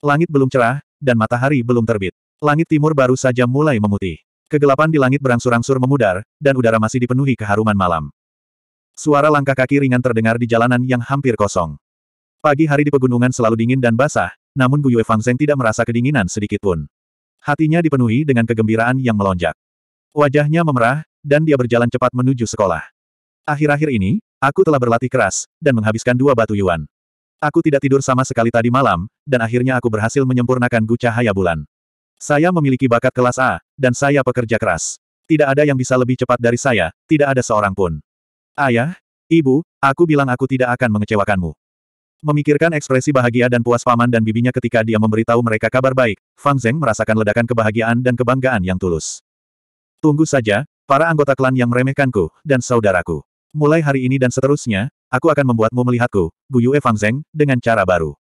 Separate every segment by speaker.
Speaker 1: Langit belum cerah, dan matahari belum terbit. Langit timur baru saja mulai memutih. Kegelapan di langit berangsur-angsur memudar, dan udara masih dipenuhi keharuman malam. Suara langkah kaki ringan terdengar di jalanan yang hampir kosong. Pagi hari di pegunungan selalu dingin dan basah, namun Guyue Zeng tidak merasa kedinginan sedikitpun. Hatinya dipenuhi dengan kegembiraan yang melonjak. Wajahnya memerah, dan dia berjalan cepat menuju sekolah. Akhir-akhir ini, aku telah berlatih keras, dan menghabiskan dua batu yuan. Aku tidak tidur sama sekali tadi malam, dan akhirnya aku berhasil menyempurnakan Gu Cahaya Bulan. Saya memiliki bakat kelas A, dan saya pekerja keras. Tidak ada yang bisa lebih cepat dari saya, tidak ada seorang pun. Ayah, ibu, aku bilang aku tidak akan mengecewakanmu. Memikirkan ekspresi bahagia dan puas paman dan bibinya ketika dia memberitahu mereka kabar baik, Fang Zeng merasakan ledakan kebahagiaan dan kebanggaan yang tulus. Tunggu saja, para anggota klan yang meremehkanku, dan saudaraku. Mulai hari ini dan seterusnya, Aku akan membuatmu melihatku, Yue Fang Zeng, dengan cara baru.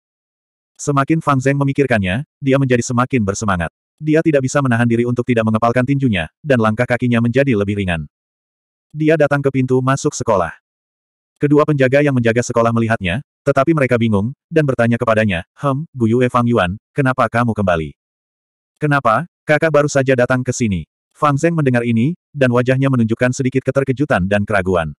Speaker 1: Semakin Fang Zeng memikirkannya, dia menjadi semakin bersemangat. Dia tidak bisa menahan diri untuk tidak mengepalkan tinjunya, dan langkah kakinya menjadi lebih ringan. Dia datang ke pintu masuk sekolah. Kedua penjaga yang menjaga sekolah melihatnya, tetapi mereka bingung, dan bertanya kepadanya, Hem, Yue Fang Yuan, kenapa kamu kembali? Kenapa, kakak baru saja datang ke sini? Fang Zeng mendengar ini, dan wajahnya menunjukkan sedikit keterkejutan dan keraguan.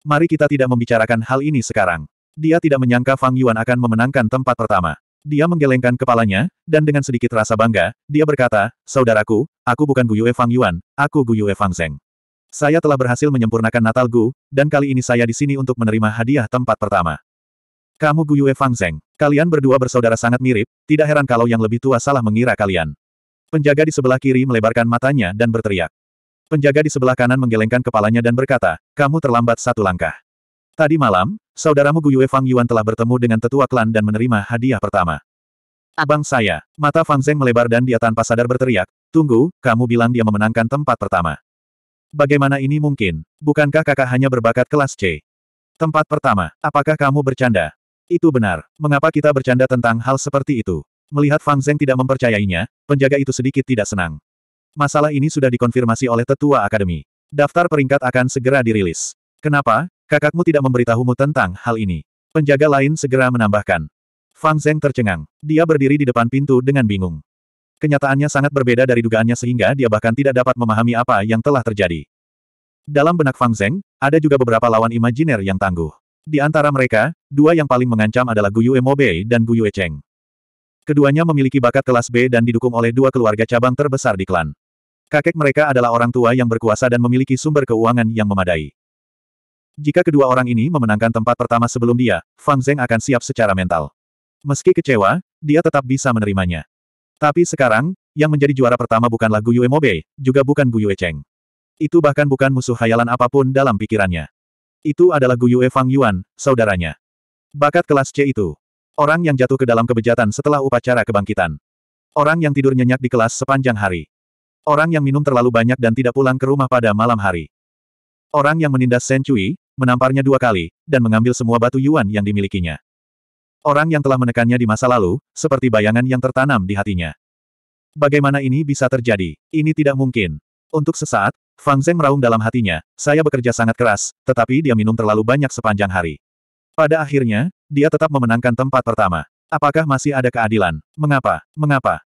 Speaker 1: Mari kita tidak membicarakan hal ini sekarang. Dia tidak menyangka Fang Yuan akan memenangkan tempat pertama. Dia menggelengkan kepalanya, dan dengan sedikit rasa bangga, dia berkata, Saudaraku, aku bukan Gu Yue Fang Yuan, aku Gu Yue Fang Zeng. Saya telah berhasil menyempurnakan Natal Gu, dan kali ini saya di sini untuk menerima hadiah tempat pertama. Kamu Gu Yue Fang Zeng, kalian berdua bersaudara sangat mirip, tidak heran kalau yang lebih tua salah mengira kalian. Penjaga di sebelah kiri melebarkan matanya dan berteriak. Penjaga di sebelah kanan menggelengkan kepalanya dan berkata, kamu terlambat satu langkah. Tadi malam, saudaramu Gu Yue Fang Yuan telah bertemu dengan tetua klan dan menerima hadiah pertama. Abang saya, mata Fang Zeng melebar dan dia tanpa sadar berteriak, tunggu, kamu bilang dia memenangkan tempat pertama. Bagaimana ini mungkin? Bukankah kakak hanya berbakat kelas C? Tempat pertama, apakah kamu bercanda? Itu benar, mengapa kita bercanda tentang hal seperti itu? Melihat Fang Zeng tidak mempercayainya, penjaga itu sedikit tidak senang. Masalah ini sudah dikonfirmasi oleh tetua akademi. Daftar peringkat akan segera dirilis. Kenapa, kakakmu tidak memberitahumu tentang hal ini? Penjaga lain segera menambahkan. Fang Zeng tercengang. Dia berdiri di depan pintu dengan bingung. Kenyataannya sangat berbeda dari dugaannya sehingga dia bahkan tidak dapat memahami apa yang telah terjadi. Dalam benak Fang Zeng, ada juga beberapa lawan imajiner yang tangguh. Di antara mereka, dua yang paling mengancam adalah Guyu Mobei dan Guyu Echeng. Keduanya memiliki bakat kelas B dan didukung oleh dua keluarga cabang terbesar di klan. Kakek mereka adalah orang tua yang berkuasa dan memiliki sumber keuangan yang memadai. Jika kedua orang ini memenangkan tempat pertama sebelum dia, Fang Zeng akan siap secara mental. Meski kecewa, dia tetap bisa menerimanya. Tapi sekarang, yang menjadi juara pertama bukanlah Yue Mobe, juga bukan Gu Yue Cheng. Itu bahkan bukan musuh hayalan apapun dalam pikirannya. Itu adalah Gu Yue Fang Yuan, saudaranya. Bakat kelas C itu. Orang yang jatuh ke dalam kebejatan setelah upacara kebangkitan. Orang yang tidur nyenyak di kelas sepanjang hari. Orang yang minum terlalu banyak dan tidak pulang ke rumah pada malam hari. Orang yang menindas Shen Cui, menamparnya dua kali, dan mengambil semua batu yuan yang dimilikinya. Orang yang telah menekannya di masa lalu, seperti bayangan yang tertanam di hatinya. Bagaimana ini bisa terjadi? Ini tidak mungkin. Untuk sesaat, Fang Zeng meraung dalam hatinya, saya bekerja sangat keras, tetapi dia minum terlalu banyak sepanjang hari. Pada akhirnya, dia tetap memenangkan tempat pertama. Apakah masih ada keadilan? Mengapa? Mengapa?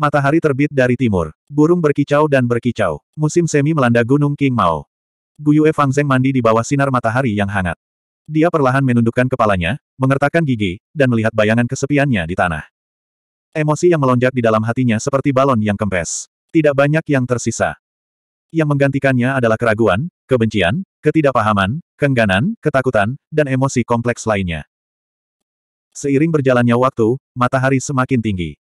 Speaker 1: Matahari terbit dari timur. Burung berkicau dan berkicau. Musim semi melanda Gunung King Mao. Guyue Zeng mandi di bawah sinar matahari yang hangat. Dia perlahan menundukkan kepalanya, mengertakkan gigi, dan melihat bayangan kesepiannya di tanah. Emosi yang melonjak di dalam hatinya seperti balon yang kempes. Tidak banyak yang tersisa. Yang menggantikannya adalah keraguan, kebencian, ketidakpahaman, kengganan, ketakutan, dan emosi kompleks lainnya. Seiring berjalannya waktu, matahari semakin tinggi.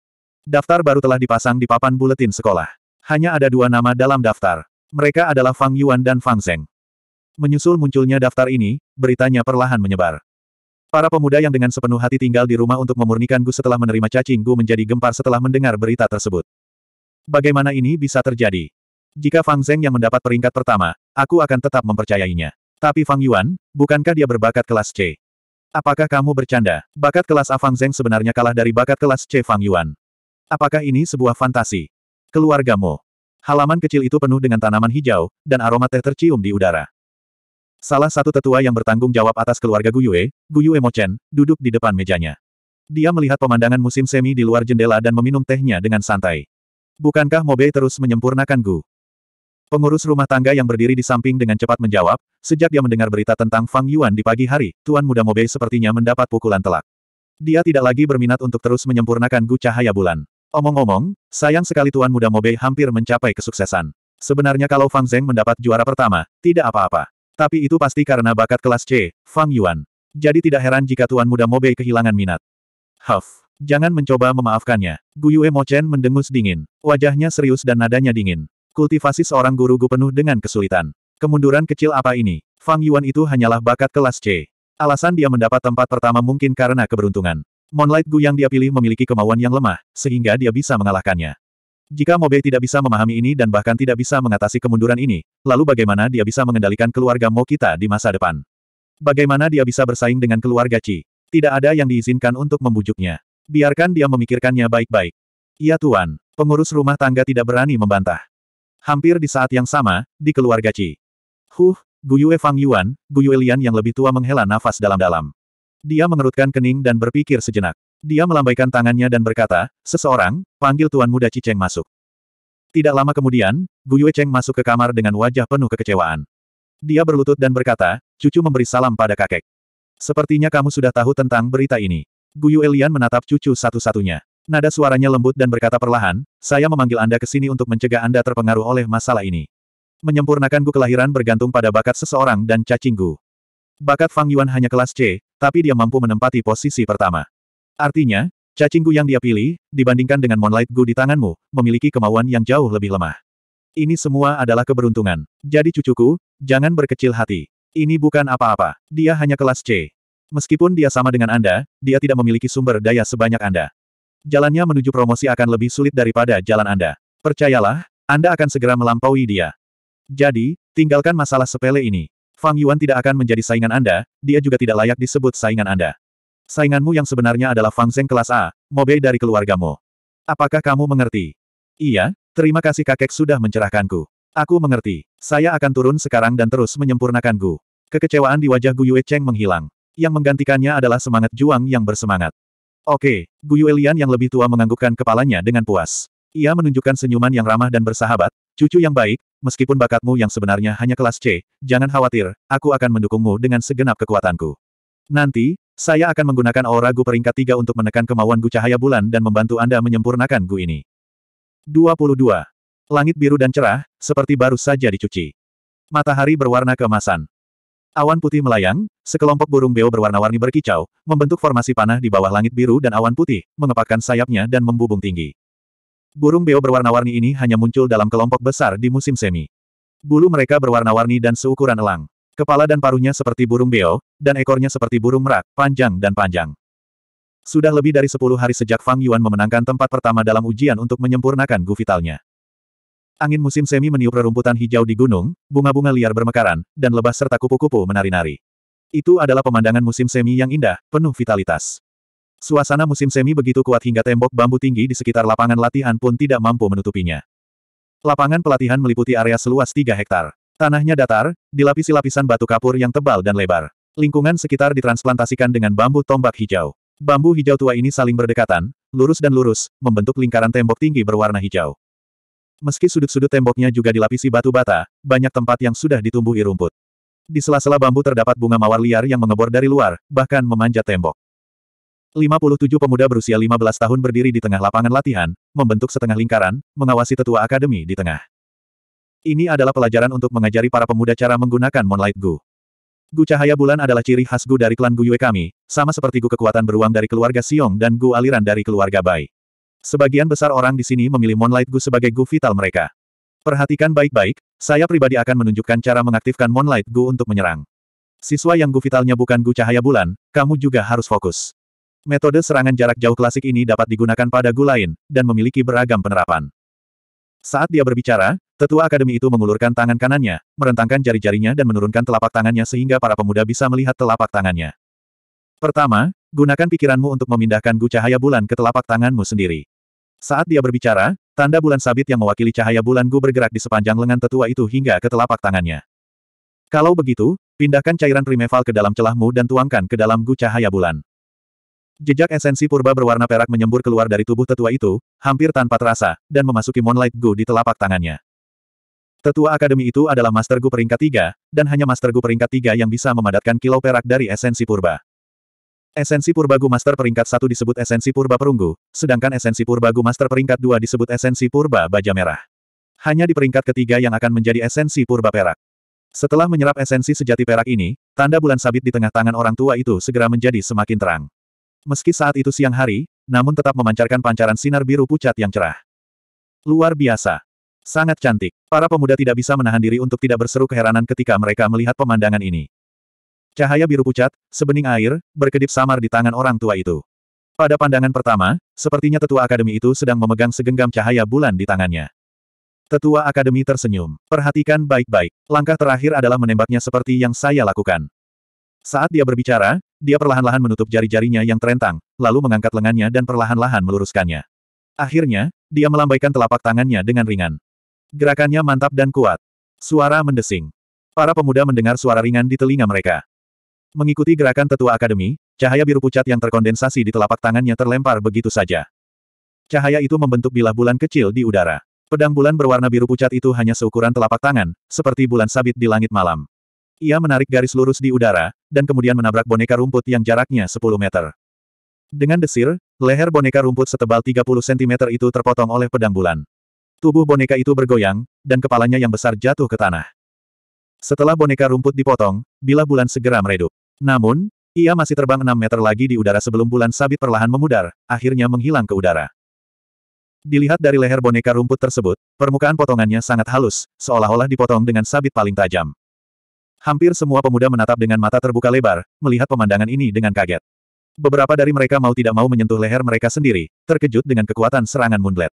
Speaker 1: Daftar baru telah dipasang di papan buletin sekolah. Hanya ada dua nama dalam daftar. Mereka adalah Fang Yuan dan Fang Zeng. Menyusul munculnya daftar ini, beritanya perlahan menyebar. Para pemuda yang dengan sepenuh hati tinggal di rumah untuk memurnikan Gu setelah menerima cacing Gu menjadi gempar setelah mendengar berita tersebut. Bagaimana ini bisa terjadi? Jika Fang Zeng yang mendapat peringkat pertama, aku akan tetap mempercayainya. Tapi Fang Yuan, bukankah dia berbakat kelas C? Apakah kamu bercanda? Bakat kelas A Fang Zeng sebenarnya kalah dari bakat kelas C Fang Yuan. Apakah ini sebuah fantasi? Keluargamu. Halaman kecil itu penuh dengan tanaman hijau, dan aroma teh tercium di udara. Salah satu tetua yang bertanggung jawab atas keluarga Guyue, Guyue Mochen, duduk di depan mejanya. Dia melihat pemandangan musim semi di luar jendela dan meminum tehnya dengan santai. Bukankah Mobe terus menyempurnakan Gu? Pengurus rumah tangga yang berdiri di samping dengan cepat menjawab, sejak dia mendengar berita tentang Fang Yuan di pagi hari, Tuan Muda Mobe sepertinya mendapat pukulan telak. Dia tidak lagi berminat untuk terus menyempurnakan Gu cahaya bulan. Omong-omong, sayang sekali Tuan Muda Mobe hampir mencapai kesuksesan. Sebenarnya kalau Fang Zeng mendapat juara pertama, tidak apa-apa. Tapi itu pasti karena bakat kelas C, Fang Yuan. Jadi tidak heran jika Tuan Muda Mobe kehilangan minat. Huff, jangan mencoba memaafkannya. Guyue Chen mendengus dingin. Wajahnya serius dan nadanya dingin. Kultivasi seorang guru gu penuh dengan kesulitan. Kemunduran kecil apa ini? Fang Yuan itu hanyalah bakat kelas C. Alasan dia mendapat tempat pertama mungkin karena keberuntungan. Moonlight Gu yang dia pilih memiliki kemauan yang lemah, sehingga dia bisa mengalahkannya. Jika Mobe tidak bisa memahami ini dan bahkan tidak bisa mengatasi kemunduran ini, lalu bagaimana dia bisa mengendalikan keluarga Mo kita di masa depan? Bagaimana dia bisa bersaing dengan keluarga Chi? Tidak ada yang diizinkan untuk membujuknya. Biarkan dia memikirkannya baik-baik. Iya Tuan, pengurus rumah tangga tidak berani membantah. Hampir di saat yang sama, di keluarga Chi. Huh, Guyue Fang Yuan, Guyue Lian yang lebih tua menghela nafas dalam-dalam. Dia mengerutkan kening dan berpikir sejenak. Dia melambaikan tangannya dan berkata, seseorang, panggil Tuan Muda Ciceng masuk. Tidak lama kemudian, Yue Cheng masuk ke kamar dengan wajah penuh kekecewaan. Dia berlutut dan berkata, cucu memberi salam pada kakek. Sepertinya kamu sudah tahu tentang berita ini. Yue Lian menatap cucu satu-satunya. Nada suaranya lembut dan berkata perlahan, saya memanggil Anda ke sini untuk mencegah Anda terpengaruh oleh masalah ini. Menyempurnakan Gu kelahiran bergantung pada bakat seseorang dan cacing Gu. Bakat Fang Yuan hanya kelas C, tapi dia mampu menempati posisi pertama. Artinya, cacingku yang dia pilih, dibandingkan dengan Moonlight Gu di tanganmu, memiliki kemauan yang jauh lebih lemah. Ini semua adalah keberuntungan. Jadi cucuku, jangan berkecil hati. Ini bukan apa-apa. Dia hanya kelas C. Meskipun dia sama dengan Anda, dia tidak memiliki sumber daya sebanyak Anda. Jalannya menuju promosi akan lebih sulit daripada jalan Anda. Percayalah, Anda akan segera melampaui dia. Jadi, tinggalkan masalah sepele ini. Fang Yuan tidak akan menjadi saingan Anda, dia juga tidak layak disebut saingan Anda. Sainganmu yang sebenarnya adalah Fang Zeng kelas A, mobe dari keluargamu. Apakah kamu mengerti? Iya, terima kasih kakek sudah mencerahkanku. Aku mengerti. Saya akan turun sekarang dan terus menyempurnakanku. Kekecewaan di wajah Gu Yue Cheng menghilang. Yang menggantikannya adalah semangat Juang yang bersemangat. Oke, Gu Yue Lian yang lebih tua menganggukkan kepalanya dengan puas. Ia menunjukkan senyuman yang ramah dan bersahabat, Cucu yang baik, meskipun bakatmu yang sebenarnya hanya kelas C, jangan khawatir, aku akan mendukungmu dengan segenap kekuatanku. Nanti, saya akan menggunakan aura Gu peringkat 3 untuk menekan kemauan Gu cahaya bulan dan membantu Anda menyempurnakan Gu ini. 22. Langit biru dan cerah, seperti baru saja dicuci. Matahari berwarna keemasan. Awan putih melayang, sekelompok burung beo berwarna-warni berkicau, membentuk formasi panah di bawah langit biru dan awan putih, mengepakkan sayapnya dan membubung tinggi. Burung beo berwarna-warni ini hanya muncul dalam kelompok besar di musim semi. Bulu mereka berwarna-warni dan seukuran elang. Kepala dan paruhnya seperti burung beo, dan ekornya seperti burung merak, panjang dan panjang. Sudah lebih dari sepuluh hari sejak Fang Yuan memenangkan tempat pertama dalam ujian untuk menyempurnakan gu vitalnya. Angin musim semi meniup rerumputan hijau di gunung, bunga-bunga liar bermekaran, dan lebah serta kupu-kupu menari-nari. Itu adalah pemandangan musim semi yang indah, penuh vitalitas. Suasana musim semi begitu kuat hingga tembok bambu tinggi di sekitar lapangan latihan pun tidak mampu menutupinya. Lapangan pelatihan meliputi area seluas 3 hektar. Tanahnya datar, dilapisi lapisan batu kapur yang tebal dan lebar. Lingkungan sekitar ditransplantasikan dengan bambu tombak hijau. Bambu hijau tua ini saling berdekatan, lurus dan lurus, membentuk lingkaran tembok tinggi berwarna hijau. Meski sudut-sudut temboknya juga dilapisi batu bata, banyak tempat yang sudah ditumbuhi rumput. Di sela-sela bambu terdapat bunga mawar liar yang mengebor dari luar, bahkan memanjat tembok. 57 pemuda berusia 15 tahun berdiri di tengah lapangan latihan, membentuk setengah lingkaran, mengawasi tetua akademi di tengah. Ini adalah pelajaran untuk mengajari para pemuda cara menggunakan Moonlight Gu. Gu cahaya bulan adalah ciri khas Gu dari klan Gu Yue kami, sama seperti Gu kekuatan beruang dari keluarga Siong dan Gu aliran dari keluarga Bai. Sebagian besar orang di sini memilih Moonlight Gu sebagai Gu vital mereka. Perhatikan baik-baik, saya pribadi akan menunjukkan cara mengaktifkan Moonlight Gu untuk menyerang. Siswa yang Gu vitalnya bukan Gu cahaya bulan, kamu juga harus fokus. Metode serangan jarak jauh klasik ini dapat digunakan pada gu lain, dan memiliki beragam penerapan. Saat dia berbicara, tetua akademi itu mengulurkan tangan kanannya, merentangkan jari-jarinya dan menurunkan telapak tangannya sehingga para pemuda bisa melihat telapak tangannya. Pertama, gunakan pikiranmu untuk memindahkan gu cahaya bulan ke telapak tanganmu sendiri. Saat dia berbicara, tanda bulan sabit yang mewakili cahaya bulan gu bergerak di sepanjang lengan tetua itu hingga ke telapak tangannya. Kalau begitu, pindahkan cairan primeval ke dalam celahmu dan tuangkan ke dalam gu cahaya bulan. Jejak esensi purba berwarna perak menyembur keluar dari tubuh tetua itu, hampir tanpa terasa, dan memasuki Moonlight Gu di telapak tangannya. Tetua akademi itu adalah Master Gu peringkat tiga, dan hanya Master Gu peringkat tiga yang bisa memadatkan kilau perak dari esensi purba. Esensi purba Gu Master peringkat satu disebut esensi purba perunggu, sedangkan esensi purba Gu Master peringkat dua disebut esensi purba baja merah. Hanya di peringkat ketiga yang akan menjadi esensi purba perak. Setelah menyerap esensi sejati perak ini, tanda bulan sabit di tengah tangan orang tua itu segera menjadi semakin terang. Meski saat itu siang hari, namun tetap memancarkan pancaran sinar biru pucat yang cerah. Luar biasa. Sangat cantik. Para pemuda tidak bisa menahan diri untuk tidak berseru keheranan ketika mereka melihat pemandangan ini. Cahaya biru pucat, sebening air, berkedip samar di tangan orang tua itu. Pada pandangan pertama, sepertinya tetua akademi itu sedang memegang segenggam cahaya bulan di tangannya. Tetua akademi tersenyum. Perhatikan baik-baik. Langkah terakhir adalah menembaknya seperti yang saya lakukan. Saat dia berbicara, dia perlahan-lahan menutup jari-jarinya yang terentang, lalu mengangkat lengannya dan perlahan-lahan meluruskannya. Akhirnya, dia melambaikan telapak tangannya dengan ringan. Gerakannya mantap dan kuat. Suara mendesing. Para pemuda mendengar suara ringan di telinga mereka. Mengikuti gerakan tetua akademi, cahaya biru pucat yang terkondensasi di telapak tangannya terlempar begitu saja. Cahaya itu membentuk bilah bulan kecil di udara. Pedang bulan berwarna biru pucat itu hanya seukuran telapak tangan, seperti bulan sabit di langit malam. Ia menarik garis lurus di udara, dan kemudian menabrak boneka rumput yang jaraknya 10 meter. Dengan desir, leher boneka rumput setebal 30 cm itu terpotong oleh pedang bulan. Tubuh boneka itu bergoyang, dan kepalanya yang besar jatuh ke tanah. Setelah boneka rumput dipotong, bila bulan segera meredup. Namun, ia masih terbang 6 meter lagi di udara sebelum bulan sabit perlahan memudar, akhirnya menghilang ke udara. Dilihat dari leher boneka rumput tersebut, permukaan potongannya sangat halus, seolah-olah dipotong dengan sabit paling tajam. Hampir semua pemuda menatap dengan mata terbuka lebar, melihat pemandangan ini dengan kaget. Beberapa dari mereka mau tidak mau menyentuh leher mereka sendiri, terkejut dengan kekuatan serangan Moonblade.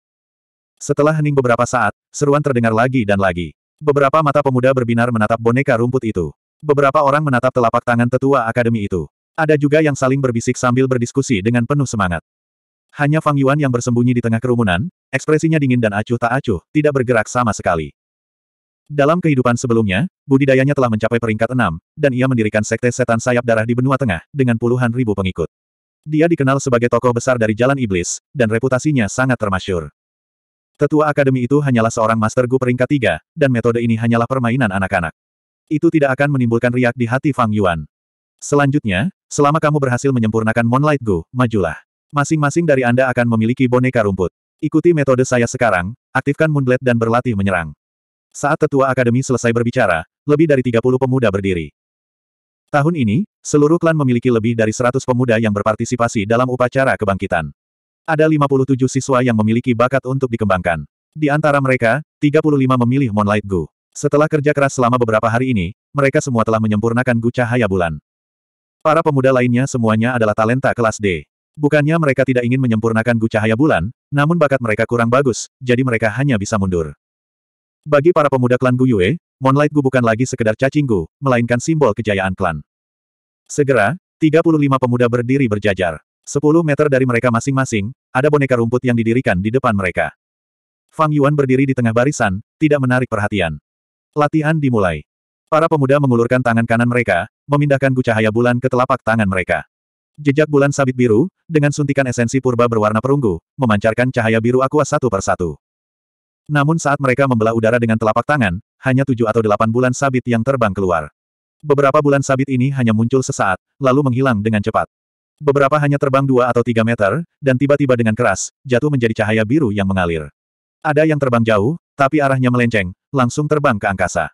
Speaker 1: Setelah hening beberapa saat, seruan terdengar lagi dan lagi. Beberapa mata pemuda berbinar menatap boneka rumput itu. Beberapa orang menatap telapak tangan tetua akademi itu. Ada juga yang saling berbisik sambil berdiskusi dengan penuh semangat. Hanya Fang Yuan yang bersembunyi di tengah kerumunan, ekspresinya dingin dan acuh tak acuh, tidak bergerak sama sekali. Dalam kehidupan sebelumnya, budidayanya telah mencapai peringkat enam, dan ia mendirikan sekte setan sayap darah di benua tengah, dengan puluhan ribu pengikut. Dia dikenal sebagai tokoh besar dari Jalan Iblis, dan reputasinya sangat termasyur. Tetua akademi itu hanyalah seorang master gu peringkat tiga, dan metode ini hanyalah permainan anak-anak. Itu tidak akan menimbulkan riak di hati Fang Yuan. Selanjutnya, selama kamu berhasil menyempurnakan Moonlight Gu, majulah. Masing-masing dari Anda akan memiliki boneka rumput. Ikuti metode saya sekarang, aktifkan Moonblade dan berlatih menyerang. Saat tetua akademi selesai berbicara, lebih dari 30 pemuda berdiri. Tahun ini, seluruh klan memiliki lebih dari 100 pemuda yang berpartisipasi dalam upacara kebangkitan. Ada 57 siswa yang memiliki bakat untuk dikembangkan. Di antara mereka, 35 memilih Moonlight Gu. Setelah kerja keras selama beberapa hari ini, mereka semua telah menyempurnakan Gu Cahaya Bulan. Para pemuda lainnya semuanya adalah talenta kelas D. Bukannya mereka tidak ingin menyempurnakan Gu Cahaya Bulan, namun bakat mereka kurang bagus, jadi mereka hanya bisa mundur. Bagi para pemuda klan Guyue, Moonlight Gu bukan lagi sekedar cacing Gu, melainkan simbol kejayaan klan. Segera, 35 pemuda berdiri berjajar. 10 meter dari mereka masing-masing, ada boneka rumput yang didirikan di depan mereka. Fang Yuan berdiri di tengah barisan, tidak menarik perhatian. Latihan dimulai. Para pemuda mengulurkan tangan kanan mereka, memindahkan gu cahaya bulan ke telapak tangan mereka. Jejak bulan sabit biru, dengan suntikan esensi purba berwarna perunggu, memancarkan cahaya biru aqua satu persatu. Namun saat mereka membelah udara dengan telapak tangan, hanya tujuh atau delapan bulan sabit yang terbang keluar. Beberapa bulan sabit ini hanya muncul sesaat, lalu menghilang dengan cepat. Beberapa hanya terbang dua atau tiga meter, dan tiba-tiba dengan keras, jatuh menjadi cahaya biru yang mengalir. Ada yang terbang jauh, tapi arahnya melenceng, langsung terbang ke angkasa.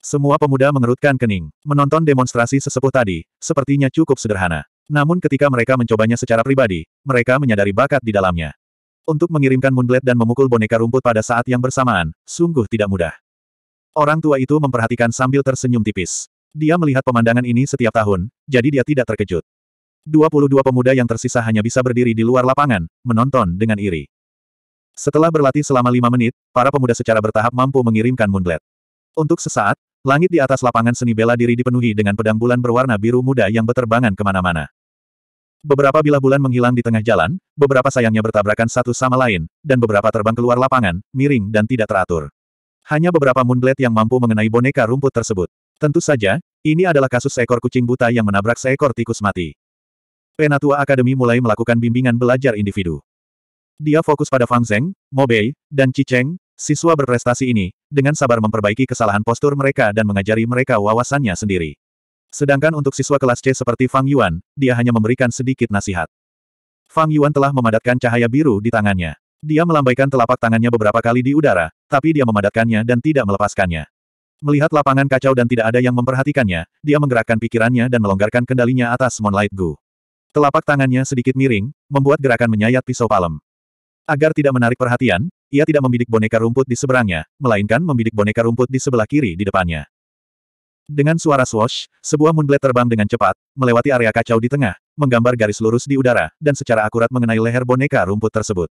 Speaker 1: Semua pemuda mengerutkan kening. Menonton demonstrasi sesepuh tadi, sepertinya cukup sederhana. Namun ketika mereka mencobanya secara pribadi, mereka menyadari bakat di dalamnya. Untuk mengirimkan Moonblade dan memukul boneka rumput pada saat yang bersamaan, sungguh tidak mudah. Orang tua itu memperhatikan sambil tersenyum tipis. Dia melihat pemandangan ini setiap tahun, jadi dia tidak terkejut. 22 pemuda yang tersisa hanya bisa berdiri di luar lapangan, menonton dengan iri. Setelah berlatih selama lima menit, para pemuda secara bertahap mampu mengirimkan Moonblade. Untuk sesaat, langit di atas lapangan seni bela diri dipenuhi dengan pedang bulan berwarna biru muda yang beterbangan kemana-mana. Beberapa bilah bulan menghilang di tengah jalan, beberapa sayangnya bertabrakan satu sama lain, dan beberapa terbang keluar lapangan, miring dan tidak teratur. Hanya beberapa moonblade yang mampu mengenai boneka rumput tersebut. Tentu saja, ini adalah kasus seekor kucing buta yang menabrak seekor tikus mati. Penatua Akademi mulai melakukan bimbingan belajar individu. Dia fokus pada Fang Zeng, Mo Bei, dan Cheng, siswa berprestasi ini, dengan sabar memperbaiki kesalahan postur mereka dan mengajari mereka wawasannya sendiri. Sedangkan untuk siswa kelas C seperti Fang Yuan, dia hanya memberikan sedikit nasihat. Fang Yuan telah memadatkan cahaya biru di tangannya. Dia melambaikan telapak tangannya beberapa kali di udara, tapi dia memadatkannya dan tidak melepaskannya. Melihat lapangan kacau dan tidak ada yang memperhatikannya, dia menggerakkan pikirannya dan melonggarkan kendalinya atas Moonlight Gu. Telapak tangannya sedikit miring, membuat gerakan menyayat pisau palem. Agar tidak menarik perhatian, ia tidak membidik boneka rumput di seberangnya, melainkan membidik boneka rumput di sebelah kiri di depannya. Dengan suara swoosh, sebuah moonblade terbang dengan cepat, melewati area kacau di tengah, menggambar garis lurus di udara, dan secara akurat mengenai leher boneka rumput tersebut.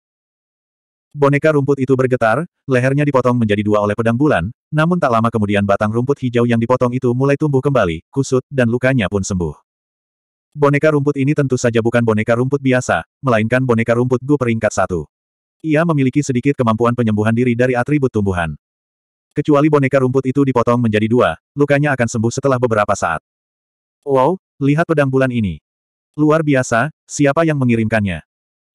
Speaker 1: Boneka rumput itu bergetar, lehernya dipotong menjadi dua oleh pedang bulan, namun tak lama kemudian batang rumput hijau yang dipotong itu mulai tumbuh kembali, kusut, dan lukanya pun sembuh. Boneka rumput ini tentu saja bukan boneka rumput biasa, melainkan boneka rumput Gu peringkat satu. Ia memiliki sedikit kemampuan penyembuhan diri dari atribut tumbuhan. Kecuali boneka rumput itu dipotong menjadi dua, lukanya akan sembuh setelah beberapa saat. Wow, lihat pedang bulan ini. Luar biasa, siapa yang mengirimkannya?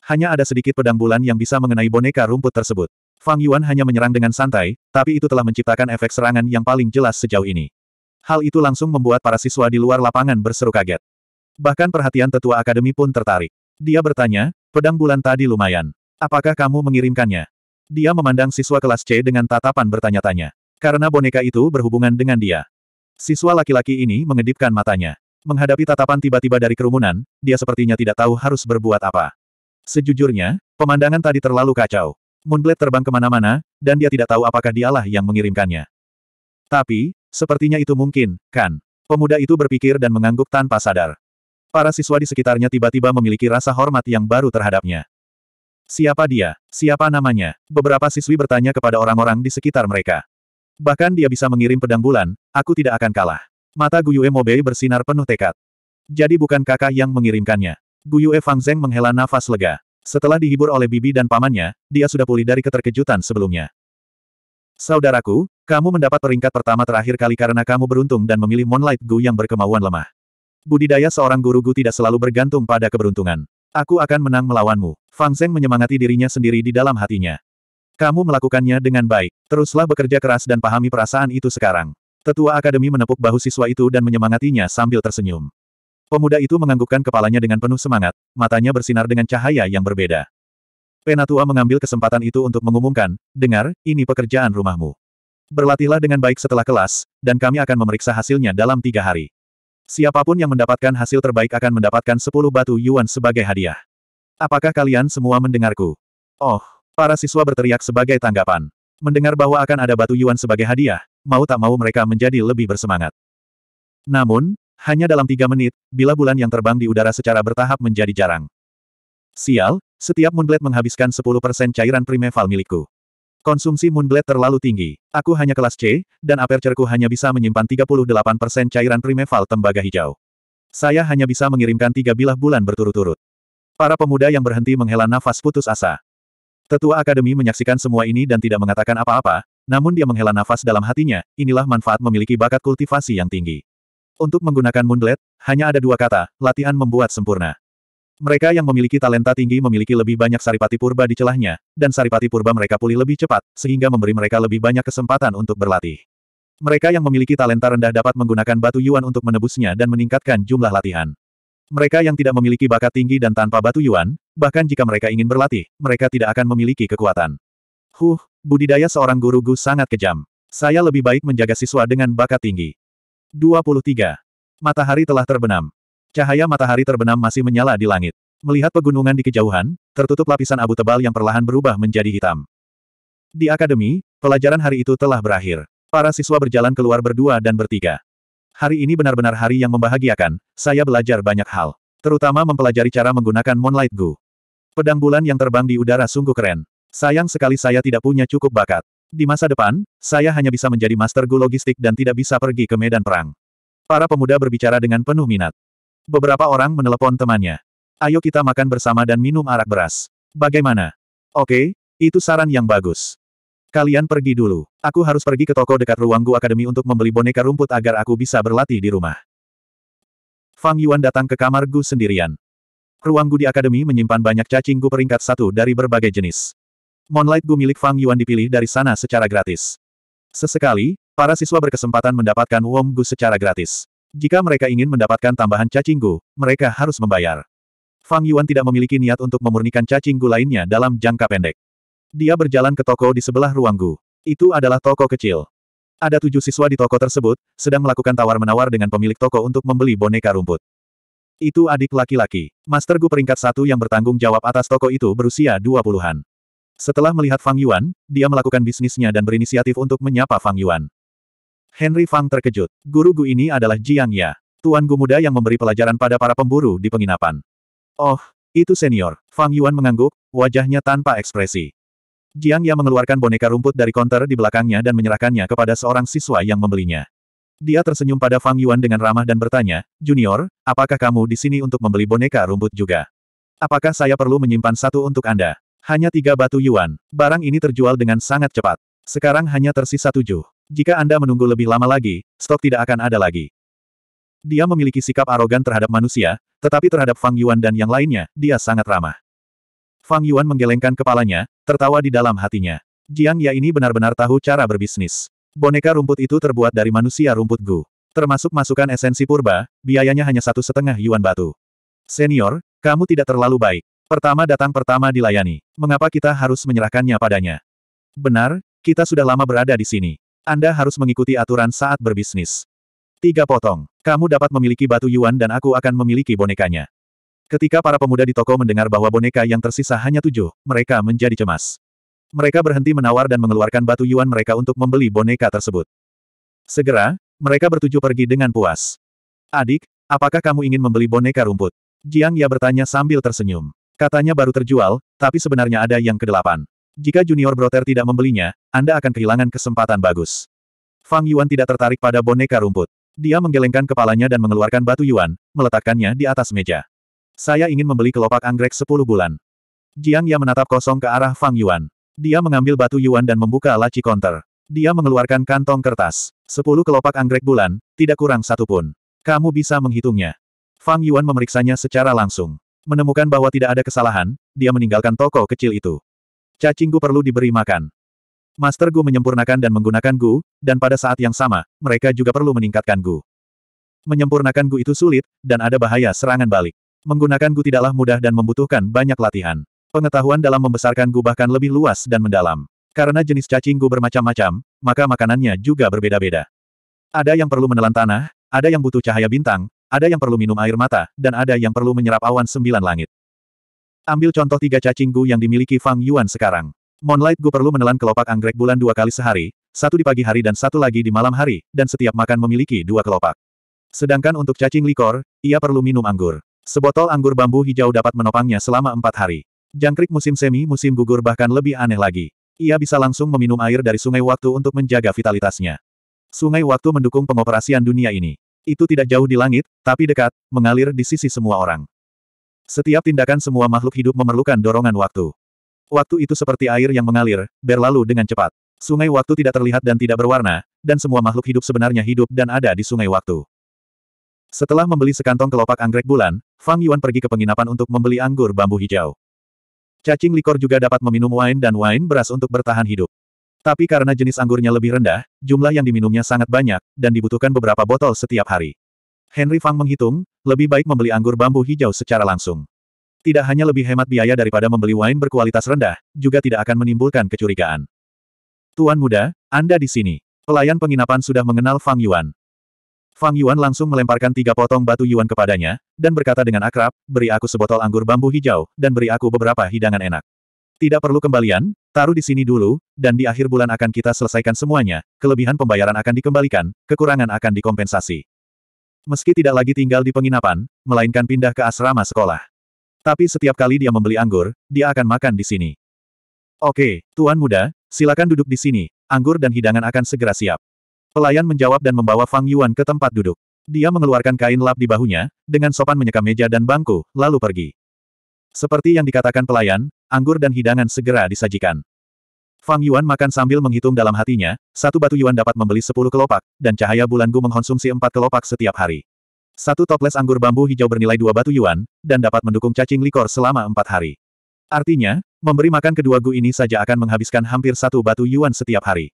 Speaker 1: Hanya ada sedikit pedang bulan yang bisa mengenai boneka rumput tersebut. Fang Yuan hanya menyerang dengan santai, tapi itu telah menciptakan efek serangan yang paling jelas sejauh ini. Hal itu langsung membuat para siswa di luar lapangan berseru kaget. Bahkan perhatian tetua akademi pun tertarik. Dia bertanya, pedang bulan tadi lumayan. Apakah kamu mengirimkannya? Dia memandang siswa kelas C dengan tatapan bertanya-tanya. Karena boneka itu berhubungan dengan dia. Siswa laki-laki ini mengedipkan matanya. Menghadapi tatapan tiba-tiba dari kerumunan, dia sepertinya tidak tahu harus berbuat apa. Sejujurnya, pemandangan tadi terlalu kacau. Moonblade terbang kemana-mana, dan dia tidak tahu apakah dialah yang mengirimkannya. Tapi, sepertinya itu mungkin, kan? Pemuda itu berpikir dan mengangguk tanpa sadar. Para siswa di sekitarnya tiba-tiba memiliki rasa hormat yang baru terhadapnya. Siapa dia? Siapa namanya? Beberapa siswi bertanya kepada orang-orang di sekitar mereka. Bahkan dia bisa mengirim pedang bulan, aku tidak akan kalah. Mata Guyue Mobei bersinar penuh tekad. Jadi bukan kakak yang mengirimkannya. Guyue Fang Zeng menghela nafas lega. Setelah dihibur oleh bibi dan pamannya, dia sudah pulih dari keterkejutan sebelumnya. Saudaraku, kamu mendapat peringkat pertama terakhir kali karena kamu beruntung dan memilih Moonlight Gu yang berkemauan lemah. Budidaya seorang guru Gu tidak selalu bergantung pada keberuntungan. Aku akan menang melawanmu. Fang Zeng menyemangati dirinya sendiri di dalam hatinya. Kamu melakukannya dengan baik. Teruslah bekerja keras dan pahami perasaan itu sekarang. Tetua Akademi menepuk bahu siswa itu dan menyemangatinya sambil tersenyum. Pemuda itu menganggukkan kepalanya dengan penuh semangat, matanya bersinar dengan cahaya yang berbeda. Penatua mengambil kesempatan itu untuk mengumumkan, dengar, ini pekerjaan rumahmu. Berlatihlah dengan baik setelah kelas, dan kami akan memeriksa hasilnya dalam tiga hari. Siapapun yang mendapatkan hasil terbaik akan mendapatkan 10 batu yuan sebagai hadiah. Apakah kalian semua mendengarku? Oh, para siswa berteriak sebagai tanggapan. Mendengar bahwa akan ada batu yuan sebagai hadiah, mau tak mau mereka menjadi lebih bersemangat. Namun, hanya dalam tiga menit, bila bulan yang terbang di udara secara bertahap menjadi jarang. Sial, setiap moonblade menghabiskan 10% cairan primeval milikku. Konsumsi Moonblade terlalu tinggi. Aku hanya kelas C, dan apertureku hanya bisa menyimpan 38% cairan primeval tembaga hijau. Saya hanya bisa mengirimkan tiga bilah bulan berturut-turut. Para pemuda yang berhenti menghela nafas putus asa. Tetua Akademi menyaksikan semua ini dan tidak mengatakan apa-apa, namun dia menghela nafas dalam hatinya, inilah manfaat memiliki bakat kultivasi yang tinggi. Untuk menggunakan Moonblade, hanya ada dua kata, latihan membuat sempurna. Mereka yang memiliki talenta tinggi memiliki lebih banyak saripati purba di celahnya, dan saripati purba mereka pulih lebih cepat, sehingga memberi mereka lebih banyak kesempatan untuk berlatih. Mereka yang memiliki talenta rendah dapat menggunakan batu yuan untuk menebusnya dan meningkatkan jumlah latihan. Mereka yang tidak memiliki bakat tinggi dan tanpa batu yuan, bahkan jika mereka ingin berlatih, mereka tidak akan memiliki kekuatan. Huh, budidaya seorang guru Gu sangat kejam. Saya lebih baik menjaga siswa dengan bakat tinggi. 23. Matahari telah terbenam. Cahaya matahari terbenam masih menyala di langit. Melihat pegunungan di kejauhan, tertutup lapisan abu tebal yang perlahan berubah menjadi hitam. Di akademi, pelajaran hari itu telah berakhir. Para siswa berjalan keluar berdua dan bertiga. Hari ini benar-benar hari yang membahagiakan, saya belajar banyak hal. Terutama mempelajari cara menggunakan Moonlight Gu. Pedang bulan yang terbang di udara sungguh keren. Sayang sekali saya tidak punya cukup bakat. Di masa depan, saya hanya bisa menjadi master Gu logistik dan tidak bisa pergi ke medan perang. Para pemuda berbicara dengan penuh minat. Beberapa orang menelepon temannya. Ayo kita makan bersama dan minum arak beras. Bagaimana? Oke, itu saran yang bagus. Kalian pergi dulu. Aku harus pergi ke toko dekat ruang Gu Akademi untuk membeli boneka rumput agar aku bisa berlatih di rumah. Fang Yuan datang ke kamar Gu sendirian. Ruang Gu di Akademi menyimpan banyak cacing Gu peringkat satu dari berbagai jenis. Moonlight Gu milik Fang Yuan dipilih dari sana secara gratis. Sesekali, para siswa berkesempatan mendapatkan Wong Gu secara gratis. Jika mereka ingin mendapatkan tambahan cacinggu, mereka harus membayar. Fang Yuan tidak memiliki niat untuk memurnikan cacinggu lainnya dalam jangka pendek. Dia berjalan ke toko di sebelah ruang Gu. Itu adalah toko kecil. Ada tujuh siswa di toko tersebut, sedang melakukan tawar-menawar dengan pemilik toko untuk membeli boneka rumput. Itu adik laki-laki. Master Gu peringkat satu yang bertanggung jawab atas toko itu berusia dua puluhan. Setelah melihat Fang Yuan, dia melakukan bisnisnya dan berinisiatif untuk menyapa Fang Yuan. Henry Fang terkejut. Guru Gu ini adalah Jiang Ya, tuan Gu muda yang memberi pelajaran pada para pemburu di penginapan. Oh, itu senior. Fang Yuan mengangguk, wajahnya tanpa ekspresi. Jiang Ya mengeluarkan boneka rumput dari konter di belakangnya dan menyerahkannya kepada seorang siswa yang membelinya. Dia tersenyum pada Fang Yuan dengan ramah dan bertanya, Junior, apakah kamu di sini untuk membeli boneka rumput juga? Apakah saya perlu menyimpan satu untuk Anda? Hanya tiga batu yuan. Barang ini terjual dengan sangat cepat. Sekarang hanya tersisa tujuh. Jika Anda menunggu lebih lama lagi, stok tidak akan ada lagi. Dia memiliki sikap arogan terhadap manusia, tetapi terhadap Fang Yuan dan yang lainnya, dia sangat ramah. Fang Yuan menggelengkan kepalanya, tertawa di dalam hatinya. Jiang Ya ini benar-benar tahu cara berbisnis. Boneka rumput itu terbuat dari manusia rumput Gu. Termasuk masukan esensi purba, biayanya hanya satu setengah yuan batu. Senior, kamu tidak terlalu baik. Pertama datang pertama dilayani. Mengapa kita harus menyerahkannya padanya? Benar, kita sudah lama berada di sini. Anda harus mengikuti aturan saat berbisnis. Tiga potong. Kamu dapat memiliki batu yuan dan aku akan memiliki bonekanya. Ketika para pemuda di toko mendengar bahwa boneka yang tersisa hanya tujuh, mereka menjadi cemas. Mereka berhenti menawar dan mengeluarkan batu yuan mereka untuk membeli boneka tersebut. Segera, mereka bertujuh pergi dengan puas. Adik, apakah kamu ingin membeli boneka rumput? Jiang Ya bertanya sambil tersenyum. Katanya baru terjual, tapi sebenarnya ada yang kedelapan. Jika Junior Broter tidak membelinya, Anda akan kehilangan kesempatan bagus. Fang Yuan tidak tertarik pada boneka rumput. Dia menggelengkan kepalanya dan mengeluarkan batu Yuan, meletakkannya di atas meja. Saya ingin membeli kelopak anggrek 10 bulan. Jiang Ya menatap kosong ke arah Fang Yuan. Dia mengambil batu Yuan dan membuka laci konter. Dia mengeluarkan kantong kertas. 10 kelopak anggrek bulan, tidak kurang satu pun. Kamu bisa menghitungnya. Fang Yuan memeriksanya secara langsung. Menemukan bahwa tidak ada kesalahan, dia meninggalkan toko kecil itu cacing gu perlu diberi makan. Master Gu menyempurnakan dan menggunakan Gu, dan pada saat yang sama, mereka juga perlu meningkatkan Gu. Menyempurnakan Gu itu sulit, dan ada bahaya serangan balik. Menggunakan Gu tidaklah mudah dan membutuhkan banyak latihan. Pengetahuan dalam membesarkan Gu bahkan lebih luas dan mendalam. Karena jenis cacing Gu bermacam-macam, maka makanannya juga berbeda-beda. Ada yang perlu menelan tanah, ada yang butuh cahaya bintang, ada yang perlu minum air mata, dan ada yang perlu menyerap awan sembilan langit. Ambil contoh tiga cacing gu yang dimiliki Fang Yuan sekarang. Moonlight gu perlu menelan kelopak anggrek bulan dua kali sehari, satu di pagi hari dan satu lagi di malam hari, dan setiap makan memiliki dua kelopak. Sedangkan untuk cacing likor, ia perlu minum anggur. Sebotol anggur bambu hijau dapat menopangnya selama empat hari. Jangkrik musim semi musim gugur bahkan lebih aneh lagi. Ia bisa langsung meminum air dari sungai waktu untuk menjaga vitalitasnya. Sungai waktu mendukung pengoperasian dunia ini. Itu tidak jauh di langit, tapi dekat, mengalir di sisi semua orang. Setiap tindakan semua makhluk hidup memerlukan dorongan waktu. Waktu itu seperti air yang mengalir, berlalu dengan cepat. Sungai waktu tidak terlihat dan tidak berwarna, dan semua makhluk hidup sebenarnya hidup dan ada di sungai waktu. Setelah membeli sekantong kelopak anggrek bulan, Fang Yuan pergi ke penginapan untuk membeli anggur bambu hijau. Cacing likor juga dapat meminum wine dan wine beras untuk bertahan hidup. Tapi karena jenis anggurnya lebih rendah, jumlah yang diminumnya sangat banyak, dan dibutuhkan beberapa botol setiap hari. Henry Fang menghitung, lebih baik membeli anggur bambu hijau secara langsung. Tidak hanya lebih hemat biaya daripada membeli wine berkualitas rendah, juga tidak akan menimbulkan kecurigaan. Tuan muda, Anda di sini. Pelayan penginapan sudah mengenal Fang Yuan. Fang Yuan langsung melemparkan tiga potong batu Yuan kepadanya, dan berkata dengan akrab, beri aku sebotol anggur bambu hijau, dan beri aku beberapa hidangan enak. Tidak perlu kembalian, taruh di sini dulu, dan di akhir bulan akan kita selesaikan semuanya, kelebihan pembayaran akan dikembalikan, kekurangan akan dikompensasi. Meski tidak lagi tinggal di penginapan, melainkan pindah ke asrama sekolah. Tapi setiap kali dia membeli anggur, dia akan makan di sini. Oke, Tuan Muda, silakan duduk di sini, anggur dan hidangan akan segera siap. Pelayan menjawab dan membawa Fang Yuan ke tempat duduk. Dia mengeluarkan kain lap di bahunya, dengan sopan menyeka meja dan bangku, lalu pergi. Seperti yang dikatakan pelayan, anggur dan hidangan segera disajikan. Fang Yuan makan sambil menghitung dalam hatinya, satu batu Yuan dapat membeli sepuluh kelopak, dan cahaya bulan Gu mengkonsumsi empat kelopak setiap hari. Satu toples anggur bambu hijau bernilai dua batu Yuan, dan dapat mendukung cacing likor selama empat hari. Artinya, memberi makan kedua Gu ini saja akan menghabiskan hampir satu batu Yuan setiap hari.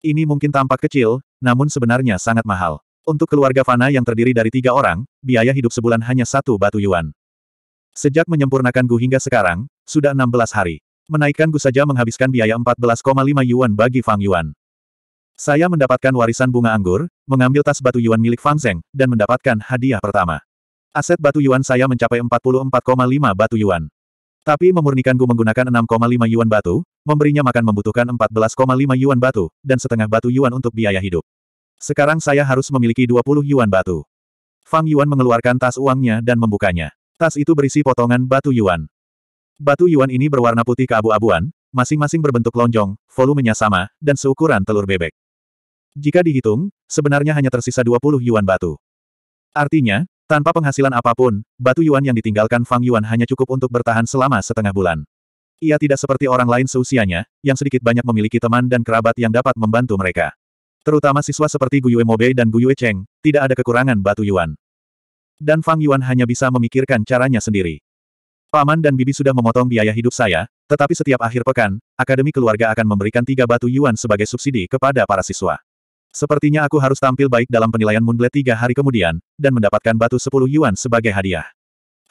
Speaker 1: Ini mungkin tampak kecil, namun sebenarnya sangat mahal. Untuk keluarga Fana yang terdiri dari tiga orang, biaya hidup sebulan hanya satu batu yuan. Sejak menyempurnakan Gu hingga sekarang, sudah 16 hari. Menaikkan gu saja menghabiskan biaya 14,5 yuan bagi Fang Yuan. Saya mendapatkan warisan bunga anggur, mengambil tas batu yuan milik Fang Zeng, dan mendapatkan hadiah pertama. Aset batu yuan saya mencapai 44,5 batu yuan. Tapi memurnikan gu menggunakan 6,5 yuan batu, memberinya makan membutuhkan 14,5 yuan batu, dan setengah batu yuan untuk biaya hidup. Sekarang saya harus memiliki 20 yuan batu. Fang Yuan mengeluarkan tas uangnya dan membukanya. Tas itu berisi potongan batu yuan. Batu Yuan ini berwarna putih keabu-abuan, masing-masing berbentuk lonjong, volumenya sama, dan seukuran telur bebek. Jika dihitung, sebenarnya hanya tersisa 20 yuan batu. Artinya, tanpa penghasilan apapun, batu yuan yang ditinggalkan Fang Yuan hanya cukup untuk bertahan selama setengah bulan. Ia tidak seperti orang lain seusianya, yang sedikit banyak memiliki teman dan kerabat yang dapat membantu mereka. Terutama siswa seperti Guyue Mobei dan Guyue Cheng, tidak ada kekurangan batu yuan. Dan Fang Yuan hanya bisa memikirkan caranya sendiri. Paman dan bibi sudah memotong biaya hidup saya, tetapi setiap akhir pekan, Akademi Keluarga akan memberikan tiga batu yuan sebagai subsidi kepada para siswa. Sepertinya aku harus tampil baik dalam penilaian Moonblade tiga hari kemudian, dan mendapatkan batu sepuluh yuan sebagai hadiah.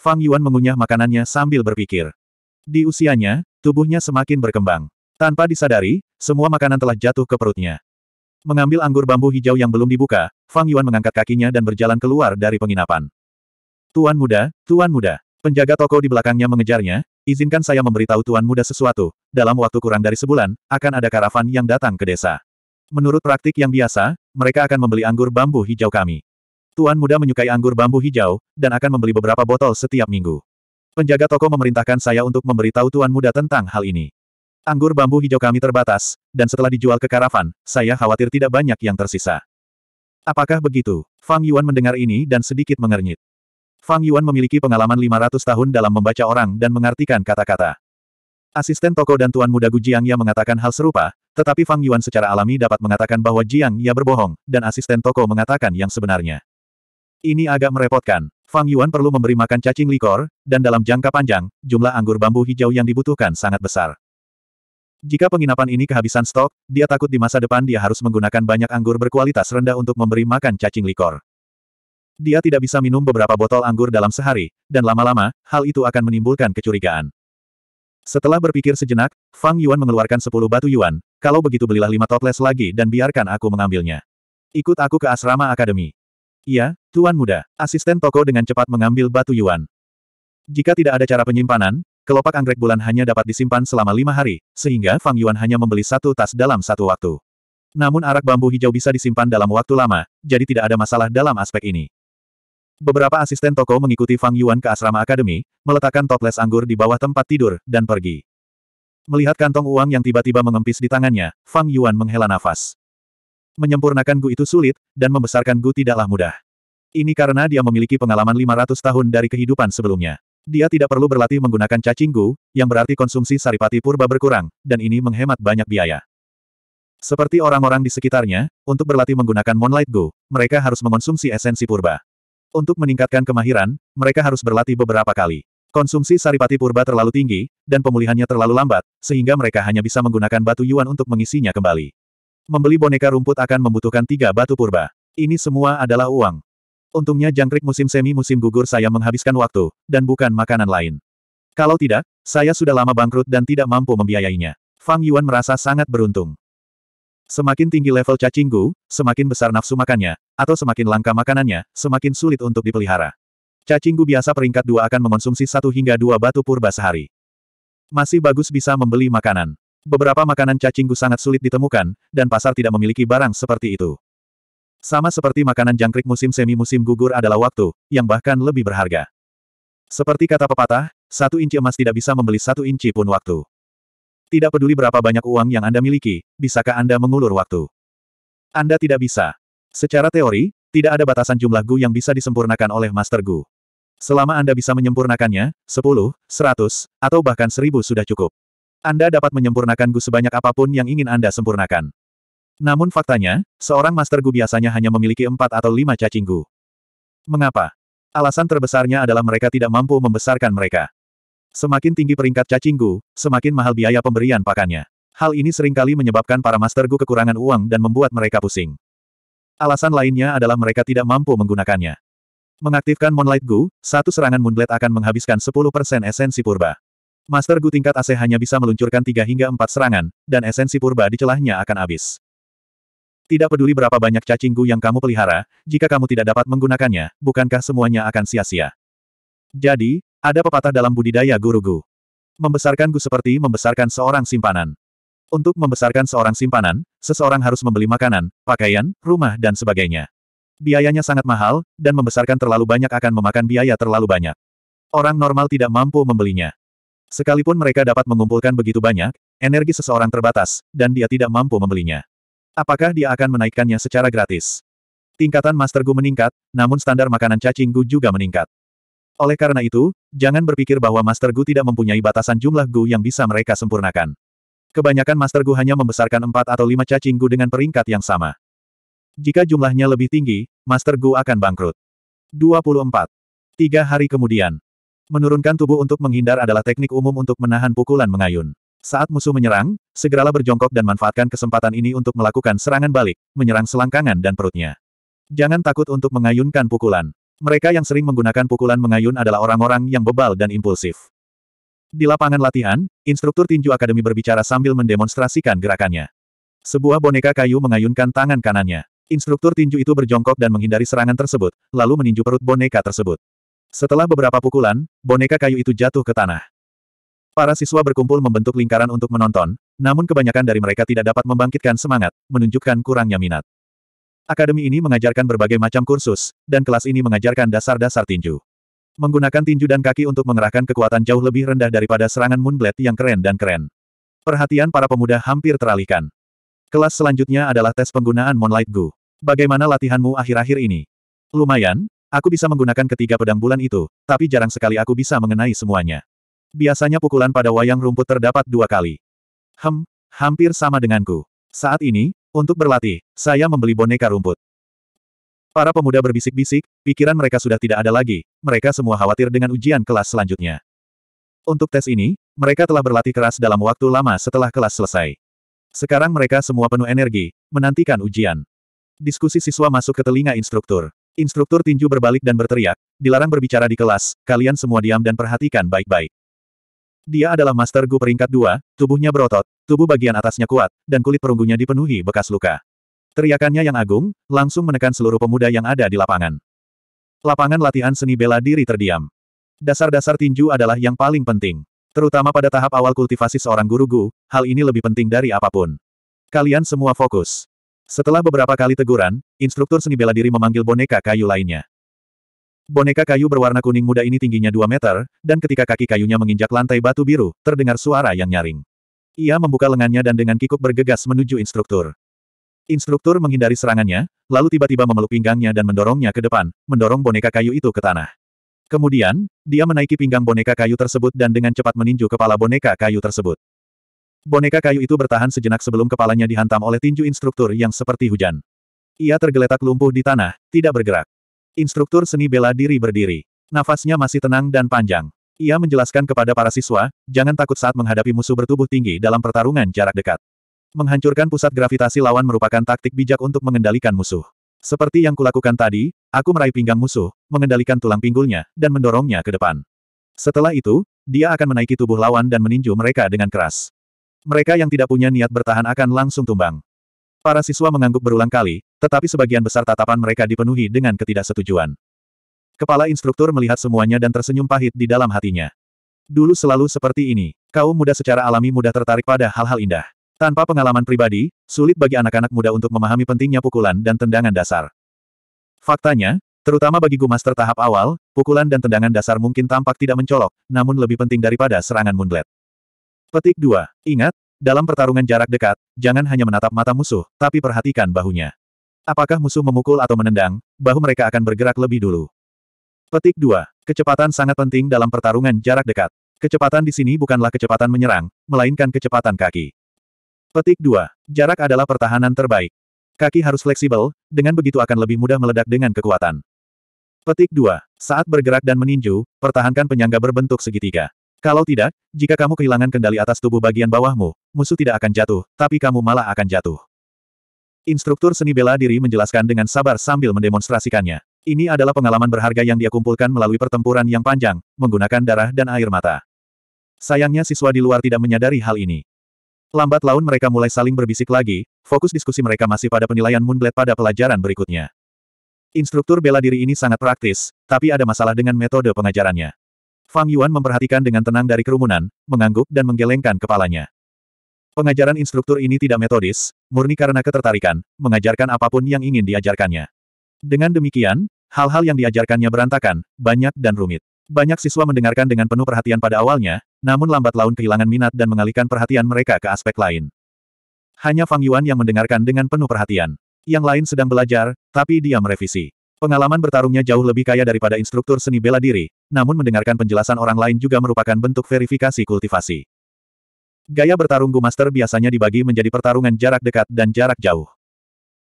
Speaker 1: Fang Yuan mengunyah makanannya sambil berpikir. Di usianya, tubuhnya semakin berkembang. Tanpa disadari, semua makanan telah jatuh ke perutnya. Mengambil anggur bambu hijau yang belum dibuka, Fang Yuan mengangkat kakinya dan berjalan keluar dari penginapan. Tuan muda, tuan muda. Penjaga toko di belakangnya mengejarnya, izinkan saya memberitahu Tuan Muda sesuatu, dalam waktu kurang dari sebulan, akan ada karavan yang datang ke desa. Menurut praktik yang biasa, mereka akan membeli anggur bambu hijau kami. Tuan Muda menyukai anggur bambu hijau, dan akan membeli beberapa botol setiap minggu. Penjaga toko memerintahkan saya untuk memberitahu Tuan Muda tentang hal ini. Anggur bambu hijau kami terbatas, dan setelah dijual ke karavan, saya khawatir tidak banyak yang tersisa. Apakah begitu? Fang Yuan mendengar ini dan sedikit mengernyit. Fang Yuan memiliki pengalaman 500 tahun dalam membaca orang dan mengartikan kata-kata. Asisten toko dan tuan muda Gu Jiang Ya mengatakan hal serupa, tetapi Fang Yuan secara alami dapat mengatakan bahwa Jiang Ya berbohong, dan asisten toko mengatakan yang sebenarnya. Ini agak merepotkan. Fang Yuan perlu memberi makan cacing likor, dan dalam jangka panjang, jumlah anggur bambu hijau yang dibutuhkan sangat besar. Jika penginapan ini kehabisan stok, dia takut di masa depan dia harus menggunakan banyak anggur berkualitas rendah untuk memberi makan cacing likor. Dia tidak bisa minum beberapa botol anggur dalam sehari, dan lama-lama, hal itu akan menimbulkan kecurigaan. Setelah berpikir sejenak, Fang Yuan mengeluarkan sepuluh batu Yuan, kalau begitu belilah lima toples lagi dan biarkan aku mengambilnya. Ikut aku ke asrama akademi. Iya, Tuan Muda, asisten toko dengan cepat mengambil batu Yuan. Jika tidak ada cara penyimpanan, kelopak anggrek bulan hanya dapat disimpan selama lima hari, sehingga Fang Yuan hanya membeli satu tas dalam satu waktu. Namun arak bambu hijau bisa disimpan dalam waktu lama, jadi tidak ada masalah dalam aspek ini. Beberapa asisten toko mengikuti Fang Yuan ke asrama akademi, meletakkan toples anggur di bawah tempat tidur, dan pergi. Melihat kantong uang yang tiba-tiba mengempis di tangannya, Fang Yuan menghela nafas. Menyempurnakan Gu itu sulit, dan membesarkan Gu tidaklah mudah. Ini karena dia memiliki pengalaman 500 tahun dari kehidupan sebelumnya. Dia tidak perlu berlatih menggunakan cacing Gu, yang berarti konsumsi saripati purba berkurang, dan ini menghemat banyak biaya. Seperti orang-orang di sekitarnya, untuk berlatih menggunakan Moonlight Gu, mereka harus mengonsumsi esensi purba. Untuk meningkatkan kemahiran, mereka harus berlatih beberapa kali. Konsumsi saripati purba terlalu tinggi, dan pemulihannya terlalu lambat, sehingga mereka hanya bisa menggunakan batu yuan untuk mengisinya kembali. Membeli boneka rumput akan membutuhkan tiga batu purba. Ini semua adalah uang. Untungnya jangkrik musim semi musim gugur saya menghabiskan waktu, dan bukan makanan lain. Kalau tidak, saya sudah lama bangkrut dan tidak mampu membiayainya. Fang Yuan merasa sangat beruntung. Semakin tinggi level cacinggu, semakin besar nafsu makannya, atau semakin langka makanannya, semakin sulit untuk dipelihara. Cacinggu biasa peringkat dua akan mengonsumsi satu hingga dua batu purba sehari. Masih bagus bisa membeli makanan. Beberapa makanan cacinggu sangat sulit ditemukan, dan pasar tidak memiliki barang seperti itu. Sama seperti makanan jangkrik musim semi-musim gugur adalah waktu, yang bahkan lebih berharga. Seperti kata pepatah, satu inci emas tidak bisa membeli satu inci pun waktu. Tidak peduli berapa banyak uang yang Anda miliki, bisakah Anda mengulur waktu? Anda tidak bisa. Secara teori, tidak ada batasan jumlah Gu yang bisa disempurnakan oleh Master Gu. Selama Anda bisa menyempurnakannya, 10, 100, atau bahkan 1000 sudah cukup. Anda dapat menyempurnakan Gu sebanyak apapun yang ingin Anda sempurnakan. Namun faktanya, seorang Master Gu biasanya hanya memiliki 4 atau 5 cacing Gu. Mengapa? Alasan terbesarnya adalah mereka tidak mampu membesarkan mereka. Semakin tinggi peringkat cacingku, semakin mahal biaya pemberian pakannya. Hal ini seringkali menyebabkan para master gu kekurangan uang dan membuat mereka pusing. Alasan lainnya adalah mereka tidak mampu menggunakannya. Mengaktifkan Moonlight Gu, satu serangan Moonblade akan menghabiskan 10% esensi purba. Master Gu tingkat AC hanya bisa meluncurkan 3 hingga 4 serangan, dan esensi purba di celahnya akan habis. Tidak peduli berapa banyak cacing Gu yang kamu pelihara, jika kamu tidak dapat menggunakannya, bukankah semuanya akan sia-sia? Jadi, ada pepatah dalam budidaya guru-gu. Membesarkan gu seperti membesarkan seorang simpanan. Untuk membesarkan seorang simpanan, seseorang harus membeli makanan, pakaian, rumah dan sebagainya. Biayanya sangat mahal, dan membesarkan terlalu banyak akan memakan biaya terlalu banyak. Orang normal tidak mampu membelinya. Sekalipun mereka dapat mengumpulkan begitu banyak, energi seseorang terbatas, dan dia tidak mampu membelinya. Apakah dia akan menaikkannya secara gratis? Tingkatan Master Gu meningkat, namun standar makanan cacing Gu juga meningkat. Oleh karena itu, jangan berpikir bahwa Master Gu tidak mempunyai batasan jumlah Gu yang bisa mereka sempurnakan. Kebanyakan Master Gu hanya membesarkan empat atau lima cacing Gu dengan peringkat yang sama. Jika jumlahnya lebih tinggi, Master Gu akan bangkrut. 24. Tiga hari kemudian. Menurunkan tubuh untuk menghindar adalah teknik umum untuk menahan pukulan mengayun. Saat musuh menyerang, segeralah berjongkok dan manfaatkan kesempatan ini untuk melakukan serangan balik, menyerang selangkangan dan perutnya. Jangan takut untuk mengayunkan pukulan. Mereka yang sering menggunakan pukulan mengayun adalah orang-orang yang bebal dan impulsif. Di lapangan latihan, instruktur tinju akademi berbicara sambil mendemonstrasikan gerakannya. Sebuah boneka kayu mengayunkan tangan kanannya. Instruktur tinju itu berjongkok dan menghindari serangan tersebut, lalu meninju perut boneka tersebut. Setelah beberapa pukulan, boneka kayu itu jatuh ke tanah. Para siswa berkumpul membentuk lingkaran untuk menonton, namun kebanyakan dari mereka tidak dapat membangkitkan semangat, menunjukkan kurangnya minat. Akademi ini mengajarkan berbagai macam kursus, dan kelas ini mengajarkan dasar-dasar tinju. Menggunakan tinju dan kaki untuk mengerahkan kekuatan jauh lebih rendah daripada serangan Moonblade yang keren dan keren. Perhatian para pemuda hampir teralihkan. Kelas selanjutnya adalah tes penggunaan Moonlight Gu. Bagaimana latihanmu akhir-akhir ini? Lumayan, aku bisa menggunakan ketiga pedang bulan itu, tapi jarang sekali aku bisa mengenai semuanya. Biasanya pukulan pada wayang rumput terdapat dua kali. Hem, hampir sama denganku. Saat ini, untuk berlatih, saya membeli boneka rumput. Para pemuda berbisik-bisik, pikiran mereka sudah tidak ada lagi, mereka semua khawatir dengan ujian kelas selanjutnya. Untuk tes ini, mereka telah berlatih keras dalam waktu lama setelah kelas selesai. Sekarang mereka semua penuh energi, menantikan ujian. Diskusi siswa masuk ke telinga instruktur. Instruktur tinju berbalik dan berteriak, dilarang berbicara di kelas, kalian semua diam dan perhatikan baik-baik. Dia adalah Master Gu peringkat dua, tubuhnya berotot, tubuh bagian atasnya kuat, dan kulit perunggunya dipenuhi bekas luka. Teriakannya yang agung, langsung menekan seluruh pemuda yang ada di lapangan. Lapangan latihan seni bela diri terdiam. Dasar-dasar tinju adalah yang paling penting. Terutama pada tahap awal kultivasi seorang guru Gu, hal ini lebih penting dari apapun. Kalian semua fokus. Setelah beberapa kali teguran, instruktur seni bela diri memanggil boneka kayu lainnya. Boneka kayu berwarna kuning muda ini tingginya 2 meter, dan ketika kaki kayunya menginjak lantai batu biru, terdengar suara yang nyaring. Ia membuka lengannya dan dengan kikuk bergegas menuju instruktur. Instruktur menghindari serangannya, lalu tiba-tiba memeluk pinggangnya dan mendorongnya ke depan, mendorong boneka kayu itu ke tanah. Kemudian, dia menaiki pinggang boneka kayu tersebut dan dengan cepat meninju kepala boneka kayu tersebut. Boneka kayu itu bertahan sejenak sebelum kepalanya dihantam oleh tinju instruktur yang seperti hujan. Ia tergeletak lumpuh di tanah, tidak bergerak. Instruktur seni bela diri berdiri. Nafasnya masih tenang dan panjang. Ia menjelaskan kepada para siswa, jangan takut saat menghadapi musuh bertubuh tinggi dalam pertarungan jarak dekat. Menghancurkan pusat gravitasi lawan merupakan taktik bijak untuk mengendalikan musuh. Seperti yang kulakukan tadi, aku meraih pinggang musuh, mengendalikan tulang pinggulnya, dan mendorongnya ke depan. Setelah itu, dia akan menaiki tubuh lawan dan meninju mereka dengan keras. Mereka yang tidak punya niat bertahan akan langsung tumbang. Para siswa mengangguk berulang kali, tetapi sebagian besar tatapan mereka dipenuhi dengan ketidaksetujuan. Kepala instruktur melihat semuanya dan tersenyum pahit di dalam hatinya. Dulu selalu seperti ini, kaum muda secara alami mudah tertarik pada hal-hal indah. Tanpa pengalaman pribadi, sulit bagi anak-anak muda untuk memahami pentingnya pukulan dan tendangan dasar. Faktanya, terutama bagi Gumaster tahap awal, pukulan dan tendangan dasar mungkin tampak tidak mencolok, namun lebih penting daripada serangan moonlet. Petik 2. Ingat, dalam pertarungan jarak dekat, jangan hanya menatap mata musuh, tapi perhatikan bahunya. Apakah musuh memukul atau menendang, bahu mereka akan bergerak lebih dulu. Petik 2. Kecepatan sangat penting dalam pertarungan jarak dekat. Kecepatan di sini bukanlah kecepatan menyerang, melainkan kecepatan kaki. Petik 2. Jarak adalah pertahanan terbaik. Kaki harus fleksibel, dengan begitu akan lebih mudah meledak dengan kekuatan. Petik 2. Saat bergerak dan meninju, pertahankan penyangga berbentuk segitiga. Kalau tidak, jika kamu kehilangan kendali atas tubuh bagian bawahmu, musuh tidak akan jatuh, tapi kamu malah akan jatuh. Instruktur seni bela diri menjelaskan dengan sabar sambil mendemonstrasikannya. Ini adalah pengalaman berharga yang dia kumpulkan melalui pertempuran yang panjang, menggunakan darah dan air mata. Sayangnya siswa di luar tidak menyadari hal ini. Lambat laun mereka mulai saling berbisik lagi, fokus diskusi mereka masih pada penilaian Moonblade pada pelajaran berikutnya. Instruktur bela diri ini sangat praktis, tapi ada masalah dengan metode pengajarannya. Fang Yuan memperhatikan dengan tenang dari kerumunan, mengangguk dan menggelengkan kepalanya. Pengajaran instruktur ini tidak metodis, murni karena ketertarikan, mengajarkan apapun yang ingin diajarkannya. Dengan demikian, hal-hal yang diajarkannya berantakan, banyak dan rumit. Banyak siswa mendengarkan dengan penuh perhatian pada awalnya, namun lambat laun kehilangan minat dan mengalihkan perhatian mereka ke aspek lain. Hanya Fang Yuan yang mendengarkan dengan penuh perhatian. Yang lain sedang belajar, tapi dia merevisi. Pengalaman bertarungnya jauh lebih kaya daripada instruktur seni bela diri, namun mendengarkan penjelasan orang lain juga merupakan bentuk verifikasi kultivasi. Gaya bertarung Gu Master biasanya dibagi menjadi pertarungan jarak dekat dan jarak jauh.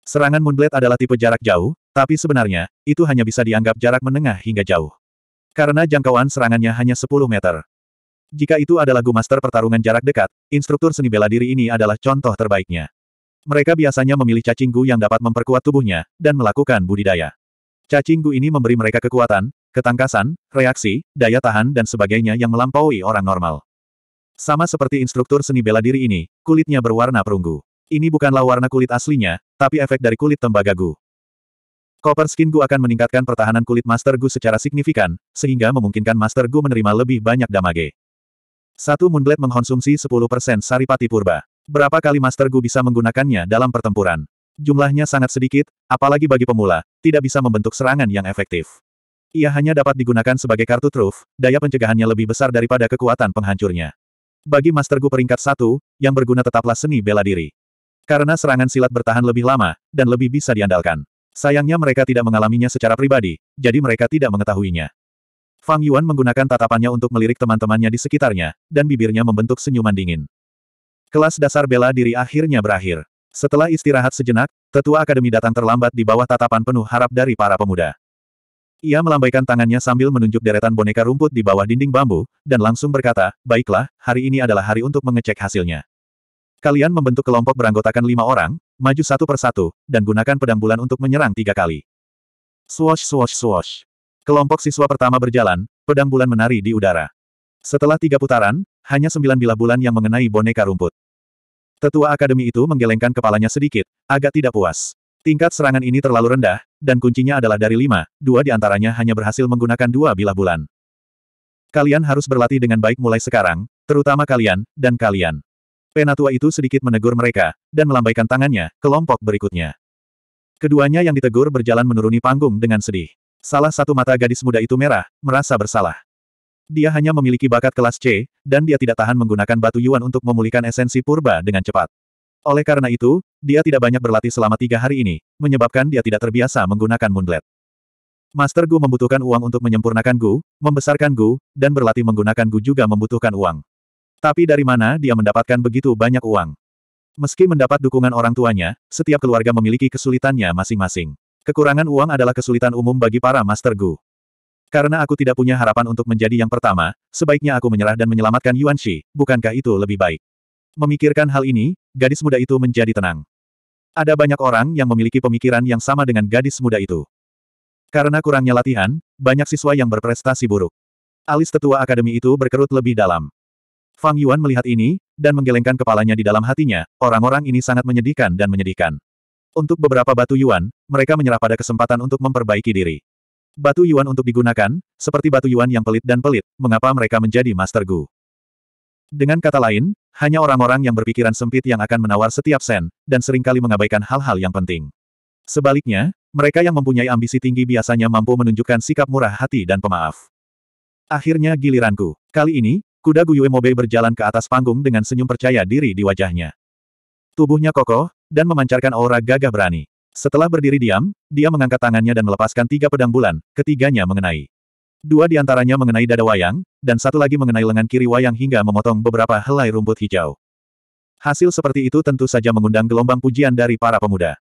Speaker 1: Serangan Moonblade adalah tipe jarak jauh, tapi sebenarnya, itu hanya bisa dianggap jarak menengah hingga jauh. Karena jangkauan serangannya hanya 10 meter. Jika itu adalah Gu Master pertarungan jarak dekat, instruktur seni bela diri ini adalah contoh terbaiknya. Mereka biasanya memilih cacing Gu yang dapat memperkuat tubuhnya, dan melakukan budidaya. Cacing Gu ini memberi mereka kekuatan, ketangkasan, reaksi, daya tahan dan sebagainya yang melampaui orang normal. Sama seperti instruktur seni bela diri ini, kulitnya berwarna perunggu. Ini bukanlah warna kulit aslinya, tapi efek dari kulit tembaga Gu. Copper Skin Gu akan meningkatkan pertahanan kulit Master Gu secara signifikan, sehingga memungkinkan Master Gu menerima lebih banyak damage. Satu Moonblade mengkonsumsi 10% saripati purba. Berapa kali Master Gu bisa menggunakannya dalam pertempuran? Jumlahnya sangat sedikit, apalagi bagi pemula, tidak bisa membentuk serangan yang efektif. Ia hanya dapat digunakan sebagai kartu truf, daya pencegahannya lebih besar daripada kekuatan penghancurnya. Bagi Master Gu peringkat satu, yang berguna tetaplah seni bela diri. Karena serangan silat bertahan lebih lama, dan lebih bisa diandalkan. Sayangnya mereka tidak mengalaminya secara pribadi, jadi mereka tidak mengetahuinya. Fang Yuan menggunakan tatapannya untuk melirik teman-temannya di sekitarnya, dan bibirnya membentuk senyuman dingin. Kelas dasar bela diri akhirnya berakhir. Setelah istirahat sejenak, tetua akademi datang terlambat di bawah tatapan penuh harap dari para pemuda. Ia melambaikan tangannya sambil menunjuk deretan boneka rumput di bawah dinding bambu, dan langsung berkata, baiklah, hari ini adalah hari untuk mengecek hasilnya. Kalian membentuk kelompok beranggotakan lima orang, maju satu persatu, dan gunakan pedang bulan untuk menyerang tiga kali. Swash swash swash. Kelompok siswa pertama berjalan, pedang bulan menari di udara. Setelah tiga putaran, hanya sembilan bilah bulan yang mengenai boneka rumput. Tetua akademi itu menggelengkan kepalanya sedikit, agak tidak puas. Tingkat serangan ini terlalu rendah, dan kuncinya adalah dari lima, dua di antaranya hanya berhasil menggunakan dua bilah bulan. Kalian harus berlatih dengan baik mulai sekarang, terutama kalian, dan kalian. Penatua itu sedikit menegur mereka, dan melambaikan tangannya, kelompok berikutnya. Keduanya yang ditegur berjalan menuruni panggung dengan sedih. Salah satu mata gadis muda itu merah, merasa bersalah. Dia hanya memiliki bakat kelas C, dan dia tidak tahan menggunakan batu yuan untuk memulihkan esensi purba dengan cepat. Oleh karena itu, dia tidak banyak berlatih selama tiga hari ini, menyebabkan dia tidak terbiasa menggunakan Moonblade. Master Gu membutuhkan uang untuk menyempurnakan Gu, membesarkan Gu, dan berlatih menggunakan Gu juga membutuhkan uang. Tapi dari mana dia mendapatkan begitu banyak uang? Meski mendapat dukungan orang tuanya, setiap keluarga memiliki kesulitannya masing-masing. Kekurangan uang adalah kesulitan umum bagi para Master Gu. Karena aku tidak punya harapan untuk menjadi yang pertama, sebaiknya aku menyerah dan menyelamatkan Yuan Shi, bukankah itu lebih baik? Memikirkan hal ini, gadis muda itu menjadi tenang. Ada banyak orang yang memiliki pemikiran yang sama dengan gadis muda itu. Karena kurangnya latihan, banyak siswa yang berprestasi buruk. Alis tetua akademi itu berkerut lebih dalam. Fang Yuan melihat ini, dan menggelengkan kepalanya di dalam hatinya, orang-orang ini sangat menyedihkan dan menyedihkan. Untuk beberapa batu Yuan, mereka menyerah pada kesempatan untuk memperbaiki diri. Batu Yuan untuk digunakan, seperti batu Yuan yang pelit dan pelit, mengapa mereka menjadi Master Gu? Dengan kata lain, hanya orang-orang yang berpikiran sempit yang akan menawar setiap sen, dan seringkali mengabaikan hal-hal yang penting. Sebaliknya, mereka yang mempunyai ambisi tinggi biasanya mampu menunjukkan sikap murah hati dan pemaaf. Akhirnya giliranku. Kali ini, kuda Guyue Mobe berjalan ke atas panggung dengan senyum percaya diri di wajahnya. Tubuhnya kokoh, dan memancarkan aura gagah berani. Setelah berdiri diam, dia mengangkat tangannya dan melepaskan tiga pedang bulan, ketiganya mengenai. Dua di antaranya mengenai dada wayang, dan satu lagi mengenai lengan kiri wayang hingga memotong beberapa helai rumput hijau. Hasil seperti itu tentu saja mengundang gelombang pujian dari para pemuda.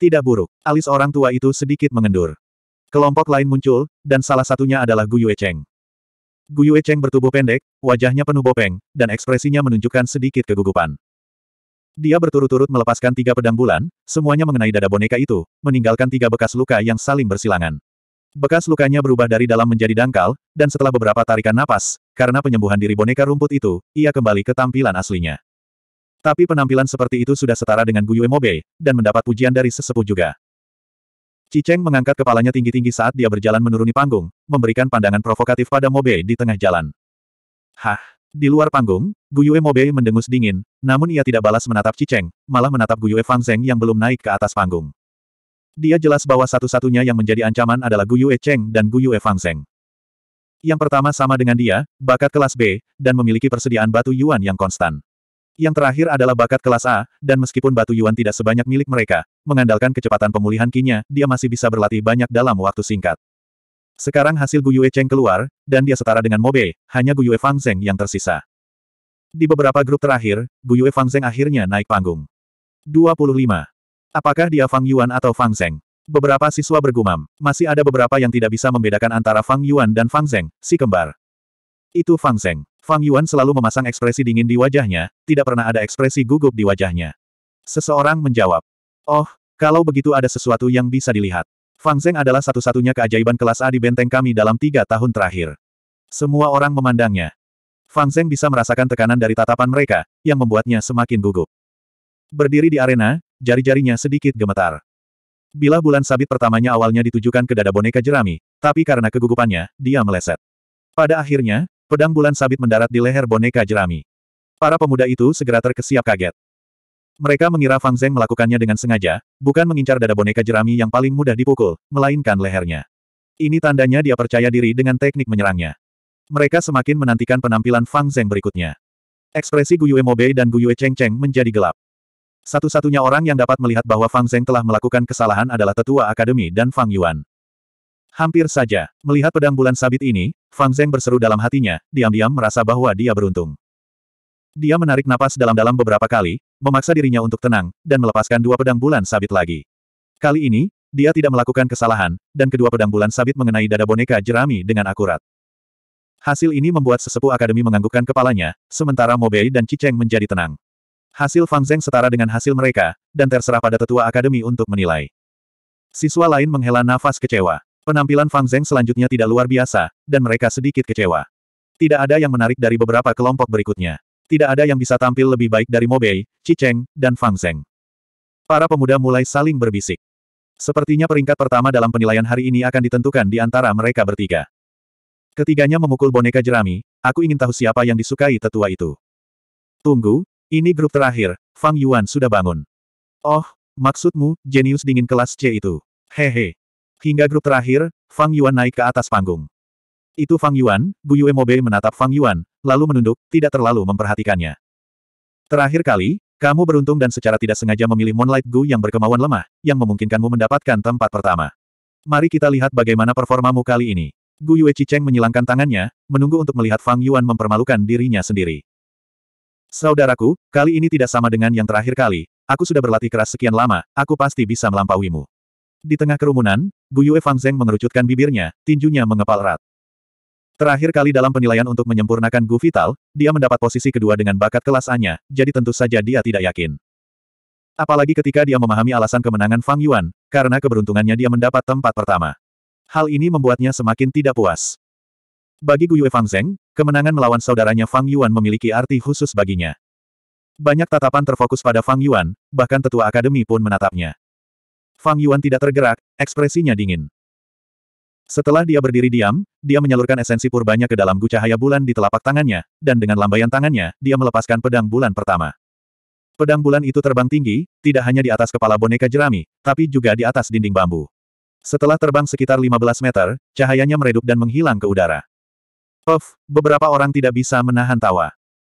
Speaker 1: Tidak buruk, alis orang tua itu sedikit mengendur. Kelompok lain muncul, dan salah satunya adalah Guyu Echeng. Guyu Echeng bertubuh pendek, wajahnya penuh bopeng, dan ekspresinya menunjukkan sedikit kegugupan. Dia berturut-turut melepaskan tiga pedang bulan, semuanya mengenai dada boneka itu, meninggalkan tiga bekas luka yang saling bersilangan. Bekas lukanya berubah dari dalam menjadi dangkal, dan setelah beberapa tarikan napas, karena penyembuhan diri boneka rumput itu, ia kembali ke tampilan aslinya. Tapi penampilan seperti itu sudah setara dengan Guyue Mobe, dan mendapat pujian dari sesepuh juga. Ciceng mengangkat kepalanya tinggi-tinggi saat dia berjalan menuruni panggung, memberikan pandangan provokatif pada Mobe di tengah jalan. Hah! Di luar panggung, Guyue Mobe mendengus dingin, namun ia tidak balas menatap Ciceng, malah menatap Guyue Zeng yang belum naik ke atas panggung. Dia jelas bahwa satu-satunya yang menjadi ancaman adalah Gu E Cheng dan Gu E Fang Seng. Yang pertama sama dengan dia, bakat kelas B, dan memiliki persediaan batu yuan yang konstan. Yang terakhir adalah bakat kelas A, dan meskipun batu yuan tidak sebanyak milik mereka, mengandalkan kecepatan pemulihan kinya, dia masih bisa berlatih banyak dalam waktu singkat. Sekarang hasil Yue Cheng keluar, dan dia setara dengan Mobe, hanya Yue Fang Zeng yang tersisa. Di beberapa grup terakhir, Yue Fang Zeng akhirnya naik panggung. 25. Apakah dia Fang Yuan atau Fang Zeng? Beberapa siswa bergumam. Masih ada beberapa yang tidak bisa membedakan antara Fang Yuan dan Fang Zeng, si kembar. Itu Fang Zeng. Fang Yuan selalu memasang ekspresi dingin di wajahnya, tidak pernah ada ekspresi gugup di wajahnya. Seseorang menjawab. Oh, kalau begitu ada sesuatu yang bisa dilihat. Fang Zeng adalah satu-satunya keajaiban kelas A di benteng kami dalam tiga tahun terakhir. Semua orang memandangnya. Fang Zeng bisa merasakan tekanan dari tatapan mereka, yang membuatnya semakin gugup. Berdiri di arena, jari-jarinya sedikit gemetar. Bila bulan sabit pertamanya awalnya ditujukan ke dada boneka jerami, tapi karena kegugupannya, dia meleset. Pada akhirnya, pedang bulan sabit mendarat di leher boneka jerami. Para pemuda itu segera terkesiap kaget. Mereka mengira Fang Zeng melakukannya dengan sengaja, bukan mengincar dada boneka jerami yang paling mudah dipukul, melainkan lehernya. Ini tandanya dia percaya diri dengan teknik menyerangnya. Mereka semakin menantikan penampilan Fang Zeng berikutnya. Ekspresi Guyue Bei dan Guyue Cheng Cheng menjadi gelap. Satu-satunya orang yang dapat melihat bahwa Fang Zeng telah melakukan kesalahan adalah tetua akademi dan Fang Yuan. Hampir saja, melihat pedang bulan sabit ini, Fang Zeng berseru dalam hatinya, diam-diam merasa bahwa dia beruntung. Dia menarik napas dalam-dalam beberapa kali, memaksa dirinya untuk tenang, dan melepaskan dua pedang bulan sabit lagi. Kali ini, dia tidak melakukan kesalahan, dan kedua pedang bulan sabit mengenai dada boneka jerami dengan akurat. Hasil ini membuat sesepuh akademi menganggukkan kepalanya, sementara Mobei dan Ciceng menjadi tenang. Hasil Fang Zeng setara dengan hasil mereka, dan terserah pada tetua akademi untuk menilai. Siswa lain menghela nafas kecewa. Penampilan Fang Zeng selanjutnya tidak luar biasa, dan mereka sedikit kecewa. Tidak ada yang menarik dari beberapa kelompok berikutnya. Tidak ada yang bisa tampil lebih baik dari Mobei, Cicheng, dan Fang Zeng. Para pemuda mulai saling berbisik. Sepertinya peringkat pertama dalam penilaian hari ini akan ditentukan di antara mereka bertiga. Ketiganya memukul boneka jerami, aku ingin tahu siapa yang disukai tetua itu. Tunggu, ini grup terakhir, Fang Yuan sudah bangun. Oh, maksudmu, jenius dingin kelas C itu. Hehe. Hingga grup terakhir, Fang Yuan naik ke atas panggung. Itu Fang Yuan, Bu Yue mobile menatap Fang Yuan, lalu menunduk, tidak terlalu memperhatikannya. Terakhir kali, kamu beruntung dan secara tidak sengaja memilih Moonlight Gu yang berkemauan lemah, yang memungkinkanmu mendapatkan tempat pertama. Mari kita lihat bagaimana performamu kali ini. Gu Yue Cheng menyilangkan tangannya, menunggu untuk melihat Fang Yuan mempermalukan dirinya sendiri. Saudaraku, kali ini tidak sama dengan yang terakhir kali, aku sudah berlatih keras sekian lama, aku pasti bisa melampauimu. Di tengah kerumunan, Guyue Zeng mengerucutkan bibirnya, tinjunya mengepal erat. Terakhir kali dalam penilaian untuk menyempurnakan Gu Vital, dia mendapat posisi kedua dengan bakat kelas A-nya, jadi tentu saja dia tidak yakin. Apalagi ketika dia memahami alasan kemenangan Fang Yuan, karena keberuntungannya dia mendapat tempat pertama. Hal ini membuatnya semakin tidak puas. Bagi Gu Guyue Zeng. Kemenangan melawan saudaranya Fang Yuan memiliki arti khusus baginya. Banyak tatapan terfokus pada Fang Yuan, bahkan tetua akademi pun menatapnya. Fang Yuan tidak tergerak, ekspresinya dingin. Setelah dia berdiri diam, dia menyalurkan esensi purbanya ke dalam cahaya bulan di telapak tangannya, dan dengan lambaian tangannya, dia melepaskan pedang bulan pertama. Pedang bulan itu terbang tinggi, tidak hanya di atas kepala boneka jerami, tapi juga di atas dinding bambu. Setelah terbang sekitar 15 meter, cahayanya meredup dan menghilang ke udara. Of, beberapa orang tidak bisa menahan tawa.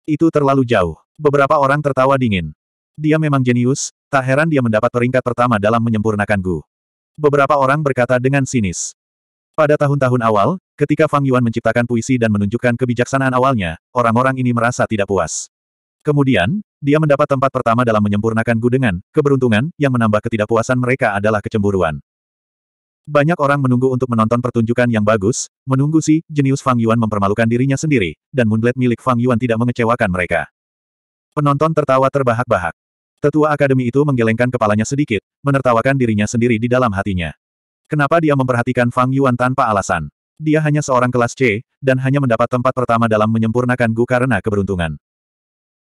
Speaker 1: Itu terlalu jauh. Beberapa orang tertawa dingin. Dia memang jenius, tak heran dia mendapat peringkat pertama dalam menyempurnakan Gu. Beberapa orang berkata dengan sinis. Pada tahun-tahun awal, ketika Fang Yuan menciptakan puisi dan menunjukkan kebijaksanaan awalnya, orang-orang ini merasa tidak puas. Kemudian, dia mendapat tempat pertama dalam menyempurnakan Gu dengan keberuntungan yang menambah ketidakpuasan mereka adalah kecemburuan. Banyak orang menunggu untuk menonton pertunjukan yang bagus, menunggu si jenius Fang Yuan mempermalukan dirinya sendiri, dan moonblade milik Fang Yuan tidak mengecewakan mereka. Penonton tertawa terbahak-bahak. Tetua akademi itu menggelengkan kepalanya sedikit, menertawakan dirinya sendiri di dalam hatinya. Kenapa dia memperhatikan Fang Yuan tanpa alasan? Dia hanya seorang kelas C, dan hanya mendapat tempat pertama dalam menyempurnakan Gu karena keberuntungan.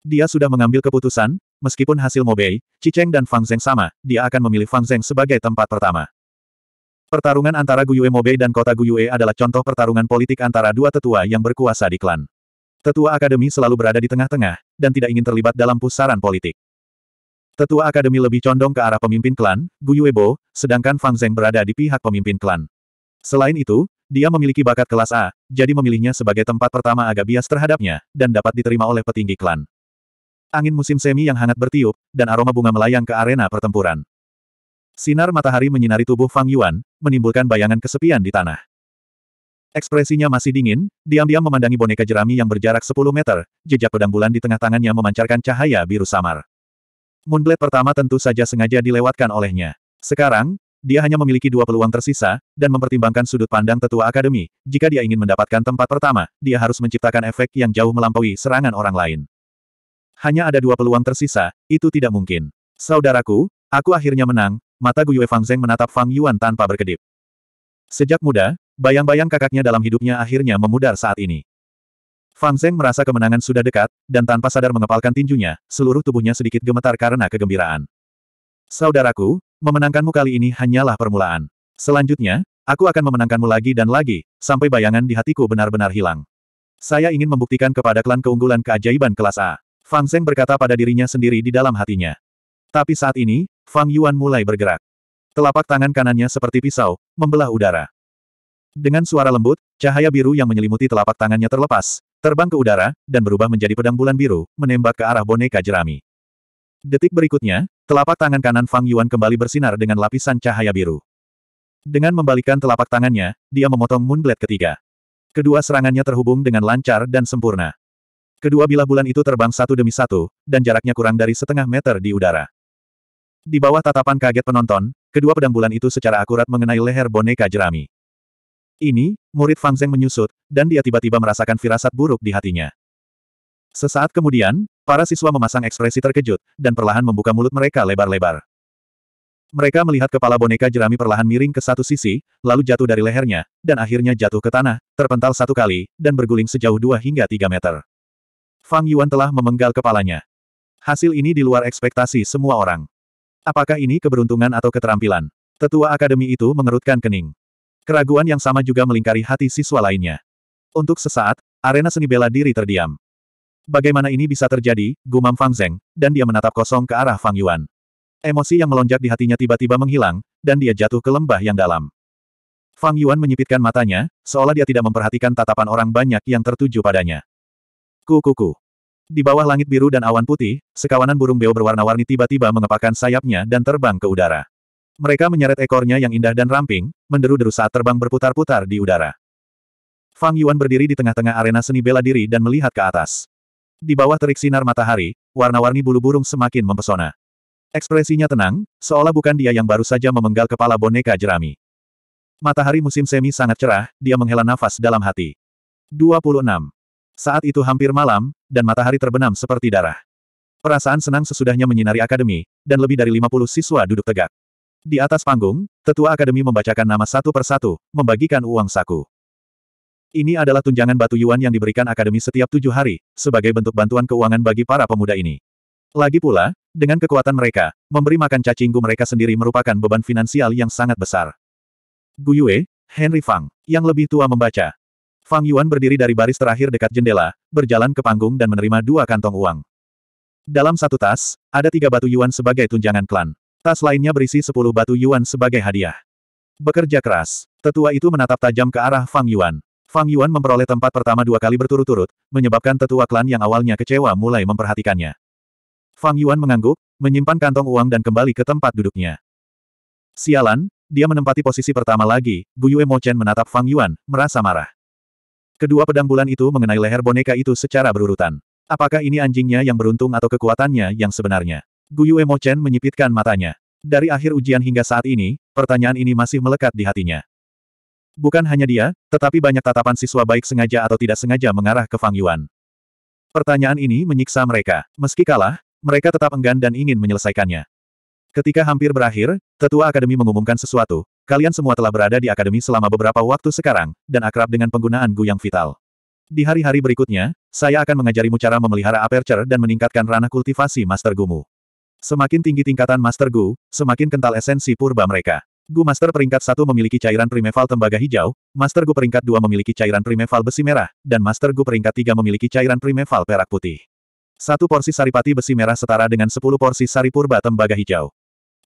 Speaker 1: Dia sudah mengambil keputusan, meskipun hasil Mobei, Cicheng, dan Fang Zeng sama, dia akan memilih Fang Zeng sebagai tempat pertama. Pertarungan antara Guyue Mobe dan kota Guyue adalah contoh pertarungan politik antara dua tetua yang berkuasa di klan. Tetua akademi selalu berada di tengah-tengah, dan tidak ingin terlibat dalam pusaran politik. Tetua akademi lebih condong ke arah pemimpin klan, Guyuebo, sedangkan Fang Zeng berada di pihak pemimpin klan. Selain itu, dia memiliki bakat kelas A, jadi memilihnya sebagai tempat pertama agak bias terhadapnya, dan dapat diterima oleh petinggi klan. Angin musim semi yang hangat bertiup, dan aroma bunga melayang ke arena pertempuran. Sinar matahari menyinari tubuh Fang Yuan, menimbulkan bayangan kesepian di tanah. Ekspresinya masih dingin, diam-diam memandangi boneka jerami yang berjarak 10 meter, jejak pedang bulan di tengah tangannya memancarkan cahaya biru samar. Moonblade pertama tentu saja sengaja dilewatkan olehnya. Sekarang, dia hanya memiliki dua peluang tersisa, dan mempertimbangkan sudut pandang tetua akademi, jika dia ingin mendapatkan tempat pertama, dia harus menciptakan efek yang jauh melampaui serangan orang lain. Hanya ada dua peluang tersisa, itu tidak mungkin. Saudaraku, aku akhirnya menang, mata Guyue Fang Zeng menatap Fang Yuan tanpa berkedip. Sejak muda, bayang-bayang kakaknya dalam hidupnya akhirnya memudar saat ini. Fang Zeng merasa kemenangan sudah dekat, dan tanpa sadar mengepalkan tinjunya, seluruh tubuhnya sedikit gemetar karena kegembiraan. Saudaraku, memenangkanmu kali ini hanyalah permulaan. Selanjutnya, aku akan memenangkanmu lagi dan lagi, sampai bayangan di hatiku benar-benar hilang. Saya ingin membuktikan kepada klan keunggulan keajaiban kelas A. Fang Zeng berkata pada dirinya sendiri di dalam hatinya. Tapi saat ini, Fang Yuan mulai bergerak. Telapak tangan kanannya seperti pisau, membelah udara. Dengan suara lembut, cahaya biru yang menyelimuti telapak tangannya terlepas, terbang ke udara, dan berubah menjadi pedang bulan biru, menembak ke arah boneka jerami. Detik berikutnya, telapak tangan kanan Fang Yuan kembali bersinar dengan lapisan cahaya biru. Dengan membalikan telapak tangannya, dia memotong Moonblade ketiga. Kedua serangannya terhubung dengan lancar dan sempurna. Kedua bilah bulan itu terbang satu demi satu, dan jaraknya kurang dari setengah meter di udara. Di bawah tatapan kaget penonton, kedua pedang bulan itu secara akurat mengenai leher boneka jerami. Ini, murid Fang Zeng menyusut, dan dia tiba-tiba merasakan firasat buruk di hatinya. Sesaat kemudian, para siswa memasang ekspresi terkejut, dan perlahan membuka mulut mereka lebar-lebar. Mereka melihat kepala boneka jerami perlahan miring ke satu sisi, lalu jatuh dari lehernya, dan akhirnya jatuh ke tanah, terpental satu kali, dan berguling sejauh dua hingga tiga meter. Fang Yuan telah memenggal kepalanya. Hasil ini di luar ekspektasi semua orang. Apakah ini keberuntungan atau keterampilan? Tetua akademi itu mengerutkan kening. Keraguan yang sama juga melingkari hati siswa lainnya. Untuk sesaat, arena seni bela diri terdiam. Bagaimana ini bisa terjadi, gumam Fang Zeng, dan dia menatap kosong ke arah Fang Yuan. Emosi yang melonjak di hatinya tiba-tiba menghilang, dan dia jatuh ke lembah yang dalam. Fang Yuan menyipitkan matanya, seolah dia tidak memperhatikan tatapan orang banyak yang tertuju padanya. Ku-ku-ku. Di bawah langit biru dan awan putih, sekawanan burung beo berwarna-warni tiba-tiba mengepakkan sayapnya dan terbang ke udara. Mereka menyeret ekornya yang indah dan ramping, menderu-deru saat terbang berputar-putar di udara. Fang Yuan berdiri di tengah-tengah arena seni bela diri dan melihat ke atas. Di bawah terik sinar matahari, warna-warni bulu burung semakin mempesona. Ekspresinya tenang, seolah bukan dia yang baru saja memenggal kepala boneka jerami. Matahari musim semi sangat cerah, dia menghela nafas dalam hati. 26. Saat itu hampir malam, dan matahari terbenam seperti darah. Perasaan senang sesudahnya menyinari akademi, dan lebih dari 50 siswa duduk tegak. Di atas panggung, tetua akademi membacakan nama satu persatu, membagikan uang saku. Ini adalah tunjangan batu yuan yang diberikan akademi setiap tujuh hari, sebagai bentuk bantuan keuangan bagi para pemuda ini. Lagi pula, dengan kekuatan mereka, memberi makan cacinggu mereka sendiri merupakan beban finansial yang sangat besar. Yue, Henry Fang, yang lebih tua membaca, Fang Yuan berdiri dari baris terakhir dekat jendela, berjalan ke panggung dan menerima dua kantong uang. Dalam satu tas, ada tiga batu Yuan sebagai tunjangan klan. Tas lainnya berisi sepuluh batu Yuan sebagai hadiah. Bekerja keras, tetua itu menatap tajam ke arah Fang Yuan. Fang Yuan memperoleh tempat pertama dua kali berturut-turut, menyebabkan tetua klan yang awalnya kecewa mulai memperhatikannya. Fang Yuan mengangguk, menyimpan kantong uang dan kembali ke tempat duduknya. Sialan, dia menempati posisi pertama lagi, Yue Mo Chen menatap Fang Yuan, merasa marah. Kedua pedang bulan itu mengenai leher boneka itu secara berurutan. Apakah ini anjingnya yang beruntung atau kekuatannya yang sebenarnya? Guyu Emochen menyipitkan matanya. Dari akhir ujian hingga saat ini, pertanyaan ini masih melekat di hatinya. Bukan hanya dia, tetapi banyak tatapan siswa baik sengaja atau tidak sengaja mengarah ke Fang Yuan. Pertanyaan ini menyiksa mereka. Meski kalah, mereka tetap enggan dan ingin menyelesaikannya. Ketika hampir berakhir, tetua akademi mengumumkan sesuatu, Kalian semua telah berada di akademi selama beberapa waktu sekarang, dan akrab dengan penggunaan Gu yang vital. Di hari-hari berikutnya, saya akan mengajarimu cara memelihara aperture dan meningkatkan ranah kultivasi Master Gumu. Semakin tinggi tingkatan Master Gu, semakin kental esensi purba mereka. Gu Master peringkat satu memiliki cairan primeval tembaga hijau, Master Gu peringkat dua memiliki cairan primeval besi merah, dan Master Gu peringkat tiga memiliki cairan primeval perak putih. Satu porsi saripati besi merah setara dengan sepuluh porsi sari purba tembaga hijau.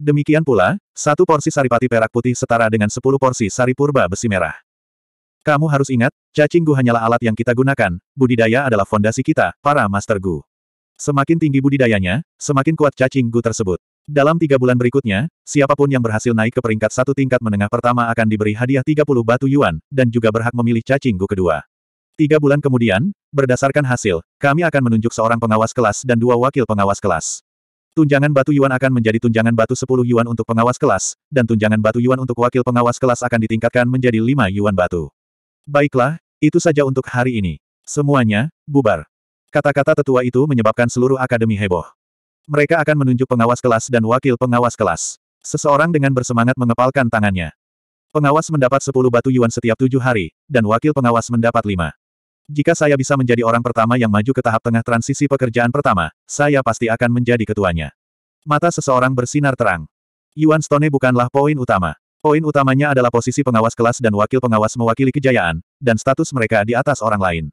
Speaker 1: Demikian pula, satu porsi saripati perak putih setara dengan sepuluh porsi sari purba besi merah. Kamu harus ingat, cacing gu hanyalah alat yang kita gunakan, budidaya adalah fondasi kita, para master gu. Semakin tinggi budidayanya, semakin kuat cacing gu tersebut. Dalam tiga bulan berikutnya, siapapun yang berhasil naik ke peringkat satu tingkat menengah pertama akan diberi hadiah 30 batu yuan, dan juga berhak memilih cacing gu kedua. Tiga bulan kemudian, berdasarkan hasil, kami akan menunjuk seorang pengawas kelas dan dua wakil pengawas kelas. Tunjangan batu yuan akan menjadi tunjangan batu 10 yuan untuk pengawas kelas, dan tunjangan batu yuan untuk wakil pengawas kelas akan ditingkatkan menjadi 5 yuan batu. Baiklah, itu saja untuk hari ini. Semuanya, bubar. Kata-kata tetua itu menyebabkan seluruh akademi heboh. Mereka akan menunjuk pengawas kelas dan wakil pengawas kelas. Seseorang dengan bersemangat mengepalkan tangannya. Pengawas mendapat 10 batu yuan setiap tujuh hari, dan wakil pengawas mendapat 5. Jika saya bisa menjadi orang pertama yang maju ke tahap tengah transisi pekerjaan pertama, saya pasti akan menjadi ketuanya. Mata seseorang bersinar terang. Yuan Stone bukanlah poin utama. Poin utamanya adalah posisi pengawas kelas dan wakil pengawas mewakili kejayaan, dan status mereka di atas orang lain.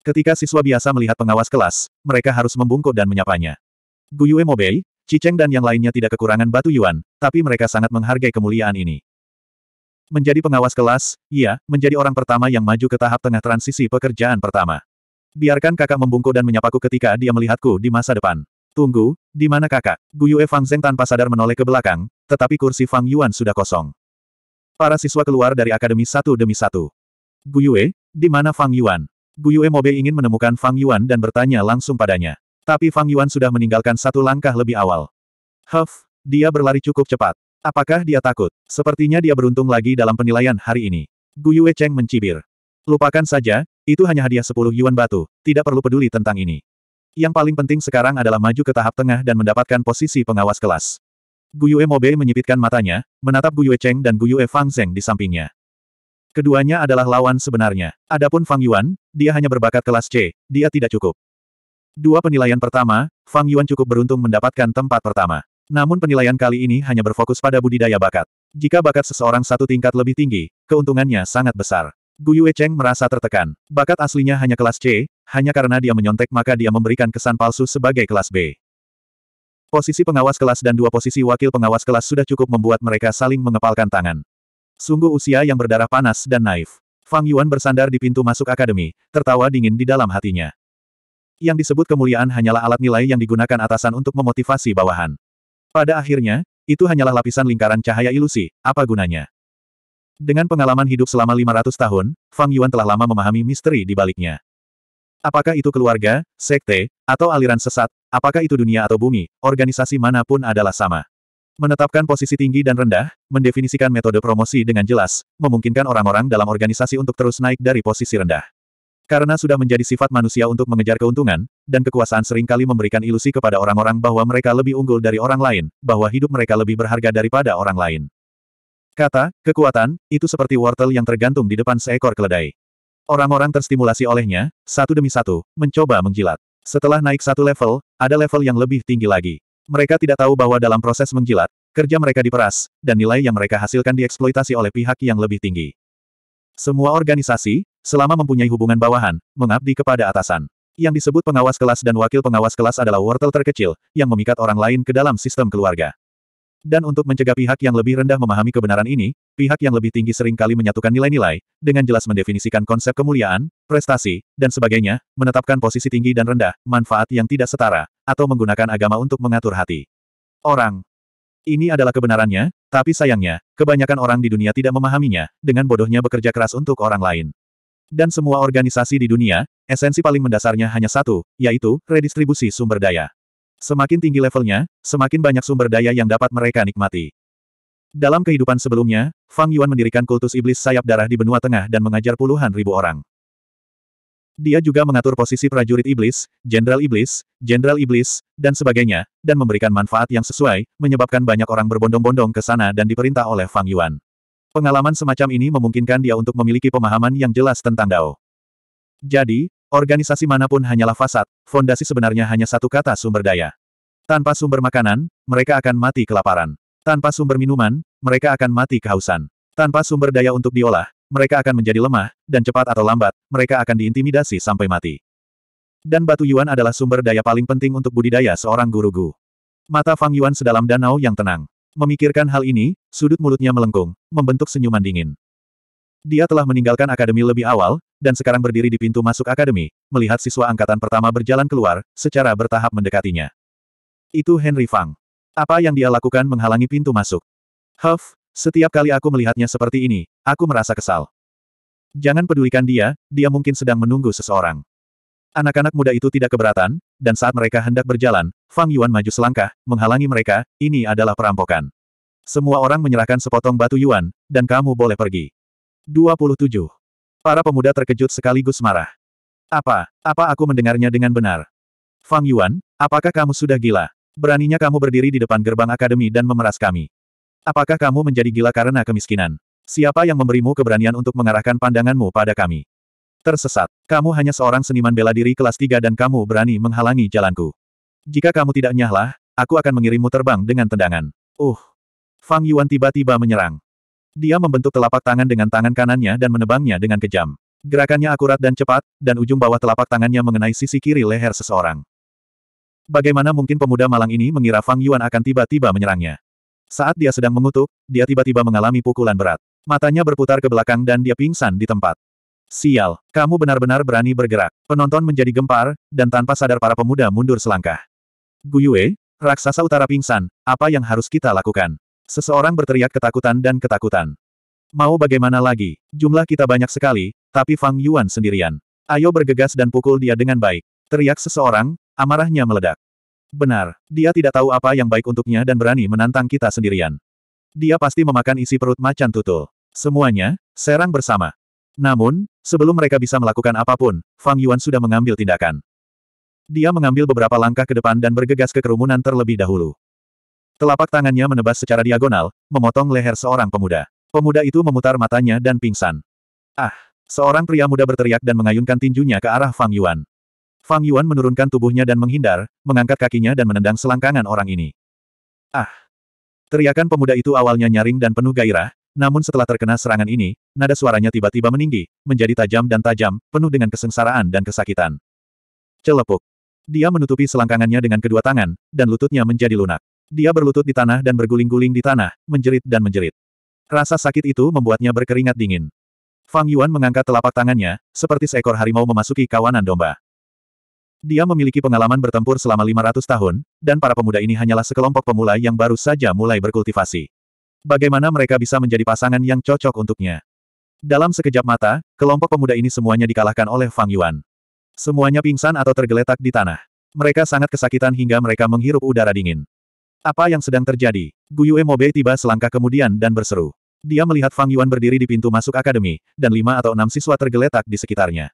Speaker 1: Ketika siswa biasa melihat pengawas kelas, mereka harus membungkuk dan menyapanya. Guyue Mobei, Cicheng dan yang lainnya tidak kekurangan batu Yuan, tapi mereka sangat menghargai kemuliaan ini. Menjadi pengawas kelas, ia, menjadi orang pertama yang maju ke tahap tengah transisi pekerjaan pertama. Biarkan kakak membungkuk dan menyapaku ketika dia melihatku di masa depan. Tunggu, di mana kakak? Yue Fang Zeng tanpa sadar menoleh ke belakang, tetapi kursi Fang Yuan sudah kosong. Para siswa keluar dari akademi satu demi satu. Yue, di mana Fang Yuan? Yue Mobe ingin menemukan Fang Yuan dan bertanya langsung padanya. Tapi Fang Yuan sudah meninggalkan satu langkah lebih awal. Huff, dia berlari cukup cepat. Apakah dia takut? Sepertinya dia beruntung lagi dalam penilaian hari ini. Guyue Cheng mencibir. Lupakan saja, itu hanya hadiah 10 yuan batu, tidak perlu peduli tentang ini. Yang paling penting sekarang adalah maju ke tahap tengah dan mendapatkan posisi pengawas kelas. Gu Guyue Mobe menyipitkan matanya, menatap Guyue Cheng dan Gu Yue Fang Zeng di sampingnya. Keduanya adalah lawan sebenarnya. Adapun Fang Yuan, dia hanya berbakat kelas C, dia tidak cukup. Dua penilaian pertama, Fang Yuan cukup beruntung mendapatkan tempat pertama. Namun penilaian kali ini hanya berfokus pada budidaya bakat. Jika bakat seseorang satu tingkat lebih tinggi, keuntungannya sangat besar. Guyu Cheng merasa tertekan. Bakat aslinya hanya kelas C, hanya karena dia menyontek maka dia memberikan kesan palsu sebagai kelas B. Posisi pengawas kelas dan dua posisi wakil pengawas kelas sudah cukup membuat mereka saling mengepalkan tangan. Sungguh usia yang berdarah panas dan naif. Fang Yuan bersandar di pintu masuk akademi, tertawa dingin di dalam hatinya. Yang disebut kemuliaan hanyalah alat nilai yang digunakan atasan untuk memotivasi bawahan. Pada akhirnya, itu hanyalah lapisan lingkaran cahaya ilusi, apa gunanya? Dengan pengalaman hidup selama 500 tahun, Fang Yuan telah lama memahami misteri di baliknya. Apakah itu keluarga, sekte, atau aliran sesat, apakah itu dunia atau bumi, organisasi manapun adalah sama. Menetapkan posisi tinggi dan rendah, mendefinisikan metode promosi dengan jelas, memungkinkan orang-orang dalam organisasi untuk terus naik dari posisi rendah. Karena sudah menjadi sifat manusia untuk mengejar keuntungan, dan kekuasaan seringkali memberikan ilusi kepada orang-orang bahwa mereka lebih unggul dari orang lain, bahwa hidup mereka lebih berharga daripada orang lain. Kata, kekuatan, itu seperti wortel yang tergantung di depan seekor keledai. Orang-orang terstimulasi olehnya, satu demi satu, mencoba menggilat. Setelah naik satu level, ada level yang lebih tinggi lagi. Mereka tidak tahu bahwa dalam proses menggilat, kerja mereka diperas, dan nilai yang mereka hasilkan dieksploitasi oleh pihak yang lebih tinggi. Semua organisasi, Selama mempunyai hubungan bawahan, mengabdi kepada atasan. Yang disebut pengawas kelas dan wakil pengawas kelas adalah wortel terkecil, yang memikat orang lain ke dalam sistem keluarga. Dan untuk mencegah pihak yang lebih rendah memahami kebenaran ini, pihak yang lebih tinggi seringkali menyatukan nilai-nilai, dengan jelas mendefinisikan konsep kemuliaan, prestasi, dan sebagainya, menetapkan posisi tinggi dan rendah, manfaat yang tidak setara, atau menggunakan agama untuk mengatur hati. Orang. Ini adalah kebenarannya, tapi sayangnya, kebanyakan orang di dunia tidak memahaminya, dengan bodohnya bekerja keras untuk orang lain. Dan semua organisasi di dunia, esensi paling mendasarnya hanya satu, yaitu redistribusi sumber daya. Semakin tinggi levelnya, semakin banyak sumber daya yang dapat mereka nikmati. Dalam kehidupan sebelumnya, Fang Yuan mendirikan kultus iblis sayap darah di benua tengah dan mengajar puluhan ribu orang. Dia juga mengatur posisi prajurit iblis, jenderal iblis, jenderal iblis, dan sebagainya, dan memberikan manfaat yang sesuai, menyebabkan banyak orang berbondong-bondong ke sana dan diperintah oleh Fang Yuan. Pengalaman semacam ini memungkinkan dia untuk memiliki pemahaman yang jelas tentang Dao. Jadi, organisasi manapun hanyalah fasad, fondasi sebenarnya hanya satu kata sumber daya. Tanpa sumber makanan, mereka akan mati kelaparan. Tanpa sumber minuman, mereka akan mati kehausan. Tanpa sumber daya untuk diolah, mereka akan menjadi lemah, dan cepat atau lambat, mereka akan diintimidasi sampai mati. Dan batu yuan adalah sumber daya paling penting untuk budidaya seorang guru Gu. Mata Fang Yuan sedalam danau yang tenang. Memikirkan hal ini, sudut mulutnya melengkung, membentuk senyuman dingin. Dia telah meninggalkan akademi lebih awal, dan sekarang berdiri di pintu masuk akademi, melihat siswa angkatan pertama berjalan keluar, secara bertahap mendekatinya. Itu Henry Fang. Apa yang dia lakukan menghalangi pintu masuk? Huff, setiap kali aku melihatnya seperti ini, aku merasa kesal. Jangan pedulikan dia, dia mungkin sedang menunggu seseorang. Anak-anak muda itu tidak keberatan, dan saat mereka hendak berjalan, Fang Yuan maju selangkah, menghalangi mereka, ini adalah perampokan. Semua orang menyerahkan sepotong batu Yuan, dan kamu boleh pergi. 27. Para pemuda terkejut sekaligus marah. Apa, apa aku mendengarnya dengan benar? Fang Yuan, apakah kamu sudah gila? Beraninya kamu berdiri di depan gerbang akademi dan memeras kami. Apakah kamu menjadi gila karena kemiskinan? Siapa yang memberimu keberanian untuk mengarahkan pandanganmu pada kami? Tersesat. Kamu hanya seorang seniman bela diri kelas 3 dan kamu berani menghalangi jalanku. Jika kamu tidak nyahlah, aku akan mengirimmu terbang dengan tendangan. Uh. Fang Yuan tiba-tiba menyerang. Dia membentuk telapak tangan dengan tangan kanannya dan menebangnya dengan kejam. Gerakannya akurat dan cepat, dan ujung bawah telapak tangannya mengenai sisi kiri leher seseorang. Bagaimana mungkin pemuda malang ini mengira Fang Yuan akan tiba-tiba menyerangnya? Saat dia sedang mengutuk, dia tiba-tiba mengalami pukulan berat. Matanya berputar ke belakang dan dia pingsan di tempat. Sial, kamu benar-benar berani bergerak. Penonton menjadi gempar, dan tanpa sadar para pemuda mundur selangkah. Guyue, raksasa utara pingsan, apa yang harus kita lakukan? Seseorang berteriak ketakutan dan ketakutan. Mau bagaimana lagi, jumlah kita banyak sekali, tapi Fang Yuan sendirian. Ayo bergegas dan pukul dia dengan baik. Teriak seseorang, amarahnya meledak. Benar, dia tidak tahu apa yang baik untuknya dan berani menantang kita sendirian. Dia pasti memakan isi perut macan tutul. Semuanya, serang bersama. Namun, Sebelum mereka bisa melakukan apapun, Fang Yuan sudah mengambil tindakan. Dia mengambil beberapa langkah ke depan dan bergegas ke kerumunan terlebih dahulu. Telapak tangannya menebas secara diagonal, memotong leher seorang pemuda. Pemuda itu memutar matanya dan pingsan. Ah! Seorang pria muda berteriak dan mengayunkan tinjunya ke arah Fang Yuan. Fang Yuan menurunkan tubuhnya dan menghindar, mengangkat kakinya dan menendang selangkangan orang ini. Ah! Teriakan pemuda itu awalnya nyaring dan penuh gairah, namun setelah terkena serangan ini, nada suaranya tiba-tiba meninggi, menjadi tajam dan tajam, penuh dengan kesengsaraan dan kesakitan. Celepuk. Dia menutupi selangkangannya dengan kedua tangan, dan lututnya menjadi lunak. Dia berlutut di tanah dan berguling-guling di tanah, menjerit dan menjerit. Rasa sakit itu membuatnya berkeringat dingin. Fang Yuan mengangkat telapak tangannya, seperti seekor harimau memasuki kawanan domba. Dia memiliki pengalaman bertempur selama 500 tahun, dan para pemuda ini hanyalah sekelompok pemula yang baru saja mulai berkultivasi. Bagaimana mereka bisa menjadi pasangan yang cocok untuknya? Dalam sekejap mata, kelompok pemuda ini semuanya dikalahkan oleh Fang Yuan. Semuanya pingsan atau tergeletak di tanah. Mereka sangat kesakitan hingga mereka menghirup udara dingin. Apa yang sedang terjadi? Guyue Mobe tiba selangkah kemudian dan berseru. Dia melihat Fang Yuan berdiri di pintu masuk akademi, dan lima atau enam siswa tergeletak di sekitarnya.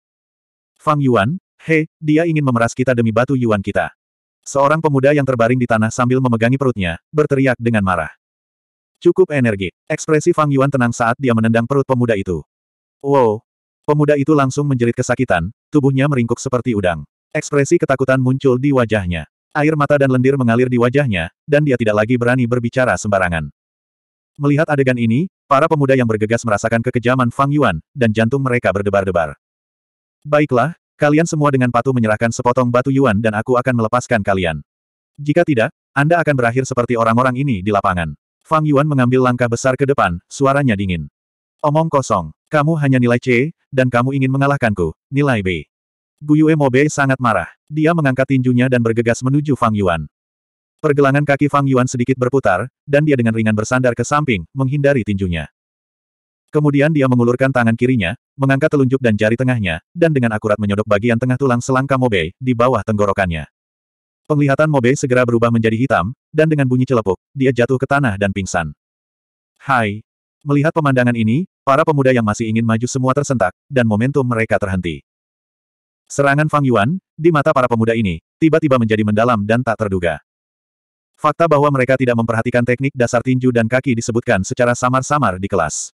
Speaker 1: Fang Yuan, hei, dia ingin memeras kita demi batu Yuan kita. Seorang pemuda yang terbaring di tanah sambil memegangi perutnya, berteriak dengan marah. Cukup energi. Ekspresi Fang Yuan tenang saat dia menendang perut pemuda itu. Wow. Pemuda itu langsung menjerit kesakitan, tubuhnya meringkuk seperti udang. Ekspresi ketakutan muncul di wajahnya. Air mata dan lendir mengalir di wajahnya, dan dia tidak lagi berani berbicara sembarangan. Melihat adegan ini, para pemuda yang bergegas merasakan kekejaman Fang Yuan, dan jantung mereka berdebar-debar. Baiklah, kalian semua dengan patuh menyerahkan sepotong batu Yuan dan aku akan melepaskan kalian. Jika tidak, Anda akan berakhir seperti orang-orang ini di lapangan. Fang Yuan mengambil langkah besar ke depan, suaranya dingin. Omong kosong. Kamu hanya nilai C, dan kamu ingin mengalahkanku, nilai B. Guyue Mobe sangat marah. Dia mengangkat tinjunya dan bergegas menuju Fang Yuan. Pergelangan kaki Fang Yuan sedikit berputar, dan dia dengan ringan bersandar ke samping, menghindari tinjunya. Kemudian dia mengulurkan tangan kirinya, mengangkat telunjuk dan jari tengahnya, dan dengan akurat menyodok bagian tengah tulang selangka Mobe, di bawah tenggorokannya. Penglihatan Mobe segera berubah menjadi hitam, dan dengan bunyi celepuk, dia jatuh ke tanah dan pingsan. Hai! Melihat pemandangan ini, para pemuda yang masih ingin maju semua tersentak, dan momentum mereka terhenti. Serangan Fang Yuan, di mata para pemuda ini, tiba-tiba menjadi mendalam dan tak terduga. Fakta bahwa mereka tidak memperhatikan teknik dasar tinju dan kaki disebutkan secara samar-samar di kelas.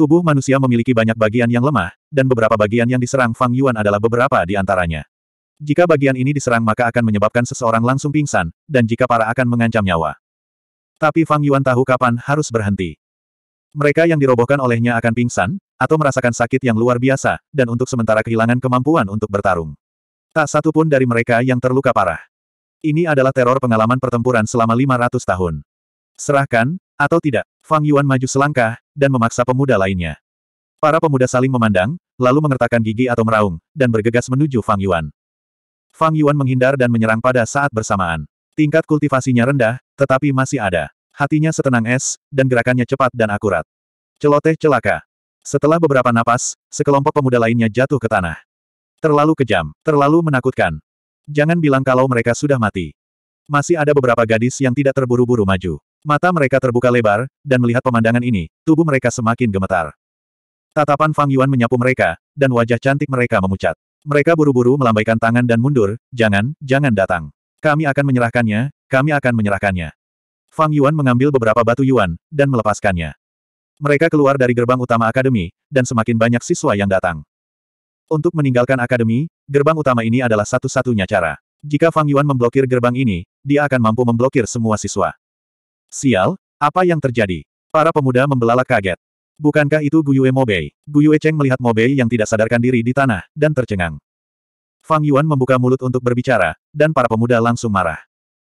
Speaker 1: Tubuh manusia memiliki banyak bagian yang lemah, dan beberapa bagian yang diserang Fang Yuan adalah beberapa di antaranya. Jika bagian ini diserang maka akan menyebabkan seseorang langsung pingsan, dan jika para akan mengancam nyawa. Tapi Fang Yuan tahu kapan harus berhenti. Mereka yang dirobohkan olehnya akan pingsan, atau merasakan sakit yang luar biasa, dan untuk sementara kehilangan kemampuan untuk bertarung. Tak satu pun dari mereka yang terluka parah. Ini adalah teror pengalaman pertempuran selama 500 tahun. Serahkan, atau tidak, Fang Yuan maju selangkah, dan memaksa pemuda lainnya. Para pemuda saling memandang, lalu mengertakkan gigi atau meraung, dan bergegas menuju Fang Yuan. Fang Yuan menghindar dan menyerang pada saat bersamaan. Tingkat kultivasinya rendah, tetapi masih ada. Hatinya setenang es, dan gerakannya cepat dan akurat. Celoteh celaka. Setelah beberapa napas, sekelompok pemuda lainnya jatuh ke tanah. Terlalu kejam, terlalu menakutkan. Jangan bilang kalau mereka sudah mati. Masih ada beberapa gadis yang tidak terburu-buru maju. Mata mereka terbuka lebar, dan melihat pemandangan ini, tubuh mereka semakin gemetar. Tatapan Fang Yuan menyapu mereka, dan wajah cantik mereka memucat. Mereka buru-buru melambaikan tangan dan mundur, jangan, jangan datang. Kami akan menyerahkannya, kami akan menyerahkannya. Fang Yuan mengambil beberapa batu Yuan, dan melepaskannya. Mereka keluar dari gerbang utama akademi, dan semakin banyak siswa yang datang. Untuk meninggalkan akademi, gerbang utama ini adalah satu-satunya cara. Jika Fang Yuan memblokir gerbang ini, dia akan mampu memblokir semua siswa. Sial, apa yang terjadi? Para pemuda membelalak kaget. Bukankah itu Guyue Mobei? Guyue Cheng melihat Mobei yang tidak sadarkan diri di tanah, dan tercengang. Fang Yuan membuka mulut untuk berbicara, dan para pemuda langsung marah.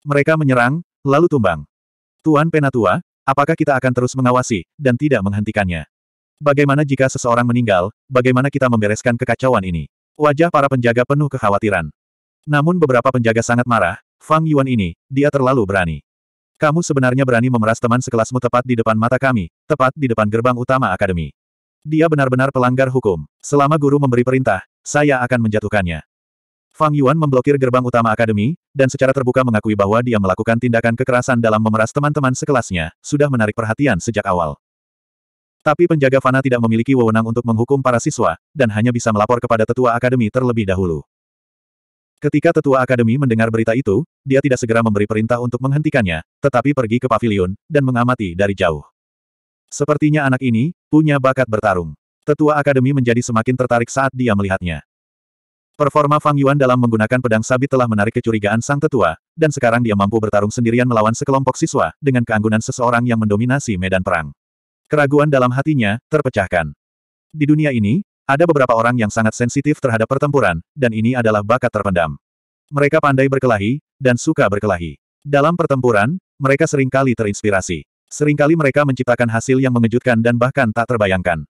Speaker 1: Mereka menyerang, lalu tumbang. Tuan Penatua, apakah kita akan terus mengawasi, dan tidak menghentikannya? Bagaimana jika seseorang meninggal, bagaimana kita membereskan kekacauan ini? Wajah para penjaga penuh kekhawatiran. Namun beberapa penjaga sangat marah, Fang Yuan ini, dia terlalu berani. Kamu sebenarnya berani memeras teman sekelasmu tepat di depan mata kami, tepat di depan gerbang utama akademi. Dia benar-benar pelanggar hukum. Selama guru memberi perintah, saya akan menjatuhkannya. Fang Yuan memblokir gerbang utama akademi, dan secara terbuka mengakui bahwa dia melakukan tindakan kekerasan dalam memeras teman-teman sekelasnya, sudah menarik perhatian sejak awal. Tapi penjaga Fana tidak memiliki wewenang untuk menghukum para siswa, dan hanya bisa melapor kepada tetua akademi terlebih dahulu. Ketika tetua akademi mendengar berita itu, dia tidak segera memberi perintah untuk menghentikannya, tetapi pergi ke pavilion, dan mengamati dari jauh. Sepertinya anak ini, punya bakat bertarung. Tetua akademi menjadi semakin tertarik saat dia melihatnya. Performa Fang Yuan dalam menggunakan pedang sabit telah menarik kecurigaan sang tetua, dan sekarang dia mampu bertarung sendirian melawan sekelompok siswa, dengan keanggunan seseorang yang mendominasi medan perang. Keraguan dalam hatinya, terpecahkan. Di dunia ini, ada beberapa orang yang sangat sensitif terhadap pertempuran, dan ini adalah bakat terpendam. Mereka pandai berkelahi, dan suka berkelahi. Dalam pertempuran, mereka seringkali terinspirasi. Seringkali mereka menciptakan hasil yang mengejutkan dan bahkan tak terbayangkan.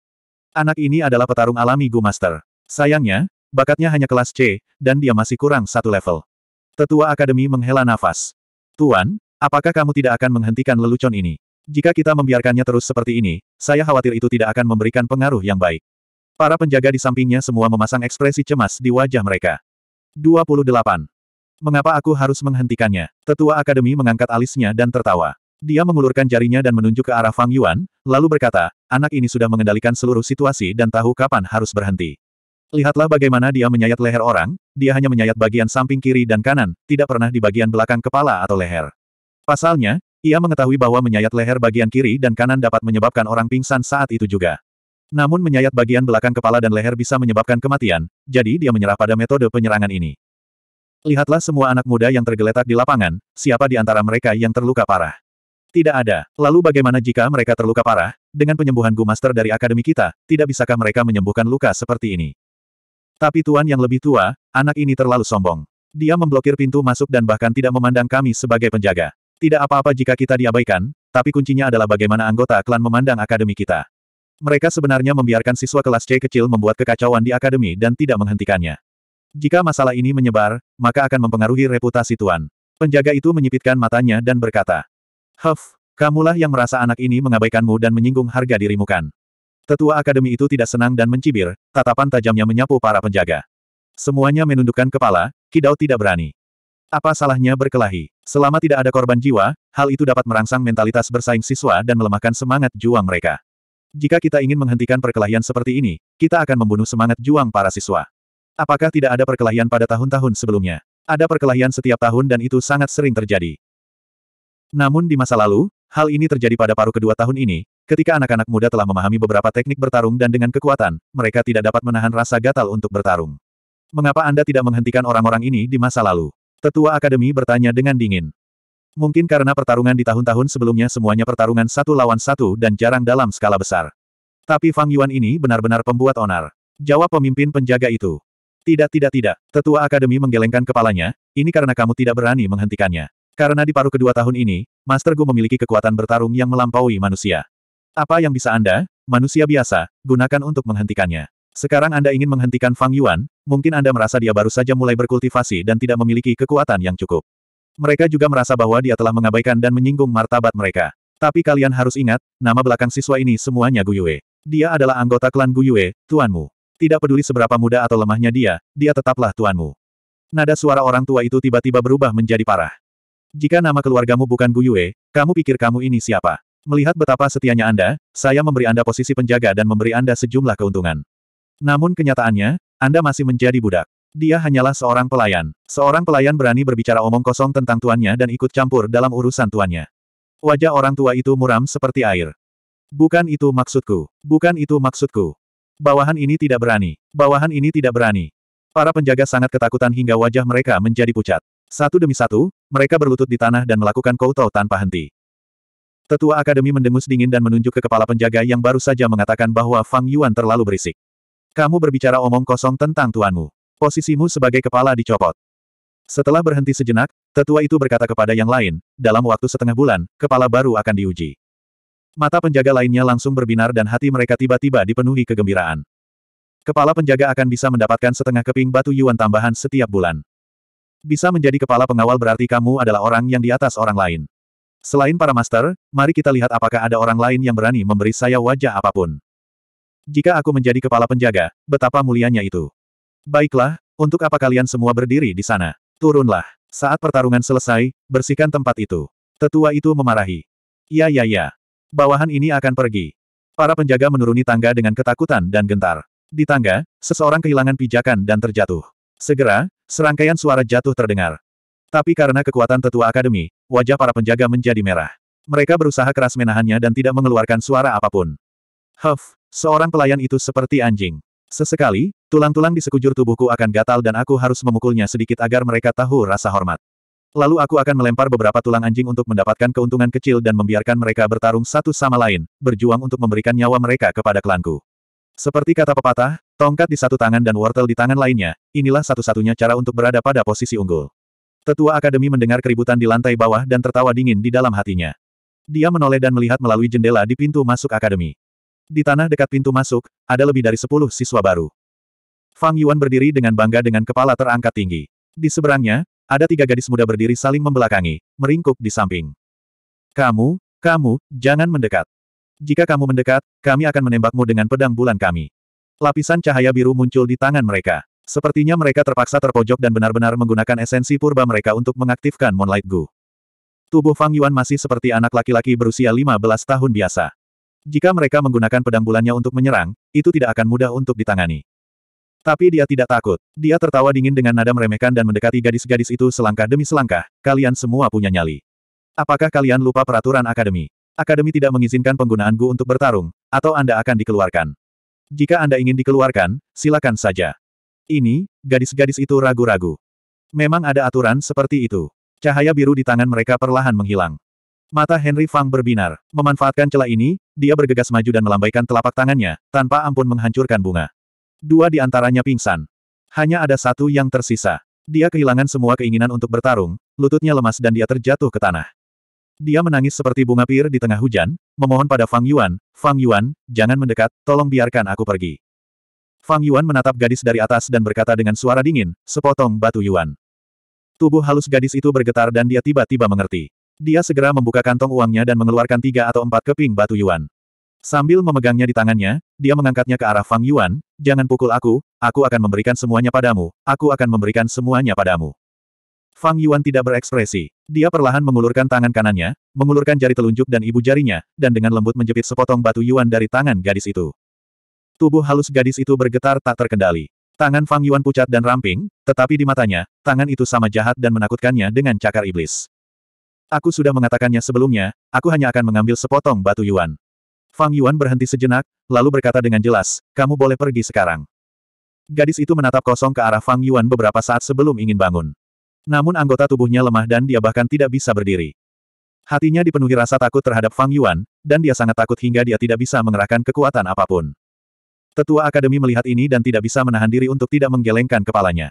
Speaker 1: Anak ini adalah petarung alami Gu Master. Sayangnya, bakatnya hanya kelas C, dan dia masih kurang satu level. Tetua Akademi menghela nafas. Tuan, apakah kamu tidak akan menghentikan lelucon ini? Jika kita membiarkannya terus seperti ini, saya khawatir itu tidak akan memberikan pengaruh yang baik. Para penjaga di sampingnya semua memasang ekspresi cemas di wajah mereka. 28. Mengapa aku harus menghentikannya? Tetua Akademi mengangkat alisnya dan tertawa. Dia mengulurkan jarinya dan menunjuk ke arah Fang Yuan, lalu berkata, anak ini sudah mengendalikan seluruh situasi dan tahu kapan harus berhenti. Lihatlah bagaimana dia menyayat leher orang, dia hanya menyayat bagian samping kiri dan kanan, tidak pernah di bagian belakang kepala atau leher. Pasalnya, ia mengetahui bahwa menyayat leher bagian kiri dan kanan dapat menyebabkan orang pingsan saat itu juga. Namun menyayat bagian belakang kepala dan leher bisa menyebabkan kematian, jadi dia menyerah pada metode penyerangan ini. Lihatlah semua anak muda yang tergeletak di lapangan, siapa di antara mereka yang terluka parah. Tidak ada. Lalu bagaimana jika mereka terluka parah? Dengan penyembuhan Gu Master dari akademi kita, tidak bisakah mereka menyembuhkan luka seperti ini? Tapi tuan yang lebih tua, anak ini terlalu sombong. Dia memblokir pintu masuk dan bahkan tidak memandang kami sebagai penjaga. Tidak apa-apa jika kita diabaikan, tapi kuncinya adalah bagaimana anggota klan memandang akademi kita. Mereka sebenarnya membiarkan siswa kelas C kecil membuat kekacauan di akademi dan tidak menghentikannya. Jika masalah ini menyebar, maka akan mempengaruhi reputasi Tuan. Penjaga itu menyipitkan matanya dan berkata, Huff, kamulah yang merasa anak ini mengabaikanmu dan menyinggung harga dirimu kan. Tetua akademi itu tidak senang dan mencibir, tatapan tajamnya menyapu para penjaga. Semuanya menundukkan kepala, Kidau tidak berani. Apa salahnya berkelahi? Selama tidak ada korban jiwa, hal itu dapat merangsang mentalitas bersaing siswa dan melemahkan semangat juang mereka. Jika kita ingin menghentikan perkelahian seperti ini, kita akan membunuh semangat juang para siswa. Apakah tidak ada perkelahian pada tahun-tahun sebelumnya? Ada perkelahian setiap tahun dan itu sangat sering terjadi. Namun di masa lalu, hal ini terjadi pada paruh kedua tahun ini, ketika anak-anak muda telah memahami beberapa teknik bertarung dan dengan kekuatan, mereka tidak dapat menahan rasa gatal untuk bertarung. Mengapa Anda tidak menghentikan orang-orang ini di masa lalu? Tetua Akademi bertanya dengan dingin. Mungkin karena pertarungan di tahun-tahun sebelumnya semuanya pertarungan satu lawan satu dan jarang dalam skala besar. Tapi Fang Yuan ini benar-benar pembuat onar. Jawab pemimpin penjaga itu. Tidak tidak tidak, tetua akademi menggelengkan kepalanya, ini karena kamu tidak berani menghentikannya. Karena di paruh kedua tahun ini, Master Gu memiliki kekuatan bertarung yang melampaui manusia. Apa yang bisa Anda, manusia biasa, gunakan untuk menghentikannya. Sekarang Anda ingin menghentikan Fang Yuan, mungkin Anda merasa dia baru saja mulai berkultivasi dan tidak memiliki kekuatan yang cukup. Mereka juga merasa bahwa dia telah mengabaikan dan menyinggung martabat mereka. Tapi kalian harus ingat, nama belakang siswa ini semuanya Guyue. Dia adalah anggota klan Guyue, tuanmu. Tidak peduli seberapa muda atau lemahnya dia, dia tetaplah tuanmu. Nada suara orang tua itu tiba-tiba berubah menjadi parah. Jika nama keluargamu bukan Guyue, kamu pikir kamu ini siapa? Melihat betapa setianya Anda, saya memberi Anda posisi penjaga dan memberi Anda sejumlah keuntungan. Namun kenyataannya, Anda masih menjadi budak. Dia hanyalah seorang pelayan. Seorang pelayan berani berbicara omong kosong tentang tuannya dan ikut campur dalam urusan tuannya. Wajah orang tua itu muram seperti air. Bukan itu maksudku. Bukan itu maksudku. Bawahan ini tidak berani. Bawahan ini tidak berani. Para penjaga sangat ketakutan hingga wajah mereka menjadi pucat. Satu demi satu, mereka berlutut di tanah dan melakukan koutou tanpa henti. Tetua Akademi mendengus dingin dan menunjuk ke kepala penjaga yang baru saja mengatakan bahwa Fang Yuan terlalu berisik. Kamu berbicara omong kosong tentang tuanmu. Posisimu sebagai kepala dicopot. Setelah berhenti sejenak, tetua itu berkata kepada yang lain, dalam waktu setengah bulan, kepala baru akan diuji. Mata penjaga lainnya langsung berbinar dan hati mereka tiba-tiba dipenuhi kegembiraan. Kepala penjaga akan bisa mendapatkan setengah keping batu yuan tambahan setiap bulan. Bisa menjadi kepala pengawal berarti kamu adalah orang yang di atas orang lain. Selain para master, mari kita lihat apakah ada orang lain yang berani memberi saya wajah apapun. Jika aku menjadi kepala penjaga, betapa mulianya itu. Baiklah, untuk apa kalian semua berdiri di sana? Turunlah. Saat pertarungan selesai, bersihkan tempat itu. Tetua itu memarahi. Ya ya ya. Bawahan ini akan pergi. Para penjaga menuruni tangga dengan ketakutan dan gentar. Di tangga, seseorang kehilangan pijakan dan terjatuh. Segera, serangkaian suara jatuh terdengar. Tapi karena kekuatan tetua akademi, wajah para penjaga menjadi merah. Mereka berusaha keras menahannya dan tidak mengeluarkan suara apapun. Huff, seorang pelayan itu seperti anjing. Sesekali, tulang-tulang di sekujur tubuhku akan gatal dan aku harus memukulnya sedikit agar mereka tahu rasa hormat. Lalu aku akan melempar beberapa tulang anjing untuk mendapatkan keuntungan kecil dan membiarkan mereka bertarung satu sama lain, berjuang untuk memberikan nyawa mereka kepada klanku. Seperti kata pepatah, tongkat di satu tangan dan wortel di tangan lainnya, inilah satu-satunya cara untuk berada pada posisi unggul. Tetua Akademi mendengar keributan di lantai bawah dan tertawa dingin di dalam hatinya. Dia menoleh dan melihat melalui jendela di pintu masuk Akademi. Di tanah dekat pintu masuk, ada lebih dari sepuluh siswa baru. Fang Yuan berdiri dengan bangga dengan kepala terangkat tinggi. Di seberangnya, ada tiga gadis muda berdiri saling membelakangi, meringkuk di samping. Kamu, kamu, jangan mendekat. Jika kamu mendekat, kami akan menembakmu dengan pedang bulan kami. Lapisan cahaya biru muncul di tangan mereka. Sepertinya mereka terpaksa terpojok dan benar-benar menggunakan esensi purba mereka untuk mengaktifkan Moonlight Gu. Tubuh Fang Yuan masih seperti anak laki-laki berusia 15 tahun biasa. Jika mereka menggunakan pedang bulannya untuk menyerang, itu tidak akan mudah untuk ditangani. Tapi dia tidak takut. Dia tertawa dingin dengan nada meremehkan dan mendekati gadis-gadis itu selangkah demi selangkah, kalian semua punya nyali. Apakah kalian lupa peraturan akademi? Akademi tidak mengizinkan penggunaan Gu untuk bertarung, atau Anda akan dikeluarkan. Jika Anda ingin dikeluarkan, silakan saja. Ini, gadis-gadis itu ragu-ragu. Memang ada aturan seperti itu. Cahaya biru di tangan mereka perlahan menghilang. Mata Henry Fang berbinar. Memanfaatkan celah ini, dia bergegas maju dan melambaikan telapak tangannya, tanpa ampun menghancurkan bunga. Dua di antaranya pingsan. Hanya ada satu yang tersisa. Dia kehilangan semua keinginan untuk bertarung, lututnya lemas dan dia terjatuh ke tanah. Dia menangis seperti bunga pir di tengah hujan, memohon pada Fang Yuan, Fang Yuan, jangan mendekat, tolong biarkan aku pergi. Fang Yuan menatap gadis dari atas dan berkata dengan suara dingin, sepotong batu Yuan. Tubuh halus gadis itu bergetar dan dia tiba-tiba mengerti. Dia segera membuka kantong uangnya dan mengeluarkan tiga atau empat keping batu yuan. Sambil memegangnya di tangannya, dia mengangkatnya ke arah Fang Yuan, jangan pukul aku, aku akan memberikan semuanya padamu, aku akan memberikan semuanya padamu. Fang Yuan tidak berekspresi. Dia perlahan mengulurkan tangan kanannya, mengulurkan jari telunjuk dan ibu jarinya, dan dengan lembut menjepit sepotong batu Yuan dari tangan gadis itu. Tubuh halus gadis itu bergetar tak terkendali. Tangan Fang Yuan pucat dan ramping, tetapi di matanya, tangan itu sama jahat dan menakutkannya dengan cakar iblis. Aku sudah mengatakannya sebelumnya, aku hanya akan mengambil sepotong batu Yuan. Fang Yuan berhenti sejenak, lalu berkata dengan jelas, kamu boleh pergi sekarang. Gadis itu menatap kosong ke arah Fang Yuan beberapa saat sebelum ingin bangun. Namun anggota tubuhnya lemah dan dia bahkan tidak bisa berdiri. Hatinya dipenuhi rasa takut terhadap Fang Yuan, dan dia sangat takut hingga dia tidak bisa mengerahkan kekuatan apapun. Tetua Akademi melihat ini dan tidak bisa menahan diri untuk tidak menggelengkan kepalanya.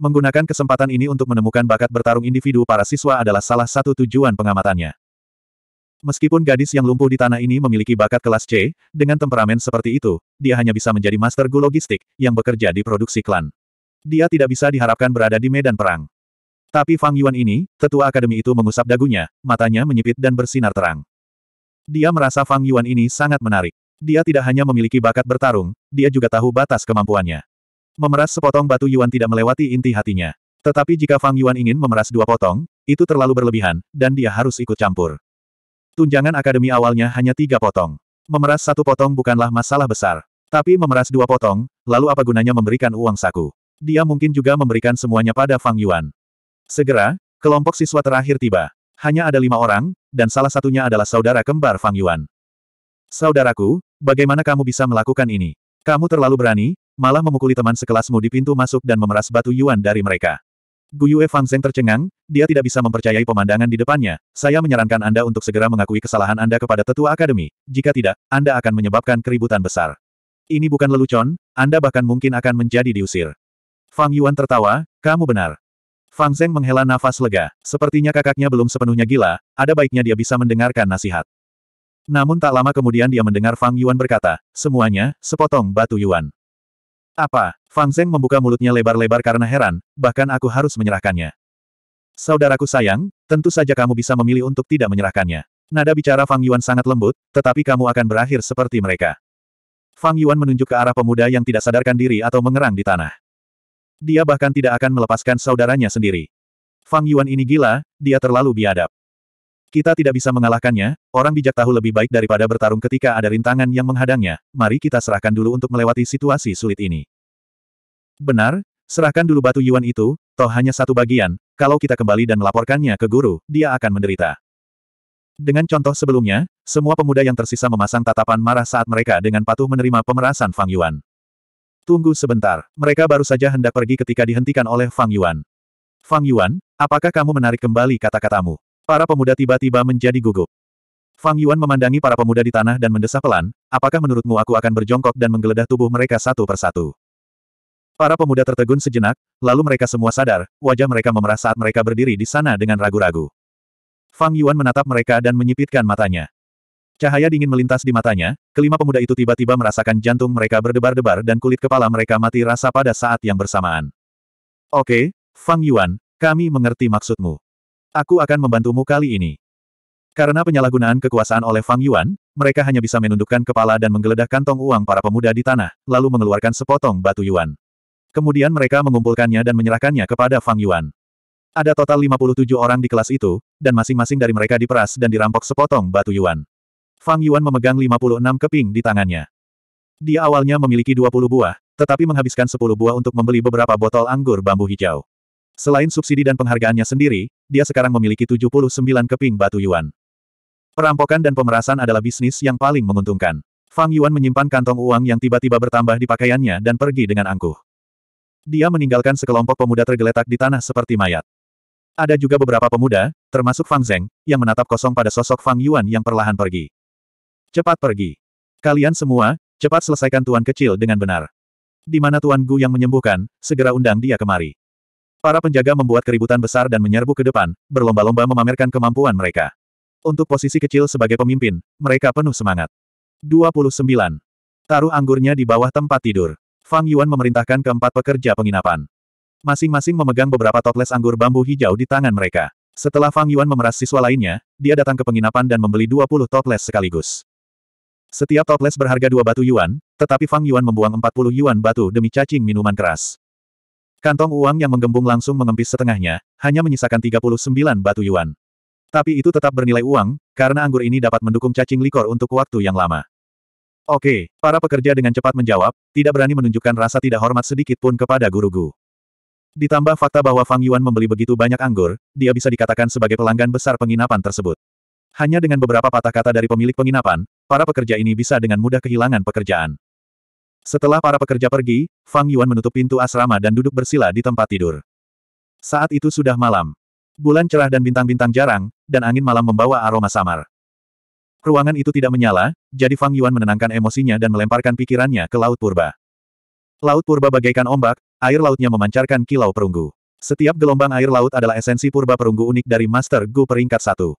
Speaker 1: Menggunakan kesempatan ini untuk menemukan bakat bertarung individu para siswa adalah salah satu tujuan pengamatannya. Meskipun gadis yang lumpuh di tanah ini memiliki bakat kelas C, dengan temperamen seperti itu, dia hanya bisa menjadi master gu logistik, yang bekerja di produksi klan. Dia tidak bisa diharapkan berada di medan perang. Tapi Fang Yuan ini, tetua akademi itu mengusap dagunya, matanya menyipit dan bersinar terang. Dia merasa Fang Yuan ini sangat menarik. Dia tidak hanya memiliki bakat bertarung, dia juga tahu batas kemampuannya. Memeras sepotong batu Yuan tidak melewati inti hatinya. Tetapi jika Fang Yuan ingin memeras dua potong, itu terlalu berlebihan, dan dia harus ikut campur. Tunjangan akademi awalnya hanya tiga potong. Memeras satu potong bukanlah masalah besar. Tapi memeras dua potong, lalu apa gunanya memberikan uang saku? Dia mungkin juga memberikan semuanya pada Fang Yuan. Segera, kelompok siswa terakhir tiba. Hanya ada lima orang, dan salah satunya adalah saudara kembar Fang Yuan. Saudaraku, bagaimana kamu bisa melakukan ini? Kamu terlalu berani, malah memukuli teman sekelasmu di pintu masuk dan memeras batu Yuan dari mereka. Yue Fang Zeng tercengang, dia tidak bisa mempercayai pemandangan di depannya, saya menyarankan Anda untuk segera mengakui kesalahan Anda kepada tetua akademi, jika tidak, Anda akan menyebabkan keributan besar. Ini bukan lelucon, Anda bahkan mungkin akan menjadi diusir. Fang Yuan tertawa, kamu benar. Fang Zeng menghela nafas lega, sepertinya kakaknya belum sepenuhnya gila, ada baiknya dia bisa mendengarkan nasihat. Namun tak lama kemudian dia mendengar Fang Yuan berkata, semuanya, sepotong batu Yuan. Apa? Fang Zeng membuka mulutnya lebar-lebar karena heran, bahkan aku harus menyerahkannya. Saudaraku sayang, tentu saja kamu bisa memilih untuk tidak menyerahkannya. Nada bicara Fang Yuan sangat lembut, tetapi kamu akan berakhir seperti mereka. Fang Yuan menunjuk ke arah pemuda yang tidak sadarkan diri atau mengerang di tanah. Dia bahkan tidak akan melepaskan saudaranya sendiri. Fang Yuan ini gila, dia terlalu biadab. Kita tidak bisa mengalahkannya, orang bijak tahu lebih baik daripada bertarung ketika ada rintangan yang menghadangnya, mari kita serahkan dulu untuk melewati situasi sulit ini. Benar, serahkan dulu batu Yuan itu, toh hanya satu bagian, kalau kita kembali dan melaporkannya ke guru, dia akan menderita. Dengan contoh sebelumnya, semua pemuda yang tersisa memasang tatapan marah saat mereka dengan patuh menerima pemerasan Fang Yuan. Tunggu sebentar, mereka baru saja hendak pergi ketika dihentikan oleh Fang Yuan. Fang Yuan, apakah kamu menarik kembali kata-katamu? Para pemuda tiba-tiba menjadi gugup. Fang Yuan memandangi para pemuda di tanah dan mendesah pelan, apakah menurutmu aku akan berjongkok dan menggeledah tubuh mereka satu persatu? Para pemuda tertegun sejenak, lalu mereka semua sadar, wajah mereka memerah saat mereka berdiri di sana dengan ragu-ragu. Fang Yuan menatap mereka dan menyipitkan matanya. Cahaya dingin melintas di matanya, kelima pemuda itu tiba-tiba merasakan jantung mereka berdebar-debar dan kulit kepala mereka mati rasa pada saat yang bersamaan. Oke, Fang Yuan, kami mengerti maksudmu. Aku akan membantumu kali ini. Karena penyalahgunaan kekuasaan oleh Fang Yuan, mereka hanya bisa menundukkan kepala dan menggeledah kantong uang para pemuda di tanah, lalu mengeluarkan sepotong batu Yuan. Kemudian mereka mengumpulkannya dan menyerahkannya kepada Fang Yuan. Ada total 57 orang di kelas itu, dan masing-masing dari mereka diperas dan dirampok sepotong batu yuan. Fang Yuan memegang 56 keping di tangannya. Dia awalnya memiliki 20 buah, tetapi menghabiskan 10 buah untuk membeli beberapa botol anggur bambu hijau. Selain subsidi dan penghargaannya sendiri, dia sekarang memiliki 79 keping batu yuan. Perampokan dan pemerasan adalah bisnis yang paling menguntungkan. Fang Yuan menyimpan kantong uang yang tiba-tiba bertambah di pakaiannya dan pergi dengan angkuh. Dia meninggalkan sekelompok pemuda tergeletak di tanah seperti mayat. Ada juga beberapa pemuda, termasuk Fang Zeng, yang menatap kosong pada sosok Fang Yuan yang perlahan pergi. Cepat pergi. Kalian semua, cepat selesaikan tuan kecil dengan benar. Di mana tuan Gu yang menyembuhkan, segera undang dia kemari. Para penjaga membuat keributan besar dan menyerbu ke depan, berlomba-lomba memamerkan kemampuan mereka. Untuk posisi kecil sebagai pemimpin, mereka penuh semangat. 29. Taruh anggurnya di bawah tempat tidur. Fang Yuan memerintahkan keempat pekerja penginapan. Masing-masing memegang beberapa toples anggur bambu hijau di tangan mereka. Setelah Fang Yuan memeras siswa lainnya, dia datang ke penginapan dan membeli 20 toples sekaligus. Setiap toples berharga dua batu yuan, tetapi Fang Yuan membuang 40 yuan batu demi cacing minuman keras. Kantong uang yang menggembung langsung mengempis setengahnya, hanya menyisakan 39 batu yuan. Tapi itu tetap bernilai uang, karena anggur ini dapat mendukung cacing likor untuk waktu yang lama. Oke, para pekerja dengan cepat menjawab, tidak berani menunjukkan rasa tidak hormat sedikit pun kepada guru Gu. Ditambah fakta bahwa Fang Yuan membeli begitu banyak anggur, dia bisa dikatakan sebagai pelanggan besar penginapan tersebut. Hanya dengan beberapa patah kata dari pemilik penginapan, para pekerja ini bisa dengan mudah kehilangan pekerjaan. Setelah para pekerja pergi, Fang Yuan menutup pintu asrama dan duduk bersila di tempat tidur. Saat itu sudah malam. Bulan cerah dan bintang-bintang jarang, dan angin malam membawa aroma samar. Ruangan itu tidak menyala, jadi Fang Yuan menenangkan emosinya dan melemparkan pikirannya ke Laut Purba. Laut Purba bagaikan ombak, air lautnya memancarkan kilau perunggu. Setiap gelombang air laut adalah esensi Purba perunggu unik dari Master Gu peringkat satu.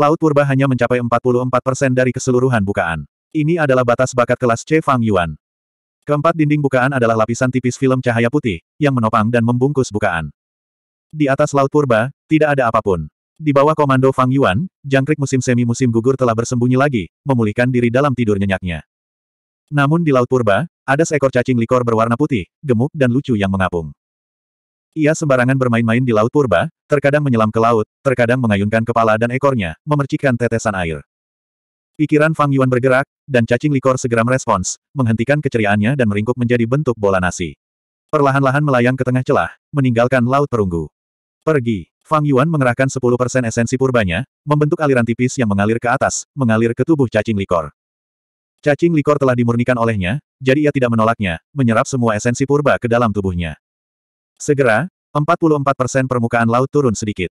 Speaker 1: Laut Purba hanya mencapai 44% dari keseluruhan bukaan. Ini adalah batas bakat kelas C Fang Yuan. Keempat dinding bukaan adalah lapisan tipis film cahaya putih, yang menopang dan membungkus bukaan. Di atas laut purba, tidak ada apapun. Di bawah komando Fang Yuan, jangkrik musim semi-musim gugur telah bersembunyi lagi, memulihkan diri dalam tidur nyenyaknya. Namun di laut purba, ada seekor cacing likor berwarna putih, gemuk dan lucu yang mengapung. Ia sembarangan bermain-main di laut purba, terkadang menyelam ke laut, terkadang mengayunkan kepala dan ekornya, memercikkan tetesan air. Pikiran Fang Yuan bergerak, dan cacing likor segera merespons, menghentikan keceriaannya dan meringkuk menjadi bentuk bola nasi. Perlahan-lahan melayang ke tengah celah, meninggalkan laut perunggu. Pergi. Fang Yuan mengerahkan 10% esensi purbanya, membentuk aliran tipis yang mengalir ke atas, mengalir ke tubuh cacing likor. Cacing likor telah dimurnikan olehnya, jadi ia tidak menolaknya, menyerap semua esensi purba ke dalam tubuhnya. Segera, 44% permukaan laut turun sedikit.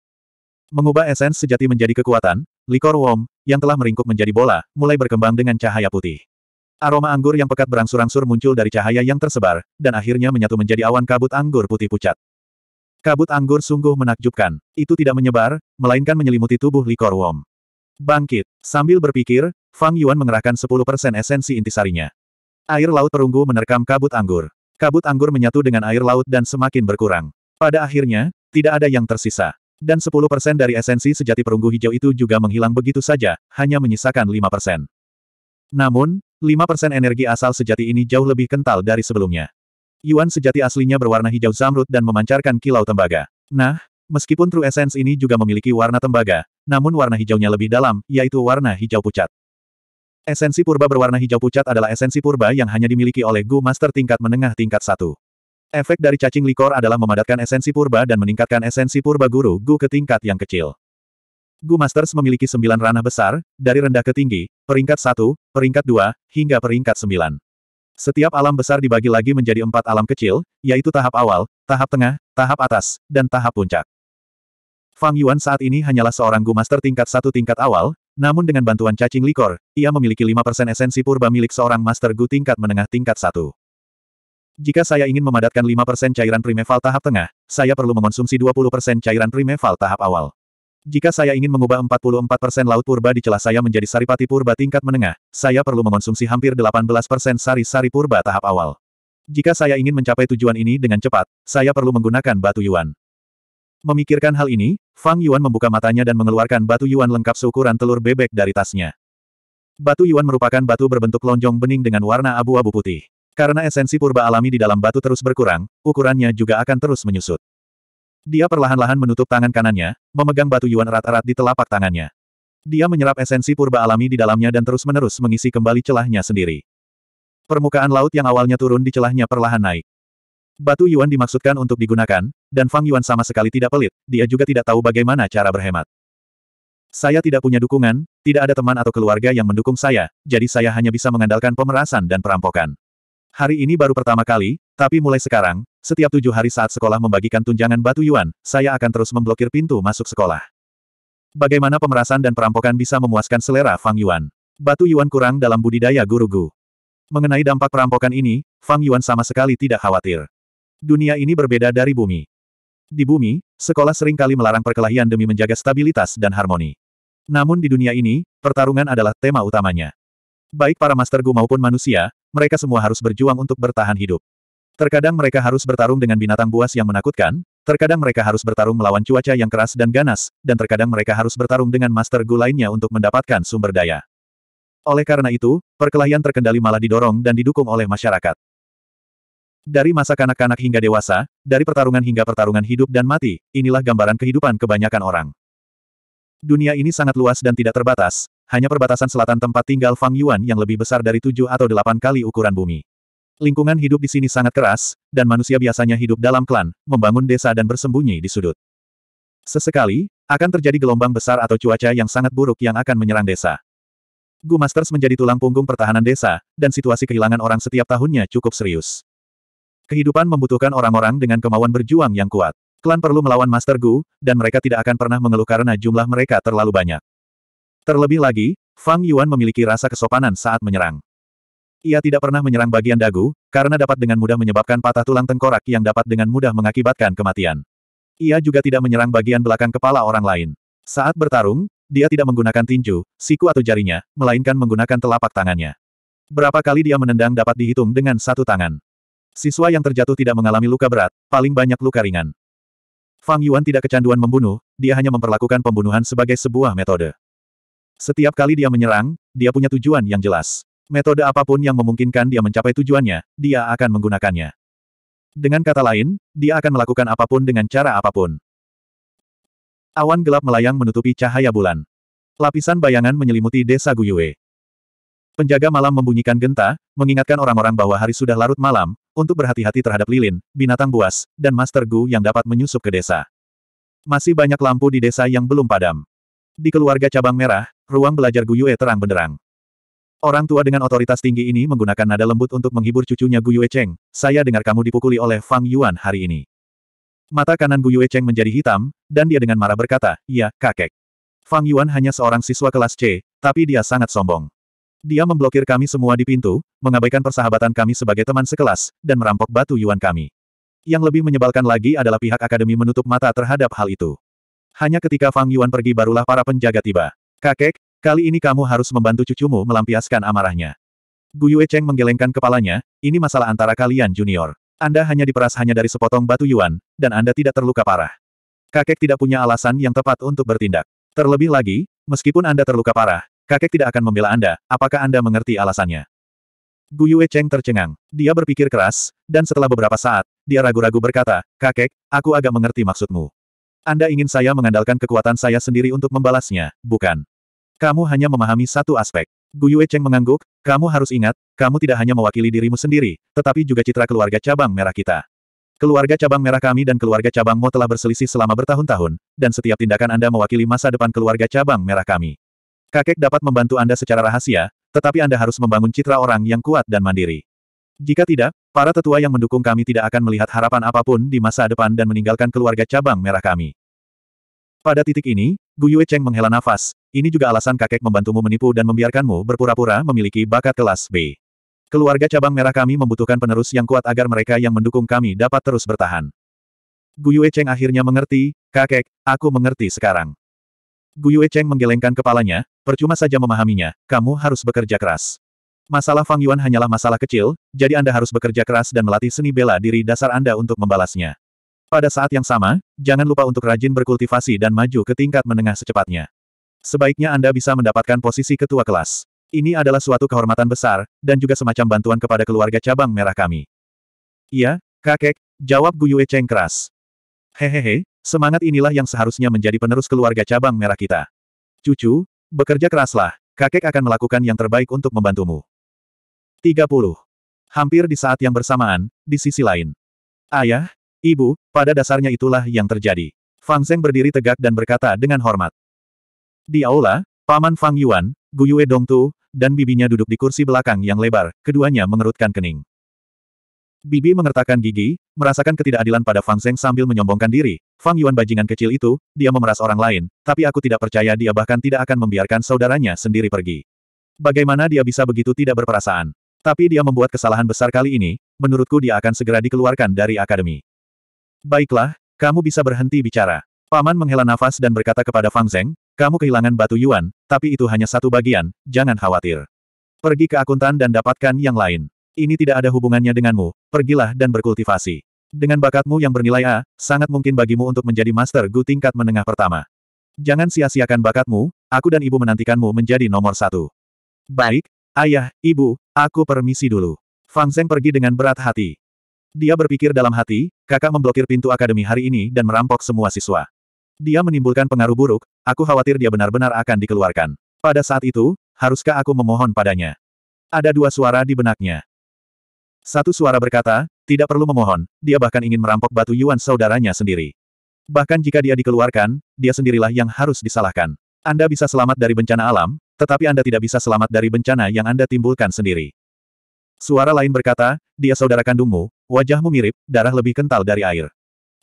Speaker 1: Mengubah esens sejati menjadi kekuatan, Likor Wom, yang telah meringkuk menjadi bola, mulai berkembang dengan cahaya putih. Aroma anggur yang pekat berangsur-angsur muncul dari cahaya yang tersebar, dan akhirnya menyatu menjadi awan kabut anggur putih pucat. Kabut anggur sungguh menakjubkan. Itu tidak menyebar, melainkan menyelimuti tubuh Likor Wom. Bangkit. Sambil berpikir, Fang Yuan mengerahkan 10% esensi intisarinya. Air laut perunggu menerkam kabut anggur. Kabut anggur menyatu dengan air laut dan semakin berkurang. Pada akhirnya, tidak ada yang tersisa. Dan 10% dari esensi sejati perunggu hijau itu juga menghilang begitu saja, hanya menyisakan 5%. Namun, 5% energi asal sejati ini jauh lebih kental dari sebelumnya. Yuan sejati aslinya berwarna hijau zamrud dan memancarkan kilau tembaga. Nah, meskipun True Essence ini juga memiliki warna tembaga, namun warna hijaunya lebih dalam, yaitu warna hijau pucat. Esensi purba berwarna hijau pucat adalah esensi purba yang hanya dimiliki oleh Gu Master tingkat menengah tingkat 1. Efek dari cacing likor adalah memadatkan esensi purba dan meningkatkan esensi purba guru Gu ke tingkat yang kecil. Gu Masters memiliki sembilan ranah besar, dari rendah ke tinggi, peringkat satu, peringkat dua, hingga peringkat sembilan. Setiap alam besar dibagi lagi menjadi empat alam kecil, yaitu tahap awal, tahap tengah, tahap atas, dan tahap puncak. Fang Yuan saat ini hanyalah seorang Gu Master tingkat satu tingkat awal, namun dengan bantuan cacing likor, ia memiliki 5% esensi purba milik seorang Master Gu tingkat menengah tingkat satu. Jika saya ingin memadatkan 5% cairan primeval tahap tengah, saya perlu mengonsumsi 20% cairan primeval tahap awal. Jika saya ingin mengubah 44% laut purba di celah saya menjadi saripati purba tingkat menengah, saya perlu mengonsumsi hampir 18% sari-sari purba tahap awal. Jika saya ingin mencapai tujuan ini dengan cepat, saya perlu menggunakan batu yuan. Memikirkan hal ini, Fang Yuan membuka matanya dan mengeluarkan batu yuan lengkap seukuran telur bebek dari tasnya. Batu yuan merupakan batu berbentuk lonjong bening dengan warna abu-abu putih. Karena esensi purba alami di dalam batu terus berkurang, ukurannya juga akan terus menyusut. Dia perlahan-lahan menutup tangan kanannya, memegang batu Yuan erat-erat di telapak tangannya. Dia menyerap esensi purba alami di dalamnya dan terus-menerus mengisi kembali celahnya sendiri. Permukaan laut yang awalnya turun di celahnya perlahan naik. Batu Yuan dimaksudkan untuk digunakan, dan Fang Yuan sama sekali tidak pelit, dia juga tidak tahu bagaimana cara berhemat. Saya tidak punya dukungan, tidak ada teman atau keluarga yang mendukung saya, jadi saya hanya bisa mengandalkan pemerasan dan perampokan. Hari ini baru pertama kali, tapi mulai sekarang, setiap tujuh hari saat sekolah membagikan tunjangan batu yuan, saya akan terus memblokir pintu masuk sekolah. Bagaimana pemerasan dan perampokan bisa memuaskan selera Fang Yuan? Batu Yuan kurang dalam budidaya guru Gu. Mengenai dampak perampokan ini, Fang Yuan sama sekali tidak khawatir. Dunia ini berbeda dari bumi. Di bumi, sekolah sering kali melarang perkelahian demi menjaga stabilitas dan harmoni. Namun di dunia ini, pertarungan adalah tema utamanya. Baik para master Gu maupun manusia, mereka semua harus berjuang untuk bertahan hidup. Terkadang mereka harus bertarung dengan binatang buas yang menakutkan, terkadang mereka harus bertarung melawan cuaca yang keras dan ganas, dan terkadang mereka harus bertarung dengan master gu lainnya untuk mendapatkan sumber daya. Oleh karena itu, perkelahian terkendali malah didorong dan didukung oleh masyarakat. Dari masa kanak-kanak hingga dewasa, dari pertarungan hingga pertarungan hidup dan mati, inilah gambaran kehidupan kebanyakan orang. Dunia ini sangat luas dan tidak terbatas, hanya perbatasan selatan tempat tinggal Fang Yuan yang lebih besar dari tujuh atau delapan kali ukuran bumi. Lingkungan hidup di sini sangat keras, dan manusia biasanya hidup dalam klan, membangun desa dan bersembunyi di sudut. Sesekali, akan terjadi gelombang besar atau cuaca yang sangat buruk yang akan menyerang desa. Gu Masters menjadi tulang punggung pertahanan desa, dan situasi kehilangan orang setiap tahunnya cukup serius. Kehidupan membutuhkan orang-orang dengan kemauan berjuang yang kuat. Klan perlu melawan Master Gu, dan mereka tidak akan pernah mengeluh karena jumlah mereka terlalu banyak. Terlebih lagi, Fang Yuan memiliki rasa kesopanan saat menyerang. Ia tidak pernah menyerang bagian dagu, karena dapat dengan mudah menyebabkan patah tulang tengkorak yang dapat dengan mudah mengakibatkan kematian. Ia juga tidak menyerang bagian belakang kepala orang lain. Saat bertarung, dia tidak menggunakan tinju, siku atau jarinya, melainkan menggunakan telapak tangannya. Berapa kali dia menendang dapat dihitung dengan satu tangan. Siswa yang terjatuh tidak mengalami luka berat, paling banyak luka ringan. Fang Yuan tidak kecanduan membunuh, dia hanya memperlakukan pembunuhan sebagai sebuah metode. Setiap kali dia menyerang, dia punya tujuan yang jelas. Metode apapun yang memungkinkan dia mencapai tujuannya, dia akan menggunakannya. Dengan kata lain, dia akan melakukan apapun dengan cara apapun. Awan gelap melayang menutupi cahaya bulan. Lapisan bayangan menyelimuti desa Guyue. Penjaga malam membunyikan genta, mengingatkan orang-orang bahwa hari sudah larut malam, untuk berhati-hati terhadap lilin, binatang buas, dan Master Gu yang dapat menyusup ke desa. Masih banyak lampu di desa yang belum padam. Di keluarga cabang merah, ruang belajar Gu Yue terang benderang. Orang tua dengan otoritas tinggi ini menggunakan nada lembut untuk menghibur cucunya Gu Yue Cheng, saya dengar kamu dipukuli oleh Fang Yuan hari ini. Mata kanan Gu Yue Cheng menjadi hitam, dan dia dengan marah berkata, ya, kakek. Fang Yuan hanya seorang siswa kelas C, tapi dia sangat sombong. Dia memblokir kami semua di pintu, mengabaikan persahabatan kami sebagai teman sekelas, dan merampok batu yuan kami. Yang lebih menyebalkan lagi adalah pihak akademi menutup mata terhadap hal itu. Hanya ketika Fang Yuan pergi barulah para penjaga tiba. Kakek, kali ini kamu harus membantu cucumu melampiaskan amarahnya. Gu Yue Cheng menggelengkan kepalanya, ini masalah antara kalian junior. Anda hanya diperas hanya dari sepotong batu yuan, dan Anda tidak terluka parah. Kakek tidak punya alasan yang tepat untuk bertindak. Terlebih lagi, meskipun Anda terluka parah, Kakek tidak akan membela Anda, apakah Anda mengerti alasannya? Gu Yue Cheng tercengang. Dia berpikir keras, dan setelah beberapa saat, dia ragu-ragu berkata, Kakek, aku agak mengerti maksudmu. Anda ingin saya mengandalkan kekuatan saya sendiri untuk membalasnya, bukan? Kamu hanya memahami satu aspek. Gu Yue Cheng mengangguk, kamu harus ingat, kamu tidak hanya mewakili dirimu sendiri, tetapi juga citra keluarga cabang merah kita. Keluarga cabang merah kami dan keluarga cabang Mo telah berselisih selama bertahun-tahun, dan setiap tindakan Anda mewakili masa depan keluarga cabang merah kami. Kakek dapat membantu Anda secara rahasia, tetapi Anda harus membangun citra orang yang kuat dan mandiri. Jika tidak, para tetua yang mendukung kami tidak akan melihat harapan apapun di masa depan dan meninggalkan keluarga cabang merah kami. Pada titik ini, Gu Yue Cheng menghela nafas, ini juga alasan kakek membantumu menipu dan membiarkanmu berpura-pura memiliki bakat kelas B. Keluarga cabang merah kami membutuhkan penerus yang kuat agar mereka yang mendukung kami dapat terus bertahan. Gu Yue Cheng akhirnya mengerti, kakek, aku mengerti sekarang. Yue Cheng menggelengkan kepalanya, percuma saja memahaminya, kamu harus bekerja keras. Masalah Fang Yuan hanyalah masalah kecil, jadi Anda harus bekerja keras dan melatih seni bela diri dasar Anda untuk membalasnya. Pada saat yang sama, jangan lupa untuk rajin berkultivasi dan maju ke tingkat menengah secepatnya. Sebaiknya Anda bisa mendapatkan posisi ketua kelas. Ini adalah suatu kehormatan besar, dan juga semacam bantuan kepada keluarga cabang merah kami. Iya, kakek, jawab Gu Yue Cheng keras. Hehehe, Semangat inilah yang seharusnya menjadi penerus keluarga cabang merah kita. Cucu, bekerja keraslah, kakek akan melakukan yang terbaik untuk membantumu. 30. Hampir di saat yang bersamaan, di sisi lain. Ayah, ibu, pada dasarnya itulah yang terjadi. Fang Zeng berdiri tegak dan berkata dengan hormat. Di aula, paman Fang Yuan, Gu Yue Dong Tu, dan bibinya duduk di kursi belakang yang lebar, keduanya mengerutkan kening. Bibi mengertakkan gigi, merasakan ketidakadilan pada Fang Zeng sambil menyombongkan diri. Fang Yuan bajingan kecil itu, dia memeras orang lain, tapi aku tidak percaya dia bahkan tidak akan membiarkan saudaranya sendiri pergi. Bagaimana dia bisa begitu tidak berperasaan? Tapi dia membuat kesalahan besar kali ini, menurutku dia akan segera dikeluarkan dari akademi. Baiklah, kamu bisa berhenti bicara. Paman menghela nafas dan berkata kepada Fang Zeng, kamu kehilangan batu yuan, tapi itu hanya satu bagian, jangan khawatir. Pergi ke akuntan dan dapatkan yang lain. Ini tidak ada hubungannya denganmu, pergilah dan berkultivasi. Dengan bakatmu yang bernilai A, sangat mungkin bagimu untuk menjadi Master Gu tingkat menengah pertama. Jangan sia-siakan bakatmu, aku dan ibu menantikanmu menjadi nomor satu. Baik, ayah, ibu, aku permisi dulu. Fang Zeng pergi dengan berat hati. Dia berpikir dalam hati, kakak memblokir pintu akademi hari ini dan merampok semua siswa. Dia menimbulkan pengaruh buruk, aku khawatir dia benar-benar akan dikeluarkan. Pada saat itu, haruskah aku memohon padanya? Ada dua suara di benaknya. Satu suara berkata, tidak perlu memohon, dia bahkan ingin merampok batu Yuan saudaranya sendiri. Bahkan jika dia dikeluarkan, dia sendirilah yang harus disalahkan. Anda bisa selamat dari bencana alam, tetapi Anda tidak bisa selamat dari bencana yang Anda timbulkan sendiri. Suara lain berkata, dia saudara kandungmu, wajahmu mirip, darah lebih kental dari air.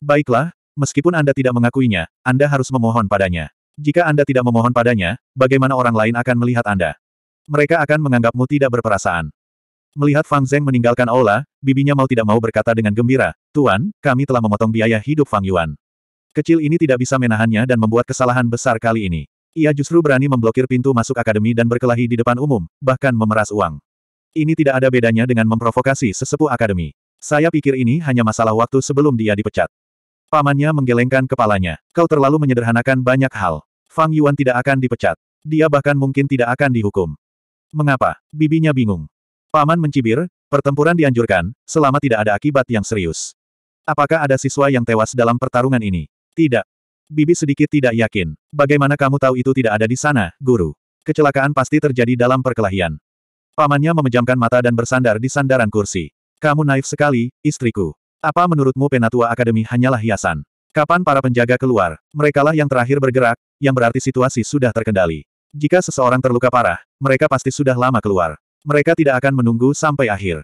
Speaker 1: Baiklah, meskipun Anda tidak mengakuinya, Anda harus memohon padanya. Jika Anda tidak memohon padanya, bagaimana orang lain akan melihat Anda? Mereka akan menganggapmu tidak berperasaan. Melihat Fang Zeng meninggalkan aula, bibinya mau tidak mau berkata dengan gembira, Tuan, kami telah memotong biaya hidup Fang Yuan. Kecil ini tidak bisa menahannya dan membuat kesalahan besar kali ini. Ia justru berani memblokir pintu masuk akademi dan berkelahi di depan umum, bahkan memeras uang. Ini tidak ada bedanya dengan memprovokasi sesepuh akademi. Saya pikir ini hanya masalah waktu sebelum dia dipecat. Pamannya menggelengkan kepalanya. Kau terlalu menyederhanakan banyak hal. Fang Yuan tidak akan dipecat. Dia bahkan mungkin tidak akan dihukum. Mengapa? Bibinya bingung. Paman mencibir, pertempuran dianjurkan, selama tidak ada akibat yang serius. Apakah ada siswa yang tewas dalam pertarungan ini? Tidak. Bibi sedikit tidak yakin. Bagaimana kamu tahu itu tidak ada di sana, guru? Kecelakaan pasti terjadi dalam perkelahian. Pamannya memejamkan mata dan bersandar di sandaran kursi. Kamu naif sekali, istriku. Apa menurutmu penatua akademi hanyalah hiasan? Kapan para penjaga keluar? Merekalah yang terakhir bergerak, yang berarti situasi sudah terkendali. Jika seseorang terluka parah, mereka pasti sudah lama keluar. Mereka tidak akan menunggu sampai akhir.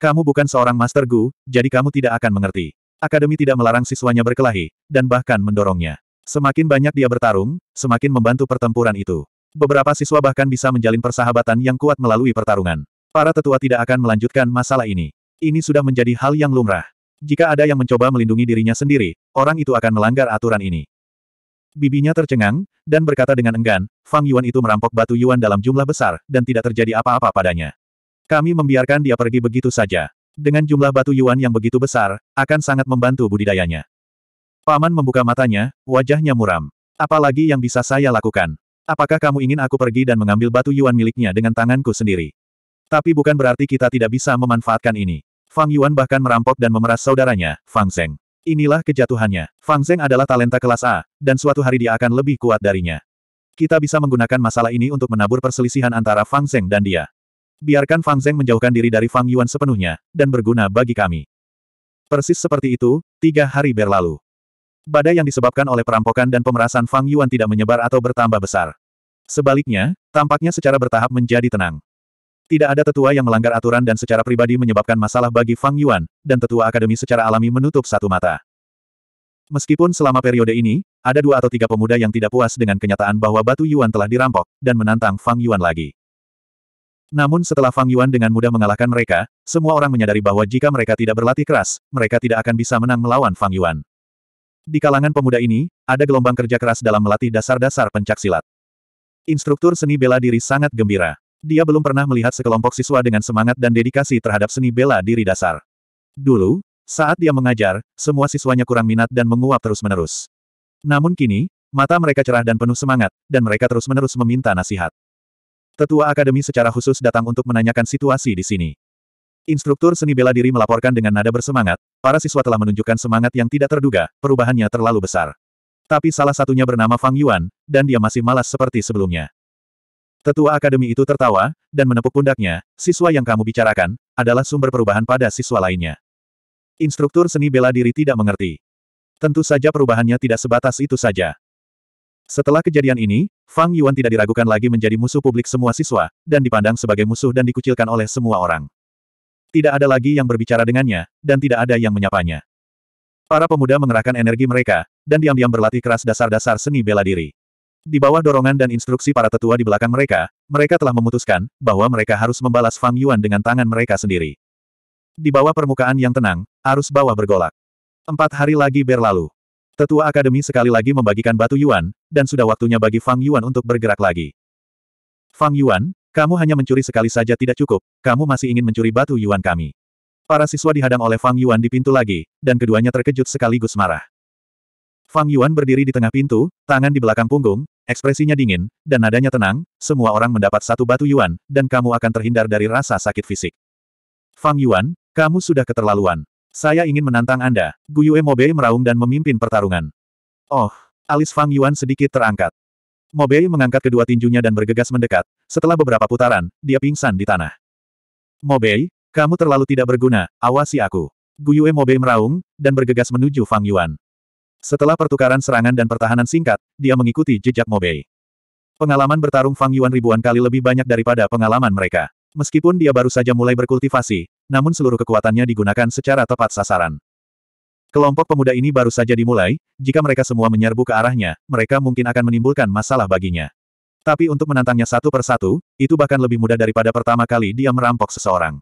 Speaker 1: Kamu bukan seorang Master Gu, jadi kamu tidak akan mengerti. Akademi tidak melarang siswanya berkelahi, dan bahkan mendorongnya. Semakin banyak dia bertarung, semakin membantu pertempuran itu. Beberapa siswa bahkan bisa menjalin persahabatan yang kuat melalui pertarungan. Para tetua tidak akan melanjutkan masalah ini. Ini sudah menjadi hal yang lumrah. Jika ada yang mencoba melindungi dirinya sendiri, orang itu akan melanggar aturan ini. Bibinya tercengang, dan berkata dengan enggan, Fang Yuan itu merampok batu Yuan dalam jumlah besar, dan tidak terjadi apa-apa padanya. Kami membiarkan dia pergi begitu saja. Dengan jumlah batu Yuan yang begitu besar, akan sangat membantu budidayanya. Paman membuka matanya, wajahnya muram. Apalagi yang bisa saya lakukan? Apakah kamu ingin aku pergi dan mengambil batu Yuan miliknya dengan tanganku sendiri? Tapi bukan berarti kita tidak bisa memanfaatkan ini. Fang Yuan bahkan merampok dan memeras saudaranya, Fang Zeng. Inilah kejatuhannya. Fang Zeng adalah talenta kelas A, dan suatu hari dia akan lebih kuat darinya. Kita bisa menggunakan masalah ini untuk menabur perselisihan antara Fang Zeng dan dia. Biarkan Fang Zeng menjauhkan diri dari Fang Yuan sepenuhnya, dan berguna bagi kami. Persis seperti itu, tiga hari berlalu. Badai yang disebabkan oleh perampokan dan pemerasan Fang Yuan tidak menyebar atau bertambah besar. Sebaliknya, tampaknya secara bertahap menjadi tenang. Tidak ada tetua yang melanggar aturan dan secara pribadi menyebabkan masalah bagi Fang Yuan, dan tetua akademi secara alami menutup satu mata. Meskipun selama periode ini, ada dua atau tiga pemuda yang tidak puas dengan kenyataan bahwa batu Yuan telah dirampok, dan menantang Fang Yuan lagi. Namun setelah Fang Yuan dengan mudah mengalahkan mereka, semua orang menyadari bahwa jika mereka tidak berlatih keras, mereka tidak akan bisa menang melawan Fang Yuan. Di kalangan pemuda ini, ada gelombang kerja keras dalam melatih dasar-dasar pencaksilat. Instruktur seni bela diri sangat gembira. Dia belum pernah melihat sekelompok siswa dengan semangat dan dedikasi terhadap seni bela diri dasar. Dulu, saat dia mengajar, semua siswanya kurang minat dan menguap terus-menerus. Namun kini, mata mereka cerah dan penuh semangat, dan mereka terus-menerus meminta nasihat. Tetua Akademi secara khusus datang untuk menanyakan situasi di sini. Instruktur seni bela diri melaporkan dengan nada bersemangat, para siswa telah menunjukkan semangat yang tidak terduga, perubahannya terlalu besar. Tapi salah satunya bernama Fang Yuan, dan dia masih malas seperti sebelumnya. Tetua akademi itu tertawa, dan menepuk pundaknya, siswa yang kamu bicarakan, adalah sumber perubahan pada siswa lainnya. Instruktur seni bela diri tidak mengerti. Tentu saja perubahannya tidak sebatas itu saja. Setelah kejadian ini, Fang Yuan tidak diragukan lagi menjadi musuh publik semua siswa, dan dipandang sebagai musuh dan dikucilkan oleh semua orang. Tidak ada lagi yang berbicara dengannya, dan tidak ada yang menyapanya. Para pemuda mengerahkan energi mereka, dan diam-diam berlatih keras dasar-dasar seni bela diri. Di bawah dorongan dan instruksi para tetua di belakang mereka, mereka telah memutuskan bahwa mereka harus membalas Fang Yuan dengan tangan mereka sendiri. Di bawah permukaan yang tenang, arus bawah bergolak. Empat hari lagi berlalu. Tetua Akademi sekali lagi membagikan batu Yuan, dan sudah waktunya bagi Fang Yuan untuk bergerak lagi. Fang Yuan, kamu hanya mencuri sekali saja tidak cukup, kamu masih ingin mencuri batu Yuan kami. Para siswa dihadang oleh Fang Yuan di pintu lagi, dan keduanya terkejut sekaligus marah. Fang Yuan berdiri di tengah pintu, tangan di belakang punggung, Ekspresinya dingin, dan nadanya tenang, semua orang mendapat satu batu yuan, dan kamu akan terhindar dari rasa sakit fisik. Fang Yuan, kamu sudah keterlaluan. Saya ingin menantang Anda. Guyue Mobei meraung dan memimpin pertarungan. Oh, alis Fang Yuan sedikit terangkat. Mobei mengangkat kedua tinjunya dan bergegas mendekat. Setelah beberapa putaran, dia pingsan di tanah. Mobei, kamu terlalu tidak berguna, awasi aku. Guyue Mobei meraung, dan bergegas menuju Fang Yuan. Setelah pertukaran serangan dan pertahanan singkat, dia mengikuti jejak Mobei. Pengalaman bertarung Fang Yuan ribuan kali lebih banyak daripada pengalaman mereka. Meskipun dia baru saja mulai berkultivasi, namun seluruh kekuatannya digunakan secara tepat sasaran. Kelompok pemuda ini baru saja dimulai, jika mereka semua menyerbu ke arahnya, mereka mungkin akan menimbulkan masalah baginya. Tapi untuk menantangnya satu per satu, itu bahkan lebih mudah daripada pertama kali dia merampok seseorang.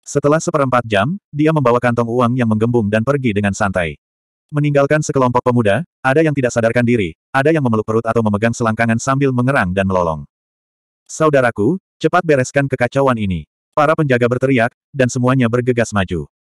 Speaker 1: Setelah seperempat jam, dia membawa kantong uang yang menggembung dan pergi dengan santai. Meninggalkan sekelompok pemuda, ada yang tidak sadarkan diri, ada yang memeluk perut atau memegang selangkangan sambil mengerang dan melolong. Saudaraku, cepat bereskan kekacauan ini. Para penjaga berteriak, dan semuanya bergegas maju.